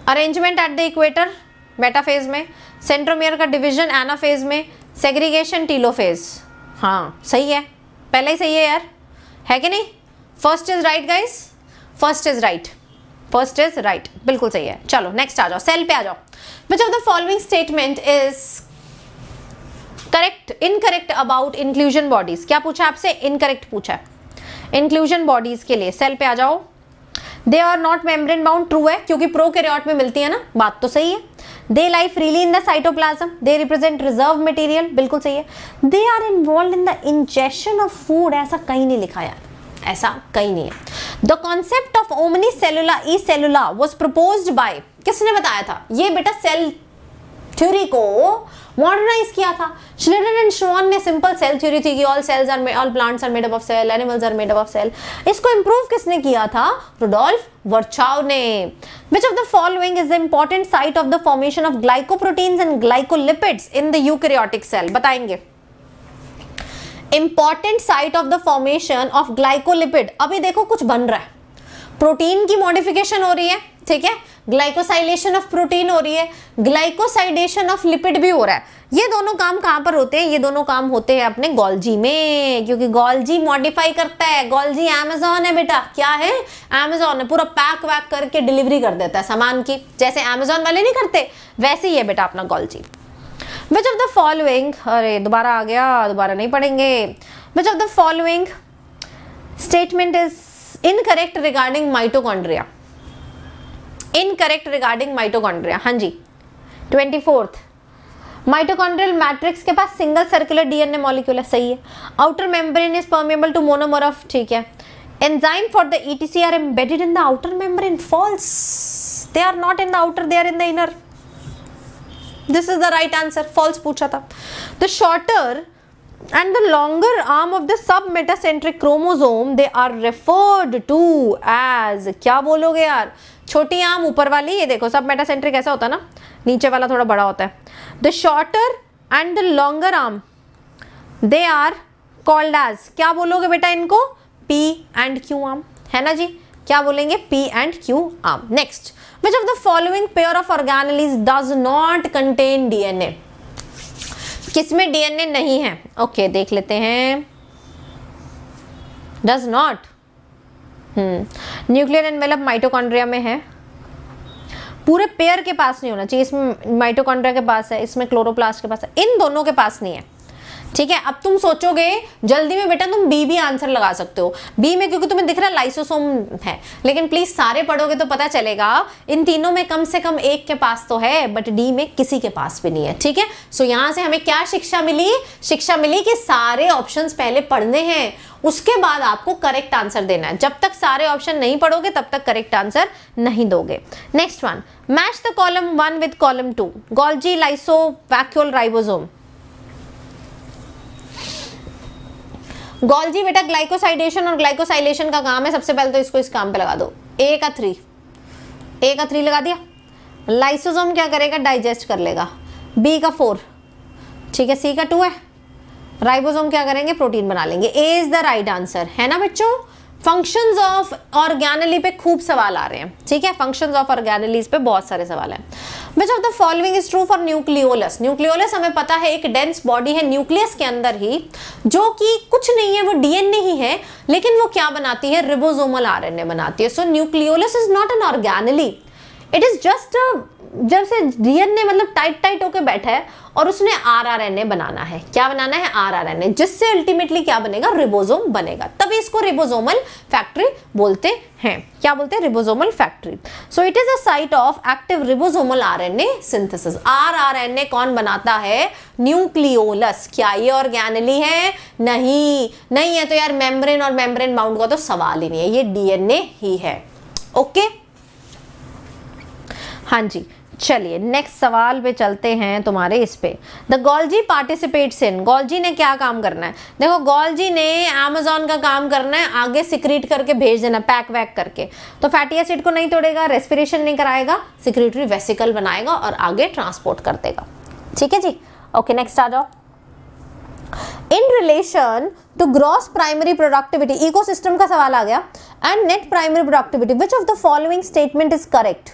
arrangement at the equator बेटा metaphase में centromere का division anaphase में segregation telophase हाँ सही है पहले ही सही है यार है कि नहीं first is right guys first is right first is right बिल्कुल सही है चलो नेक्स्ट आ जाओ सेल पे आ जाओ of the following statement is correct incorrect about inclusion bodies क्या पूछा आपसे इनकरेक्ट पूछा है इंक्लूजन बॉडीज के लिए सेल पे आ जाओ they are not membrane bound true है क्योंकि प्रो प्रोकैरियोट में मिलती है ना बात तो सही है they live freely in the cytoplasm they represent reserve material बिल्कुल सही है they are involve in the ingestion of food ऐसा कहीं नहीं लिखा यार ऐसा कहीं नहीं है the concept of omnis cellula e cellula was propose by किसने बताया था ये बेटा सेल थ्योरी को मॉडर्नाइज किया था श्लिडन एंड श्रोन ने सिंपल सेल थ्योरी थी कि all cells are all plants are made up of cell animals are made up of cell इसको इंप्रूव किसने किया था रुडोल्फ वर्चाव ने which of the following is the important site of the formation of glycoproteins and glycolipids in the eukaryotic cell बताएंगे important site of the formation of glycolipid अभी देखो कुछ बन रहा है प्रोटीन की मॉडिफिकेशन हो रही है ठीक है ग्लाइकोसाइलेशन ऑफ प्रोटीन हो रही है ग्लाइकोसाइडेशन ऑफ लिपिड भी हो रहा है ये दोनों काम कहाँ पर होते हैं ये दोनों काम होते हैं अपने गोल्जी में क्योंकि गोल्जी मॉडिफाई करता है गोल्जी अमेजोन है बेटा क्या है अमेजोन है पूरा पैक वैक करके डिलीवरी कर देता है सामान की जैसे अमेजोन वाले नहीं करते वैसे ही है बेटा अपना Golgi which of the following अरे दोबारा आ गया दोबारा नहीं पढ़ेंगे which of the following statement is incorrect regarding mitochondria incorrect regarding mitochondria हाँ जी ट्वेंटी फोर्थ माइटोकॉन्ड्रियल मैट्रिक्स के पास सिंगल सर्कुलर डीएनए मॉलिक्यूल है सही है outer membrane is permeable to monomer of ठीक है enzyme for the etc are embedded in the outer membrane false they are not in the outer they are in the inner this is the right answer false pucha tha the shorter and the longer arm of the submetacentric chromosome they are referred to as kya bologe yaar छोटी आम ऊपर वाली ये देखो सब metacentric ऐसा होता है ना नीचे वाला थोड़ा बड़ा होता है the shorter and the longer arm they are called as क्या बोलोगे बेटा इनको पी एंड क्यू आर्म है ना जी क्या बोलेंगे P and Q arm next which of the following pair of organelles does not contain DNA किसमें डीएनए नहीं है ओके okay, देख लेते हैं does not nuclear envelope mitochondria में है पूरे पेयर के पास नहीं होना चाहिए इसमें माइटोकॉन्ड्रिया के पास है इसमें क्लोरोप्लास्ट के पास है इन दोनों के पास नहीं है ठीक है अब तुम सोचोगे जल्दी में बेटा तुम बी भी आंसर लगा सकते हो बी में क्योंकि तुम्हें दिख रहा लाइसोसोम है लेकिन प्लीज सारे पढ़ोगे तो पता चलेगा इन तीनों में कम से कम एक के पास तो है बट डी में किसी के पास भी नहीं है ठीक है सो यहाँ से हमें क्या शिक्षा मिली शिक्षा मिली कि सारे ऑप्शन पहले पढ़ने हैं उसके बाद आपको करेक्ट आंसर देना है जब तक सारे ऑप्शन नहीं पढ़ोगे तब तक करेक्ट आंसर नहीं दोगे next one match the column one with column two Golgi lyso vacuole ribosome Golgi बेटा ग्लाइकोसाइडेशन और ग्लाइकोसाइलेशन का काम है सबसे पहले तो इसको इस काम पे लगा दो ए का थ्री ए का थ्री लगा दिया लाइसोजोम क्या करेगा डाइजेस्ट कर लेगा बी का फोर ठीक है सी का टू है राइबोसोम क्या करेंगे प्रोटीन बना लेंगे A is the right answer है ना बच्चों फंक्शंस ऑफ ऑर्गेनली पे खूब सवाल आ रहे हैं ठीक है फंक्शंस ऑफ ऑर्गेनलीज पे बहुत सारे सवाल हैं which of the following is true for nucleolus nucleolus हमें पता है एक डेंस बॉडी है न्यूक्लियस के अंदर ही जो कि कुछ नहीं है वो डीएनए ही है लेकिन वो क्या बनाती है रिबोजोमल आरएनए बनाती है so nucleolus is not an organelle it is just जब से रियन ने मतलब टाइट टाइट होके बैठा है और उसने आर आर एन ए बनाना है क्या बनाना है आर आर एन ए जिससे अल्टीमेटली क्या बनेगा रिबोजोम बनेगा तभी इसको रिबोजोमल फैक्ट्री बोलते हैं क्या बोलते हैं ribosomal factory so it is a site of active ribosomal R N A synthesis R R N A कौन बनाता है न्यूक्लियोलस क्या ये ऑर्गेनली है नहीं नहीं है तो यार मेम्ब्रेन और मेम्ब्रेन बाउंड का तो सवाल ही नहीं है ये डीएनए ही है ओके okay? हाँ जी चलिए नेक्स्ट सवाल पे चलते हैं तुम्हारे इस पे द गॉलजी पार्टिसिपेट्स इन गोलजी ने क्या काम करना है देखो गोलजी ने अमेजोन का काम करना है आगे सिक्रीट करके भेज देना पैक वैक करके तो फैटी एसिड को नहीं तोड़ेगा रेस्पिरेशन नहीं कराएगा सिक्रिटरी वेसिकल बनाएगा और आगे ट्रांसपोर्ट कर देगा ठीक है जी ओके नेक्स्ट आ जाओ in relation to gross primary productivity ecosystem का सवाल आ गया and net primary productivity which of the following statement is correct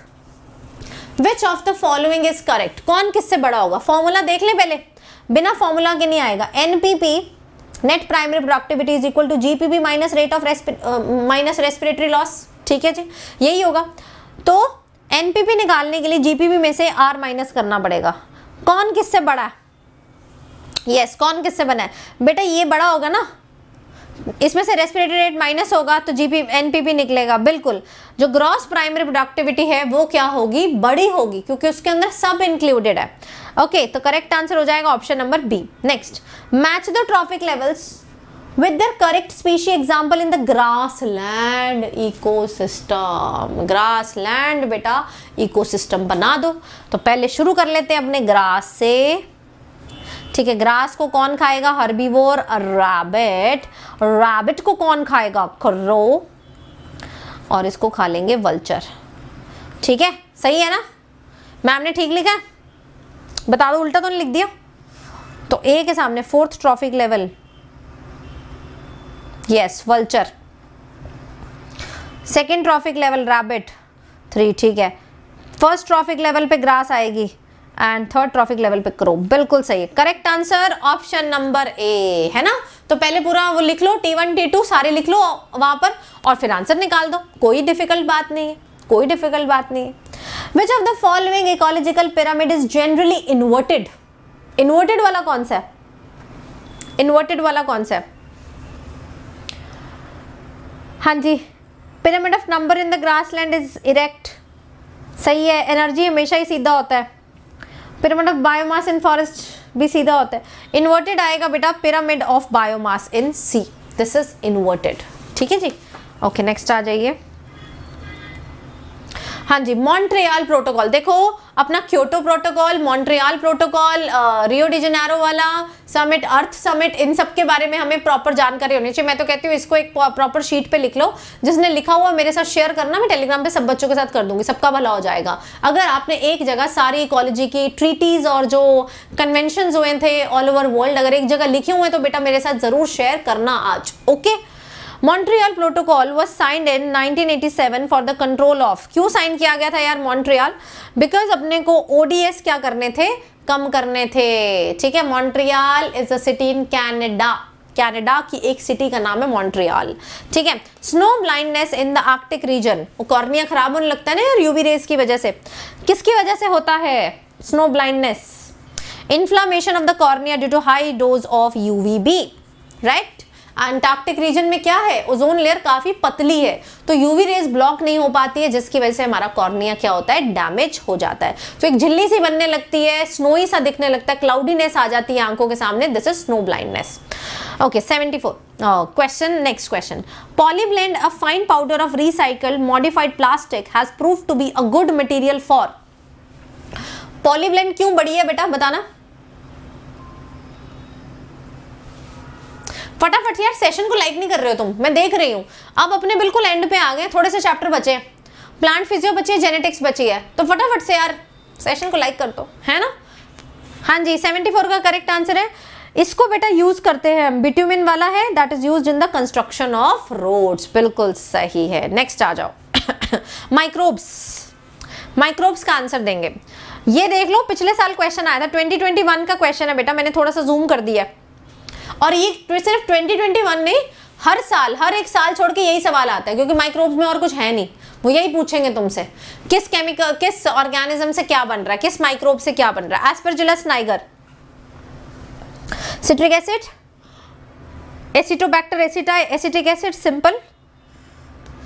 which of the following is correct कौन किससे बड़ा होगा फॉर्मूला देख ले पहले बिना फॉर्मूला के नहीं आएगा NPP net primary productivity is equal to GPP minus rate of minus respiratory loss ठीक है जी यही होगा तो एनपीपी निकालने के लिए जीपीपी में से आर माइनस करना पड़ेगा कौन किससे बड़ा है यस yes, कौन किससे बना है बेटा ये बड़ा होगा ना इसमें से रेस्पिरेटरी रेट माइनस होगा तो जीपी एनपीपी निकलेगा बिल्कुल जो ग्रॉस प्राइमरी प्रोडक्टिविटी है वो क्या होगी बड़ी होगी क्योंकि उसके अंदर सब इंक्लूडेड है ओके okay, तो करेक्ट आंसर हो जाएगा option number B next match the trophic levels with correct species example in the grassland ecosystem grassland बेटा सिस्टम बना दो तो पहले शुरू कर लेते हैं अपने ग्रास से ठीक है ग्रास को कौन खाएगा हर्बीवोर रैबिट रैबिट को कौन खाएगा खर्रो और इसको खा लेंगे वल्चर ठीक है सही है ना मैम ने ठीक लिखा बता दो उल्टा तो नहीं लिख दिया तो ए के सामने fourth trophic level yes vulture second trophic level rabbit three ठीक है फर्स्ट ट्रॉफिक लेवल पे ग्रास आएगी एंड थर्ड ट्रॉफिक लेवल पे करो बिल्कुल सही है correct answer option number A है ना तो पहले पूरा वो लिख लो टी वन टी टू सारे लिख लो वहां पर और फिर आंसर निकाल दो कोई डिफिकल्ट बात नहीं है कोई डिफिकल्ट बात नहीं है which of the following ecological pyramid is generally inverted inverted वाला कौन सा है इन्वर्टेड वाला कौन सा है हाँ जी pyramid of number in the grassland is erect सही है एनर्जी हमेशा ही सीधा होता है pyramid of biomass in forest भी सीधा होता है इन्वर्टेड आएगा बेटा pyramid of biomass in sea this is inverted ठीक है जी ओके नेक्स्ट आ जाइए हाँ जी मॉन्ट्रियाल प्रोटोकॉल देखो अपना Kyoto protocol Montreal protocol Rio de Janeiro वाला समिट अर्थ समिट इन सब के बारे में हमें प्रॉपर जानकारी होनी चाहिए मैं तो कहती हूँ इसको एक प्रॉपर शीट पे लिख लो जिसने लिखा हुआ मेरे साथ शेयर करना मैं टेलीग्राम पे सब बच्चों के साथ कर दूंगी सबका भला हो जाएगा अगर आपने एक जगह सारी इकोलॉजी की ट्रीटीज और जो कन्वेंशन हुए थे ऑल ओवर वर्ल्ड अगर एक जगह लिखे हुए हैं तो बेटा मेरे साथ जरूर शेयर करना आज okay okay? Montreal protocol was signed in 1987 for the control of क्यों साइन किया गया था यार मॉन्ट्रियल बिकॉज अपने को ओडीएस क्या करने थे कम करने थे ठीक है Montreal is a city in Canada Canada की एक सिटी का नाम है मॉन्ट्रियल ठीक है snow blindness in the Arctic region cornea खराब होने लगता है ना यार यूवी रेस की वजह से किसकी वजह से होता है snow blindness inflammation of the cornea due to high dose of UV B right Antarctic region में क्या है ओजोन लेयर काफ़ी पतली है तो यूवी रेज ब्लॉक नहीं हो पाती है जिसकी वजह से हमारा कॉर्निया क्या होता है डैमेज हो जाता है तो एक झिल्ली सी बनने लगती है स्नोई सा दिखने लगता है क्लाउडीनेस आ जाती है आंखों के सामने this is snow blindness okay seventy question next question polyblend a fine powder of recycle modified plastic has prove to be a good material for polyblend क्यों बढ़िया बेटा बताना फटाफट यार सेशन को लाइक नहीं कर रहे हो तुम मैं देख रही हूँ अब अपने बिल्कुल एंड पे आ गए थोड़े से चैप्टर बचे हैं प्लांट फिजियो बची है जेनेटिक्स बची है तो फटाफट से यार सेशन को लाइक कर दो है ना हाँ जी सेवेंटी फोर का करेक्ट आंसर है इसको बेटा यूज करते हैं बिट्यूमिन वाला है that is use in the construction of roads बिल्कुल सही है नेक्स्ट आ जाओ माइक्रोब्स *coughs* माइक्रोब्स का आंसर देंगे ये देख लो पिछले साल क्वेश्चन आया था 2021 का क्वेश्चन है बेटा मैंने थोड़ा सा जूम कर दिया और ये सिर्फ 2021 नहीं हर साल हर एक साल छोड़ के यही सवाल आता है क्योंकि माइक्रोब्स में और कुछ है नहीं वो यही पूछेंगे तुमसे किस केमिकल किस ऑर्गेनिज्म से क्या बन रहा है किस माइक्रोब से क्या बन रहा है Aspergillus niger citric acid Acetobacter aceti acetic acid simple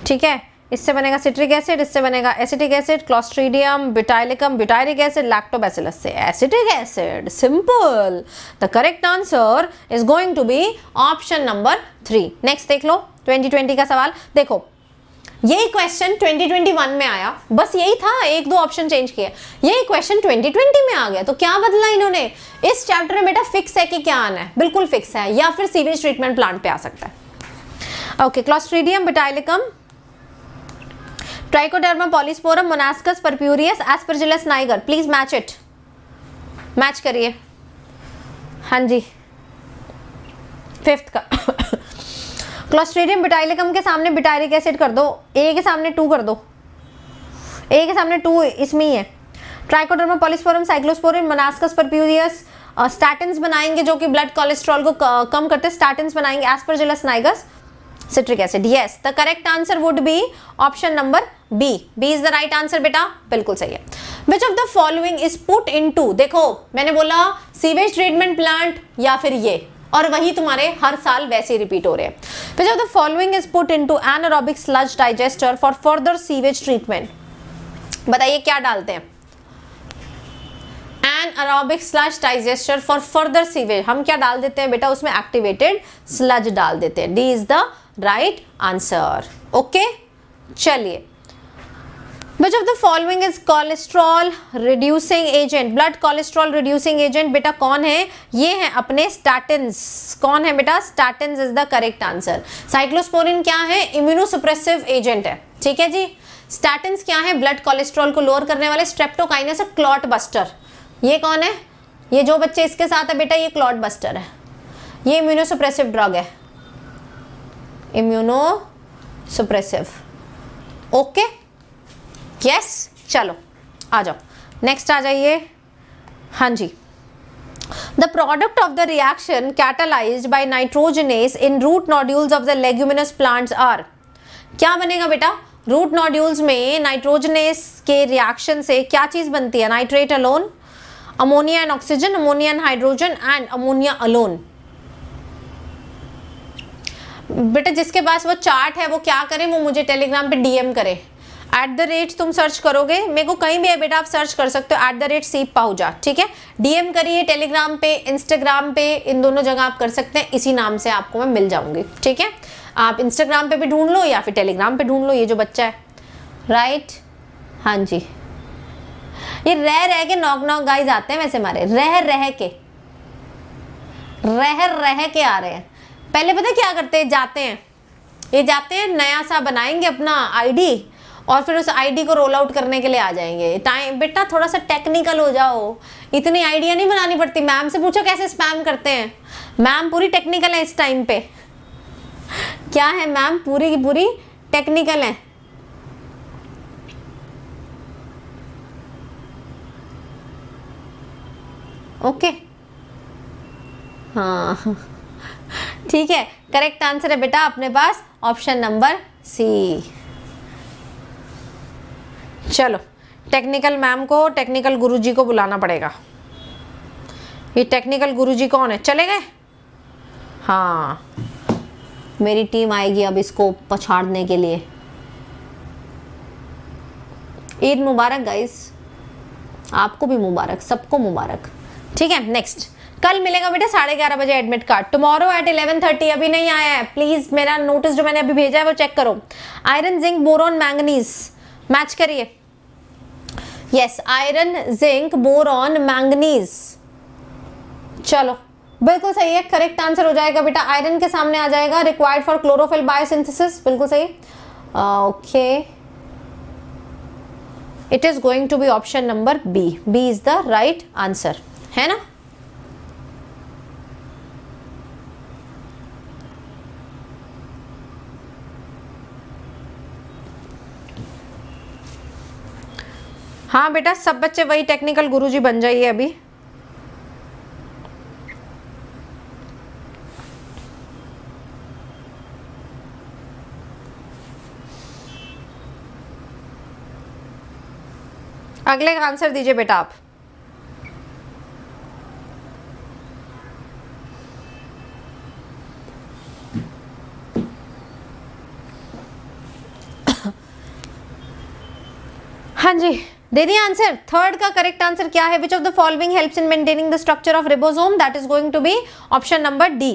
ठीक है इससे बनेगा सिट्रिक एसिड इससे बनेगा acetic acid Clostridium butylicum butylic acid Lactobacillus से acetic acid simple the correct answer is going to be option number three next देख लो 2020 का सवाल देखो यही क्वेश्चन 2021 में आया बस यही था एक दो ऑप्शन चेंज किए यही क्वेश्चन 2020 में आ गया तो क्या बदला इन्होंने इस चैप्टर में बेटा फिक्स है कि क्या आना है बिल्कुल फिक्स है या फिर सीवेज ट्रीटमेंट प्लांट पे आ सकता है okay Clostridium butylicum Trichoderma polysporum Monascus purpureus Aspergillus niger please match it match करिए हाँ जी फिफ्थ का क्लोस्ट्रीडियम बिटाइलिकम के सामने बिटाइलिक एसिड कर दो ए के सामने टू कर दो ए के सामने टू इसमें ही है Trichoderma polysporum cyclosporin Monascus purpureus statins बनाएंगे जो कि ब्लड कोलेस्ट्रॉल को कम करते हैं स्टैटिन्स बनाएंगे एस्परजिलस नाइगस citric acid yes the correct answer would be option number B B is the right answer बेटा बिल्कुल सही है which of the following is put into देखो मैंने बोला सीवेज ट्रीटमेंट प्लांट या फिर ये और वही तुम्हारे हर साल वैसे ही रिपीट हो रहे हैं which of the following is put into anaerobic sludge digester for further sewage treatment बताइए क्या डालते हैं an sludge digester for further sewage हम क्या डाल देते हैं बेटा उसमें एक्टिवेटेड स्लज डाल देते हैं D is the right answer okay चलिए which of the following is cholesterol reducing agent blood cholesterol reducing agent बेटा कौन है ये है अपने statins कौन है बेटा statins is the correct answer cyclosporin क्या है immunosuppressive agent है ठीक है जी statins क्या है blood cholesterol को lower करने वाले streptokinase clot buster ये कौन है ये जो बच्चे इसके साथ है बेटा ये क्लॉट बस्टर है ये इम्यूनोसुप्रेसिव ड्रग है इम्यूनोसुप्रेसिव ओके okay? यस चलो आ जाओ नेक्स्ट आ जाइए हाँ जी the product of the reaction catalyzed by nitrogenase in root nodules of the leguminous plants are क्या बनेगा बेटा रूट नॉड्यूल्स में नाइट्रोजनेस के रिएक्शन से क्या चीज़ बनती है nitrate alone ammonia and oxygen ammonia and hydrogen and ammonia alone बेटा जिसके पास वो चार्ट है वो क्या करे वो मुझे टेलीग्राम पे डीएम करे एट द रेट तुम सर्च करोगे मेरे को कहीं भी है बेटा आप सर्च कर सकते हो एट द रेट सीप पाहुजा ठीक है डीएम करिए टेलीग्राम पे इंस्टाग्राम पे इन दोनों जगह आप कर सकते हैं इसी नाम से आपको मैं मिल जाऊंगी ठीक है आप इंस्टाग्राम पे भी ढूंढ लो या फिर टेलीग्राम पे ढूंढ लो ये जो बच्चा है राइट हाँ जी ये रह रह के नॉक नॉक गाइज आते हैं वैसे हमारे रह रह के रह रह के आ रहे हैं पहले पता क्या करते हैं जाते हैं ये जाते हैं नया सा बनाएंगे अपना आईडी और फिर उस आईडी को रोल आउट करने के लिए आ जाएंगे टाइम बेटा थोड़ा सा टेक्निकल हो जाओ इतनी आइडिया नहीं बनानी पड़ती मैम से पूछो कैसे स्पैम करते हैं मैम पूरी टेक्निकल है इस टाइम पे क्या है मैम पूरी की पूरी टेक्निकल है ओके okay. हाँ ठीक है करेक्ट आंसर है बेटा अपने पास ऑप्शन नंबर सी चलो टेक्निकल मैम को टेक्निकल गुरुजी को बुलाना पड़ेगा ये टेक्निकल गुरुजी कौन है चले गए हाँ मेरी टीम आएगी अब इसको पछाड़ने के लिए ईद मुबारक गाइस आपको भी मुबारक सबको मुबारक ठीक है नेक्स्ट कल मिलेगा बेटा साढ़े ग्यारह बजे admit card tomorrow at eleven thirty अभी नहीं आया है प्लीज़ मेरा नोटिस जो मैंने अभी भेजा है वो चेक करो iron zinc boron manganese match करिए yes iron zinc boron manganese चलो बिल्कुल सही है करेक्ट आंसर हो जाएगा बेटा आयरन के सामने आ जाएगा रिक्वायर्ड फॉर क्लोरोफिल बायोसिंथेसिस बिल्कुल सही okay it is going to be option number B B is the right answer है ना हाँ बेटा सब बच्चे वही टेक्निकल गुरुजी बन जाइए अभी अगले का आंसर दीजिए बेटा आप हाँ जी दे दी आंसर थर्ड का करेक्ट आंसर क्या है which of the following helps in maintaining the structure of ribosome that is going to be option number D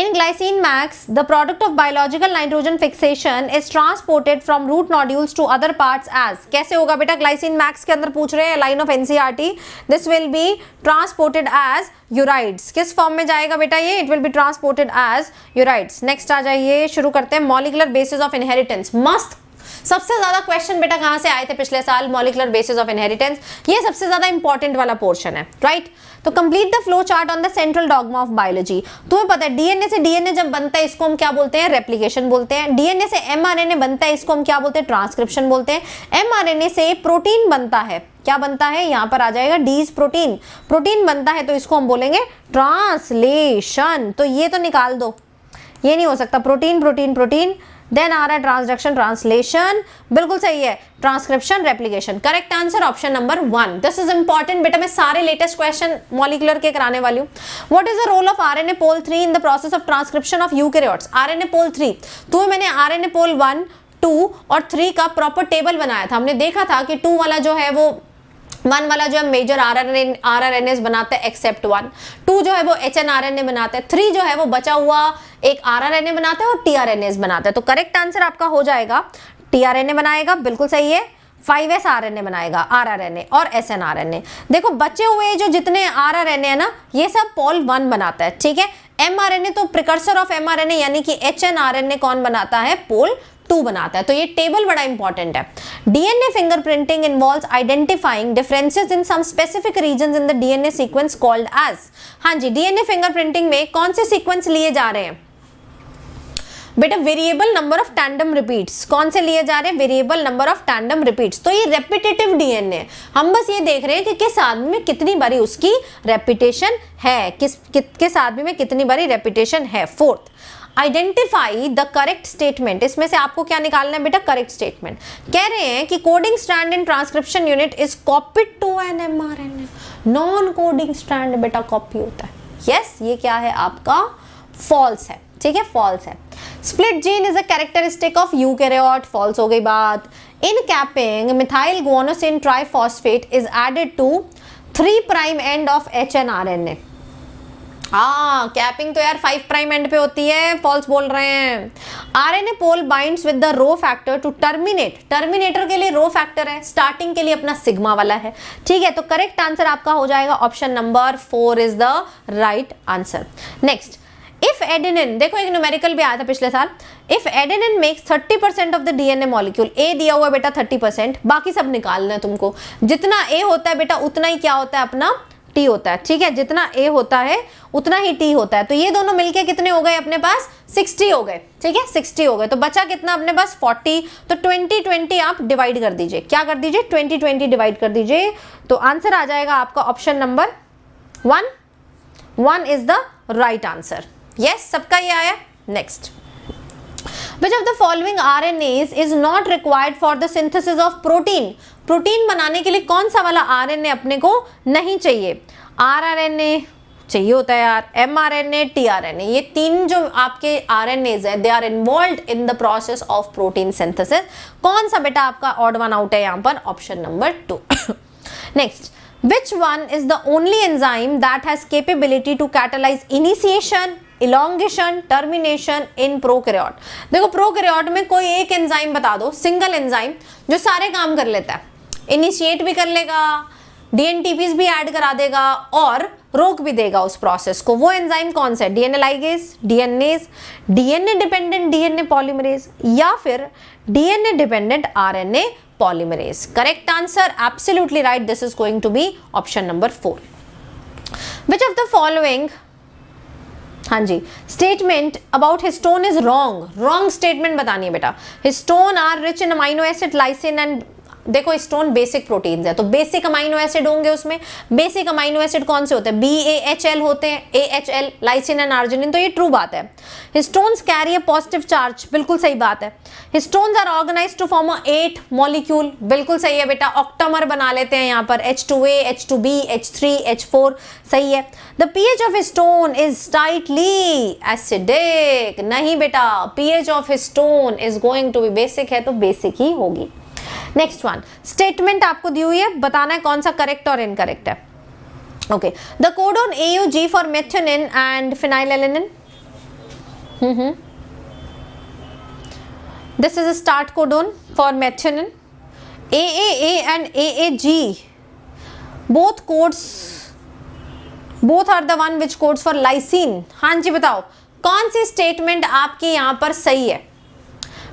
in Glycine max the product of biological nitrogen fixation is transported from root nodules to other parts as कैसे होगा बेटा glycine max के अंदर पूछ रहे हैं line of NCRT. This will be transported as ureides किस form में जाएगा बेटा ये it will be transported as ureides next आ जाइए शुरू करते हैं मॉलिकुलर बेसिस ऑफ इनहेरिटेंस मस्त सबसे ज्यादा क्वेश्चन बेटा कहां से आए थे पिछले साल मॉलिकुलर बेसिस ऑफ इनहेरिटेंस ये सबसे ज्यादा इंपॉर्टेंट वाला पोर्शन है राइट तो complete the flow chart on the central dogma of biology तुम्हें पता है डीएनए से डीएनए जब बनता है इसको हम क्या बोलते हैं रेप्लीकेशन बोलते हैं डीएनए से एमआरएनए बनता है इसको हम क्या बोलते हैं ट्रांसक्रिप्शन बोलते हैं एमआरएनए से प्रोटीन बनता है क्या बनता है यहां पर आ जाएगा डीज प्रोटीन प्रोटीन बनता है तो इसको हम बोलेंगे ट्रांसलेशन तो ये तो निकाल दो ये नहीं हो सकता प्रोटीन प्रोटीन प्रोटीन देन आ रहा है ट्रांसडक्शन ट्रांसलेशन बिल्कुल सही है transcription replication correct answer option number one this is important बेटा मैं सारे लेटेस्ट क्वेश्चन मॉलिकुलर के कराने वाली हूँ what is the role of R N A pol three in the process of transcription of U K R N A pol three तो मैंने R N A pol one two और three का proper table बनाया था हमने देखा था कि टू वाला जो है वो वन वाला जो है major R R N R R N S बनाते हैं एक्सेप्ट वन टू जो है वो H N R N A बनाते हैं थ्री जो है वो बचा हुआ एक आर आर एन ए बनाते हैं और टी आर एन एस बनाते हैं तो करेक्ट आंसर आपका हो जाएगा टी आर एन ए बनाएगा बिल्कुल सही है five S R N A बनाएगा आर आर एन ए और S N R N A देखो बचे हुए जो जितने आर आर एन ए है ना ये सब पॉल वन बनाता है ठीक है एम आर एन ए तो precursor of M R N A यानी कि H N R N A कौन बनाता है पोल टू बनाता है तो ये टेबल बड़ा इंपॉर्टेंट है DNA fingerprinting involve identifying differences in some specific region in the DNA sequence called as हाँ जी डीएनए फिंगरप्रिंटिंग में कौन से सीक्वेंस लिए जा रहे हैं बेटा variable number of tandem repeats कौन से लिए जा रहे हैं variable number of tandem repeats तो ये रेपिटेटिव डीएनए हम बस ये देख रहे हैं कि किस आदमी में कितनी बारी उसकी रेपिटेशन है किस कि, किस आदमी में कितनी बारी रेपिटेशन है fourth identify the correct statement इसमें से आपको क्या निकालना है बेटा करेक्ट स्टेटमेंट कह रहे हैं कि coding strand in transcription unit is copied to an M R N A non coding strand बेटा कॉपी होता है यस yes, ये क्या है आपका फॉल्स है ठीक है फॉल्स है split gene is a characteristic of eukaryote false हो गई बात in capping methyl guanosine triphosphate is added to three prime end of H N R N A हाँ कैपिंग तो यार फाइव प्राइम एंड पे होती है फॉल्स बोल रहे हैं R N A pol bind with the rho factor to terminate terminator के लिए रो फैक्टर है स्टार्टिंग के लिए अपना सिग्मा वाला है ठीक है तो करेक्ट आंसर आपका हो जाएगा option number four is the right answer next if adenine देखो एक न्यूमेरिकल भी आया था पिछले साल if adenine makes 30% percent of the DNA molecule ए दिया हुआ बेटा 30% परसेंट बाकी सब निकालना है तुमको जितना ए होता है बेटा उतना ही क्या होता है अपना टी होता है ठीक है जितना ए होता है उतना ही टी होता है तो ये दोनों मिलके कितने हो गए अपने पास 60 हो गए ठीक है 60 हो गए तो बचा कितना अपने पास 40 तो 20 20 आप डिवाइड कर दीजिए क्या कर दीजिए 20 20 डिवाइड कर दीजिए तो आंसर आ जाएगा आपका option number one one is the right answer yes सबका ये आया next which of the following RNAs is not required for the synthesis of protein protein बनाने के लिए कौन सा वाला आरएनए अपने को नहीं चाहिए आर आरआरएनए चाहिए होता है यार M R N A T R N A ये तीन जो आपके आर एन एज है they are involve in the process of protein synthesis कौन सा बेटा आपका ऑड वन आउट है यहाँ पर option number two next which one is the only enzyme that has capability to catalyze initiation elongation termination in prokaryote देखो prokaryote में कोई एक एंजाइम बता दो सिंगल एंजाइम जो सारे काम कर लेता है इनिशिएट भी कर लेगा डी भी ऐड करा देगा और रोक भी देगा उस प्रोसेस को वो एंजाइम कौन सा है DNA ligase DNase DNA dependent DNA polymerase या फिर DNA dependent RNA polymerase correct answer absolutely right this is going to be option number four which of the following हाँ जी statement about histone is wrong wrong statement बतानी है बेटा histone are rich in amino acid lysine and देखो histone basic protein है तो basic amino acid होंगे उसमें बेसिक अमाइनो एसिड कौन से होते हैं बी ए एच एल होते हैं A H L lysine and arginine तो ये ट्रू बात है histones carry a positive charge बिल्कुल सही बात है histones are organise to form eight molecule बिल्कुल सही है बेटा ऑक्टोमर बना लेते हैं यहाँ पर H two A H two B H three H four सही है the H of stone is tightly acidic नहीं बेटा H of stone is going to be basic है तो बेसिक ही होगी नेक्स्ट वन स्टेटमेंट आपको दी हुई है बताना है कौन सा करेक्ट और इनकरेक्ट है okay the codon A U G for in and phenylalanine this is a start codon for methionine A A and A A G both codes both are the one which codes for lysine हां जी बताओ कौन सी statement आपकी यहां पर सही है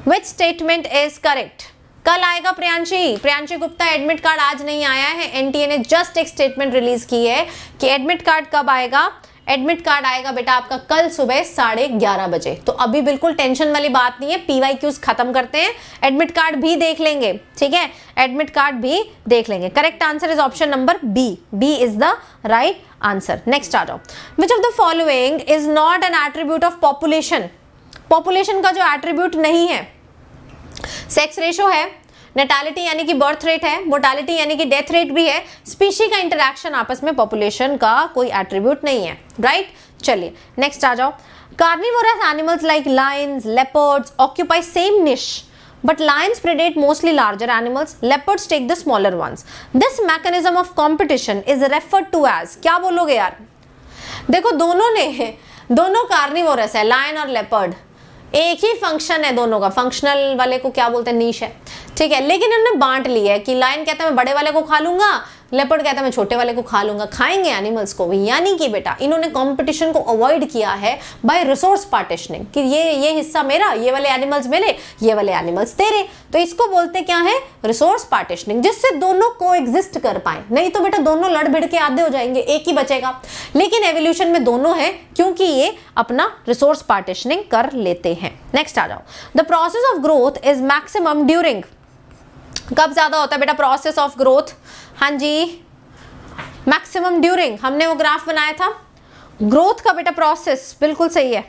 which statement is correct कल आएगा प्रियांशी प्रियांशी गुप्ता एडमिट कार्ड आज नहीं आया है एनटीए ने जस्ट एक स्टेटमेंट रिलीज की है कि एडमिट कार्ड कब आएगा एडमिट कार्ड आएगा बेटा आपका कल सुबह साढ़े ग्यारह बजे तो अभी बिल्कुल टेंशन वाली बात नहीं है पीवाई क्यूज खत्म करते हैं एडमिट कार्ड भी देख लेंगे ठीक है एडमिट कार्ड भी देख लेंगे correct answer is option number B B is the right answer next आ जाओ which of the following is not an attribute of population population का जो एट्रीब्यूट नहीं है सेक्स रेशो है नेटालिटी यानी कि बर्थ रेट है मोटालिटी यानी कि डेथ रेट भी है स्पीशी का इंटरेक्शन आपस में पॉपुलेशन का कोई एट्रीब्यूट नहीं है राइट चलिए नेक्स्ट आ जाओ carnivorous animals like lion leopards occupy same niche but lions predate mostly larger animals leopards take the smaller one this mechanism of competition is referred to as क्या बोलोगे यार देखो दोनों ने दोनों कार्निवोरस है लाइन और लेपर्ड एक ही फंक्शन है दोनों का फंक्शनल वाले को क्या बोलते हैं नीच है ठीक है लेकिन इन्होंने बांट लिया है कि लाइन कहता है मैं बड़े वाले को खा लूंगा लेपर्ड कहता है मैं छोटे वाले को खा लूंगा खाएंगे एनिमल्स को भी यानी कि बेटा इन्होंने कॉम्पिटिशन को अवॉइड किया है बाय रिसोर्स पार्टिशनिंग कि ये ये हिस्सा मेरा ये वाले एनिमल्स मेरे ये वाले एनिमल्स तेरे तो इसको बोलते क्या है रिसोर्स पार्टिशनिंग जिससे दोनों को एग्जिस्ट कर पाए नहीं तो बेटा दोनों लड़ भिड़ के आधे हो जाएंगे एक ही बचेगा लेकिन एवोल्यूशन में दोनों है क्योंकि ये अपना रिसोर्स पार्टिशनिंग कर लेते हैं नेक्स्ट आ जाओ the process of growth is maximum during कब ज़्यादा होता है बेटा प्रोसेस ऑफ ग्रोथ हाँ जी मैक्सिमम ड्यूरिंग हमने वो ग्राफ बनाया था ग्रोथ का बेटा प्रोसेस बिल्कुल सही है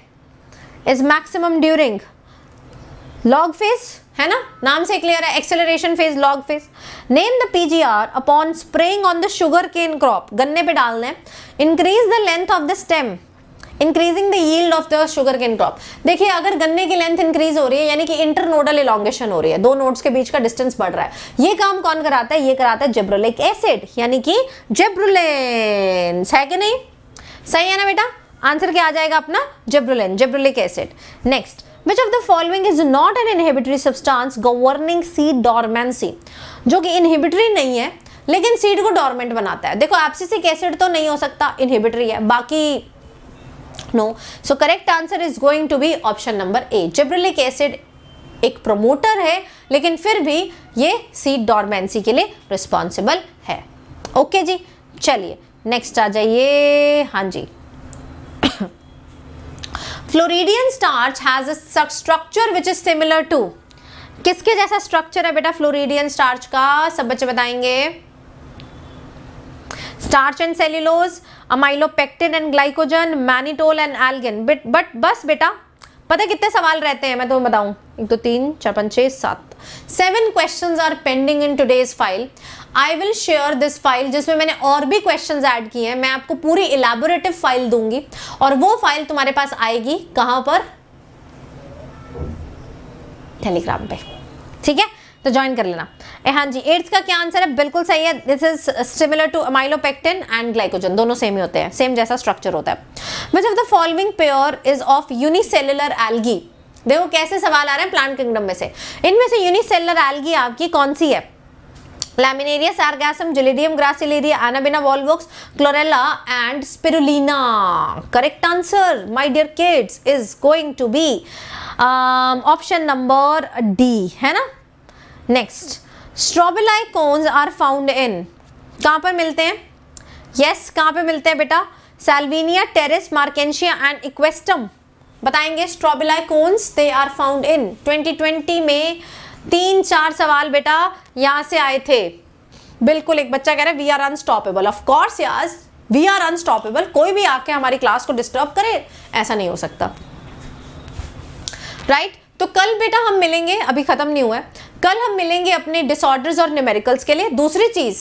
is maximum during log phase है ना नाम से क्लियर है acceleration phase log phase name the PGR upon spraying on the sugar cane crop गन्ने पे डालने increase the length of the stem increasing the yield of the sugar cane crop देखिए अगर गन्ने की लेंथ इंक्रीज हो रही है यानी कि इंटर नोडल इलांगेशन हो रही है दो नोड्स के बीच का डिस्टेंस बढ़ रहा है ये काम कौन कराता है ये कराता है जेब्रोलिक एसिड यानी कि जेब्रोलेन है कि नहीं सही है ना बेटा आंसर क्या आ जाएगा अपना gibberellin gibberellic acid next which of the following is not an inhibitory substance governing seed dormancy जो कि inhibitory नहीं है लेकिन सीड को डॉर्मेंट बनाता है देखो एप्सिसिक एसिड तो नहीं हो सकता इनहिबिटरी है बाकी No. So correct answer is going to be option number A. Gibberellic acid एक प्रमोटर है लेकिन फिर भी ये सीड डॉर्मेंसी के लिए रिस्पॉन्सिबल है ओके जी चलिए नेक्स्ट आ जाइए हाँ जी floridean starch has structure which is similar to किसके जैसा स्ट्रक्चर है बेटा फ्लोरिडियन स्टार्च का सब बच्चे बताएंगे starch and cellulose amylopectin and glycogen mannitol and algin but but बस बेटा पता कितने सवाल रहते हैं मैं तुम्हें बताऊं एक दो तो तीन चार पाँच छः सात seven question are pending in today's file I will share this file जिसमें मैंने और भी क्वेश्चन ऐड किए हैं मैं आपको पूरी इलेबोरेटिव फाइल दूंगी और वो फाइल तुम्हारे पास आएगी कहाँ पर टेलीग्राम पे ठीक है तो ज्वाइन कर लेना ए हाँ जी एड्स का क्या आंसर है बिल्कुल सही है this is similar to amylopectin and glycogen दोनों सेम ही होते हैं सेम जैसा स्ट्रक्चर होता है which of the following pair is of unicellular algae देखो कैसे सवाल आ रहे हैं प्लांट किंगडम में से इनमें से यूनिसेलर एल्गी आपकी कौन सी है Laminaria Sargassum Gelidium Gracilaria Anabaena Volvox Chlorella and Spirulina correct answer my dear kids is going to be option number D है ना next strobili cones are found in कहाँ पर मिलते हैं यस yes, कहाँ पे मिलते हैं बेटा सेल्वीनिया टेरिस मार्केशिया एंड इक्वेस्टम बताएंगे strobili cones they are found in 2020 में तीन चार सवाल बेटा यहाँ से आए थे बिल्कुल एक बच्चा कह रहा है we are unstoppable of course yes we are unstoppable कोई भी आके हमारी क्लास को डिस्टर्ब करे ऐसा नहीं हो सकता राइट right? तो कल बेटा हम मिलेंगे अभी ख़त्म नहीं हुआ है कल हम मिलेंगे अपने डिसऑर्डर्स और न्यूमेरिकल्स के लिए दूसरी चीज़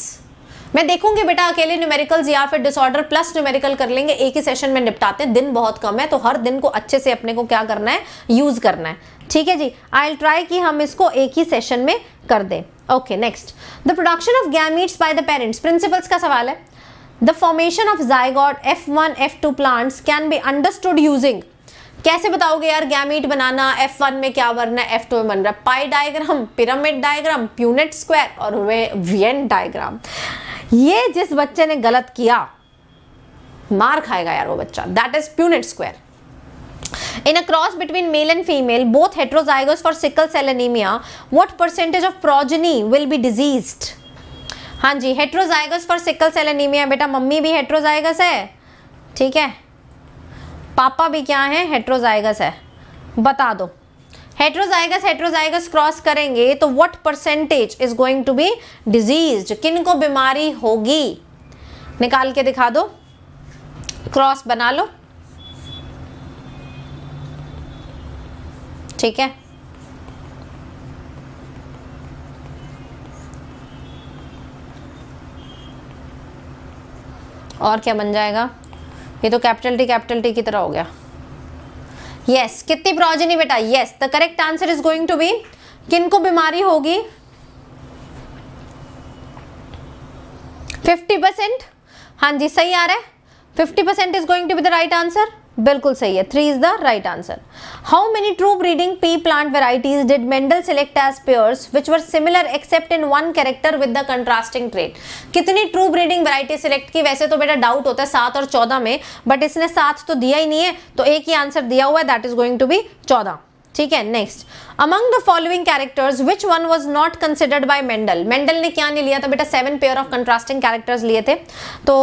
मैं देखूंगी बेटा अकेले न्यूमेरिकल्स या फिर डिसऑर्डर प्लस न्यूमेरिकल कर लेंगे एक ही सेशन में निपटाते हैं दिन बहुत कम है तो हर दिन को अच्छे से अपने को क्या करना है यूज़ करना है ठीक है जी आई ट्राई कि हम इसको एक ही सेशन में कर दें okay next the production of gametes by the parents principles का सवाल है the formation of zygote F one F two plants can be understood using कैसे बताओगे यार गैमीट बनाना एफ वन में क्या बनना है एफ टू में बन रहा है pie diagram pyramid diagram Punnett square और वियन डायग्राम ये जिस बच्चे ने गलत किया मार खाएगा यार वो बच्चा that is Punnett square in a cross between male and female both heterozygous for sickle cell anaemia what percentage of progeny will be diseased? हाँ जी heterozygous for sickle cell anaemia बेटा मम्मी भी हेट्रोजाइगस है ठीक है पापा भी क्या है हेट्रोजाइगस है बता दो हेट्रोजाइगस हेट्रोजाइगस क्रॉस करेंगे तो what percentage is going to be disease किन को बीमारी होगी निकाल के दिखा दो क्रॉस बना लो ठीक है और क्या बन जाएगा ये तो कैपिटल टी कैपिटल टी की तरह हो गया यस yes, कितनी प्रोजनी बेटा yes the correct answer is going to be किनको बीमारी होगी 50 परसेंट हाँ जी सही आ रहा है 50 percent is going to be the right answer बिल्कुल सही है three is the right answer how many true breeding pea plant varieties did Mendel select as pairs which were similar except in one character with the contrasting trait कितनी true breeding variety select की वैसे तो बेटा doubt होता है सात और चौदह में बट इसने सात तो दिया ही नहीं है तो एक ही आंसर दिया हुआ है that is going to be चौदह ठीक है next among the following characters which one was not considered by Mendel Mendel ने क्या नहीं लिया था बेटा seven pair of contrasting characters लिए थे तो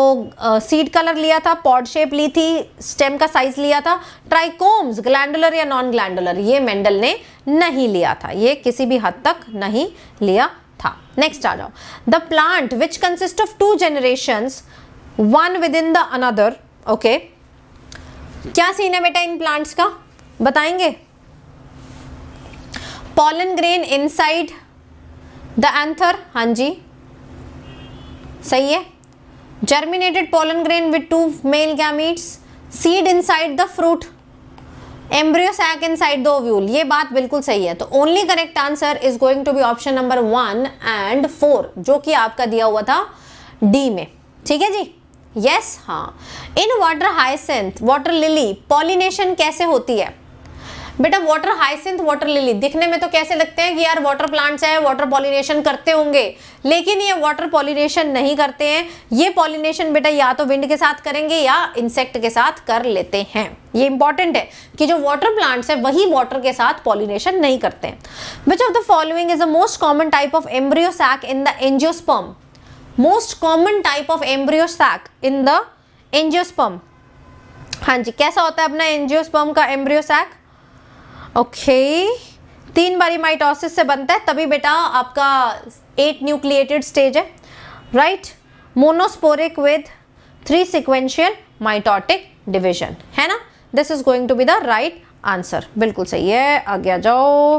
सीड uh, कलर लिया था पॉड शेप ली थी स्टेम का साइज लिया था ट्राइकोम्स ग्लैंडुलर या नॉन ग्लैंडुलर ये मेंडल ने नहीं लिया था ये किसी भी हद तक नहीं लिया था नेक्स्ट आ जाओ the plant which consist of two generation one within the another okay क्या सीन है बेटा इन प्लांट्स का बताएंगे pollen grain inside the anther हाँ जी सही है germinated pollen grain with two male gametes seed inside the fruit embryo sac side the ovule ये बात बिल्कुल सही है तो only correct answer is going to be option number one and four जो कि आपका दिया हुआ था डी में ठीक है जी यस yes, हाँ in water hyacinth water lily pollination कैसे होती है बेटा वाटर हाइसिंथ वाटर लिली दिखने में तो कैसे लगते हैं कि यार वाटर प्लांट्स है वाटर पॉलिनेशन करते होंगे लेकिन ये वाटर पॉलिनेशन नहीं करते हैं ये पॉलिनेशन बेटा या तो विंड के साथ करेंगे या इंसेक्ट के साथ कर लेते हैं ये इंपॉर्टेंट है कि जो वाटर प्लांट्स है वही वाटर के साथ पॉलिनेशन नहीं करते हैं which of the following is the most common type of embryo sac in the angiosperm most common type of embryo sac in the angiosperm हाँ जी कैसा होता है अपना एंजियोस्पर्म का एम्ब्रियो सैक ओके तीन बारी माइटोसिस से बनता है तभी बेटा आपका एट न्यूक्लिएटेड स्टेज है right monosporic with three sequential mitotic division है ना this is going to be the right answer बिल्कुल सही है आगे आ जाओ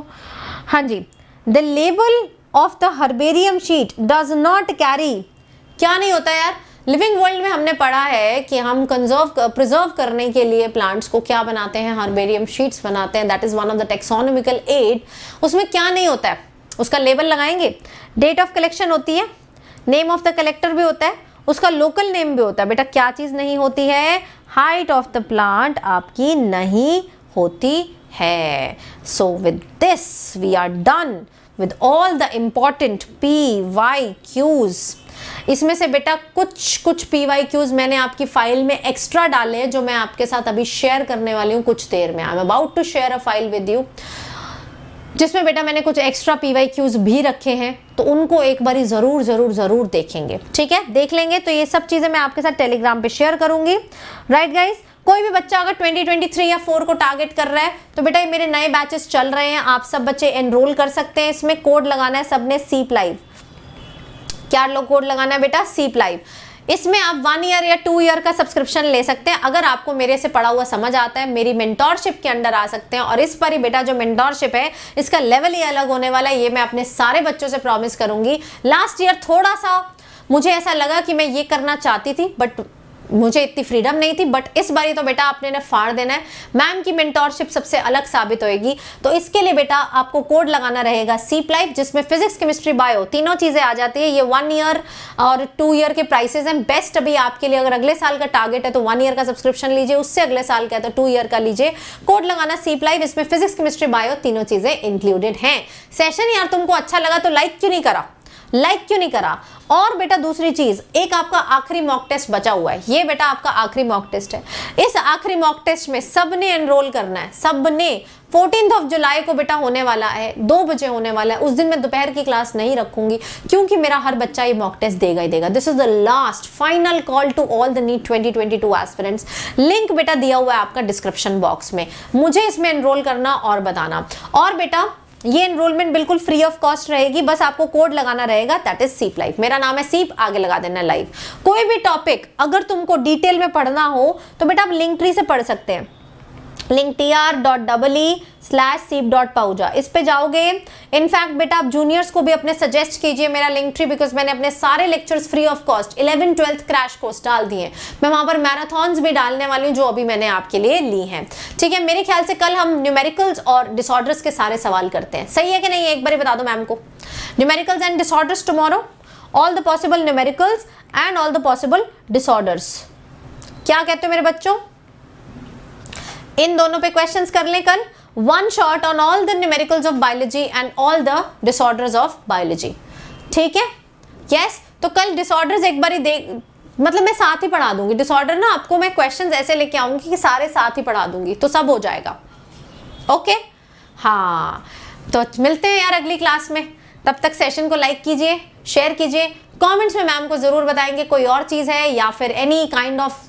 हाँ जी the label of the herbarium sheet does not carry क्या नहीं होता यार लिविंग वर्ल्ड में हमने पढ़ा है कि हम कंजर्व प्रिजर्व करने के लिए प्लांट्स को क्या बनाते हैं हार्बेरियम शीट्स बनाते हैं that is one of the taxonomical aid उसमें क्या नहीं होता है उसका लेबल लगाएंगे डेट ऑफ कलेक्शन होती है नेम ऑफ द कलेक्टर भी होता है उसका लोकल नेम भी होता है बेटा क्या चीज़ नहीं होती है हाइट ऑफ द प्लांट आपकी नहीं होती है so with this we are done with all the important P Y Qs इसमें से बेटा कुछ कुछ पी क्यूज मैंने आपकी फाइल में एक्स्ट्रा डाले हैं जो मैं आपके साथ अभी शेयर करने वाली हूँ कुछ देर में I am about to share a file with you जिसमें बेटा मैंने कुछ एक्स्ट्रा पी भी रखे हैं तो उनको एक बारी ज़रूर ज़रूर ज़रूर देखेंगे ठीक है देख लेंगे तो ये सब चीज़ें मैं आपके साथ टेलीग्राम पे शेयर करूँगी राइट गाइज़ कोई भी बच्चा अगर 2023 या 4 को टारगेट कर रहा है तो बेटा ये मेरे नए बैचेस चल रहे हैं आप सब बच्चे एनरोल कर सकते हैं इसमें कोड लगाना है सबने सीप लाइव क्या लोग कोड लगाना है बेटा सीप लाइव इसमें आप वन ईयर या टू ईयर का सब्सक्रिप्शन ले सकते हैं अगर आपको मेरे से पढ़ा हुआ समझ आता है मेरी मेंटोरशिप के अंडर आ सकते हैं और इस पर ही बेटा जो मेंटोरशिप है इसका लेवल ही अलग होने वाला है ये मैं अपने सारे बच्चों से प्रॉमिस करूंगी लास्ट ईयर थोड़ा सा मुझे ऐसा लगा कि मैं ये करना चाहती थी बट मुझे इतनी फ्रीडम नहीं थी बट इस बारी तो बेटा आपने ने फाड़ देना है मैम की मेंटोरशिप सबसे अलग साबित होएगी तो इसके लिए बेटा आपको कोड लगाना रहेगा सीप लाइफ जिसमें फिजिक्स केमिस्ट्री बायो तीनों चीज़ें आ जाती है ये वन ईयर और टू ईयर के प्राइसेज हैं बेस्ट अभी आपके लिए अगर अगले साल का टारगेट है तो वन ईयर का सब्सक्रिप्शन लीजिए उससे अगले साल का है तो टू ईयर का लीजिए कोड लगाना सीप लाइफ इसमें फिजिक्स केमिस्ट्री बायो तीनों चीज़ें इंक्लूडेड हैं सेशन यार तुमको अच्छा लगा तो लाइक क्यों नहीं करा लाइक क्यों नहीं करा और बेटा दूसरी चीज एक आपका आखिरी मॉक टेस्ट बचा हुआ है ये बेटा आपका आखिरी मॉक टेस्ट है इस आखिरी मॉक टेस्ट में सबने एनरोल करना है सबने फोर्टीन ऑफ जुलाई को बेटा होने वाला है दो बजे होने वाला है उस दिन मैं दोपहर की क्लास नहीं रखूंगी क्योंकि मेरा हर बच्चा ये मॉक टेस्ट देगा ही देगा this is the last final call to all the NEET 2022 aspirants link बेटा दिया हुआ है आपका डिस्क्रिप्शन बॉक्स में मुझे इसमें एनरोल करना और बताना और बेटा ये एनरोलमेंट बिल्कुल फ्री ऑफ कॉस्ट रहेगी बस आपको कोड लगाना रहेगा दैट इज सीप लाइफ मेरा नाम है सीप आगे लगा देना लाइफ कोई भी टॉपिक अगर तुमको डिटेल में पढ़ना हो तो बेटा आप लिंक ट्री से पढ़ सकते हैं link T R dot double E slash Seep dot पाउजा इस पे जाओगे इनफैक्ट बेटा आप जूनियर्स को भी अपने सजेस्ट कीजिए मेरा लिंक ट्री बिकॉज मैंने अपने सारे lectures free of cost eleven twelfth crash course डाल दिए मैं वहाँ पर मैराथॉन्स भी डालने वाली हूँ जो अभी मैंने आपके लिए ली हैं ठीक है मेरे ख्याल से कल हम न्यूमेरिकल्स और डिसऑर्डर्स के सारे सवाल करते हैं सही है कि नहीं एक बार बता दो मैम को numericals and disorders tomorrow all the possible numericals and all the possible disorders क्या कहते हो मेरे बच्चों इन दोनों पे क्वेश्चंस कर लें कल one shot on all the numericals of biology and all the disorders of biology ठीक है यस तो कल डिसऑर्डर्स एक बार देख मतलब मैं साथ ही पढ़ा दूंगी डिसऑर्डर ना आपको मैं क्वेश्चंस ऐसे लेके आऊंगी कि सारे साथ ही पढ़ा दूंगी तो सब हो जाएगा ओके okay? हाँ तो मिलते हैं यार अगली क्लास में तब तक सेशन को लाइक कीजिए शेयर कीजिए कमेंट्स में मैम को ज़रूर बताएंगे कोई और चीज़ है या फिर any kind of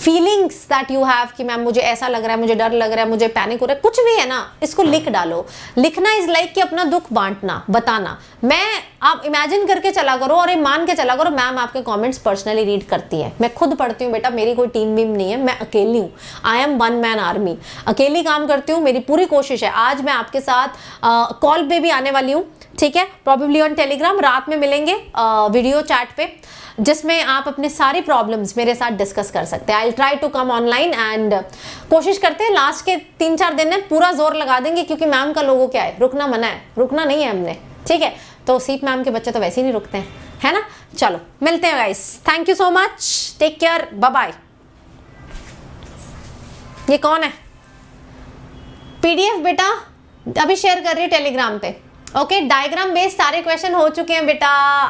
feelings that you have कि मैम मुझे ऐसा लग रहा है मुझे डर लग रहा है मुझे पैनिक हो रहा है कुछ भी है ना इसको लिख डालो लिखना इज लाइक like कि अपना दुख बांटना बताना मैं आप इमेजिन करके चला करो और ये मान के चला करो मैम आपके कमेंट्स पर्सनली रीड करती है मैं खुद पढ़ती हूँ बेटा मेरी कोई टीम वीम नहीं है मैं अकेली हूँ I am one man army अकेली काम करती हूँ मेरी पूरी कोशिश है आज मैं आपके साथ कॉल पे भी आने वाली हूँ ठीक है प्रॉबेबली ऑन टेलीग्राम रात में मिलेंगे आ, वीडियो चैट पे जिसमें आप अपने सारी प्रॉब्लम्स मेरे साथ डिस्कस कर सकते हैं I try to come online and कोशिश करते हैं लास्ट के तीन चार दिन में पूरा जोर लगा देंगे क्योंकि मैम का लोगों क्या है रुकना मना है रुकना नहीं है हमने ठीक है तो सीप मैम के बच्चे तो वैसे ही नहीं रुकते हैं है ना चलो मिलते हैं guys thank you so much take care bye ये कौन है पीडीएफ बेटा अभी शेयर कर रही है टेलीग्राम पे ओके डायग्राम बेस सारे क्वेश्चन हो चुके हैं बेटा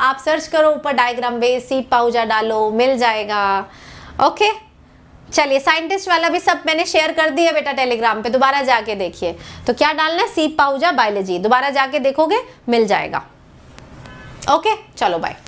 आप सर्च करो ऊपर डायग्राम बेस सीप पाउजा डालो मिल जाएगा ओके चलिए साइंटिस्ट वाला भी सब मैंने शेयर कर दिया बेटा टेलीग्राम पे दोबारा जाके देखिए तो क्या डालना है सीप पाउजा बायोलॉजी दोबारा जाके देखोगे मिल जाएगा ओके चलो बाय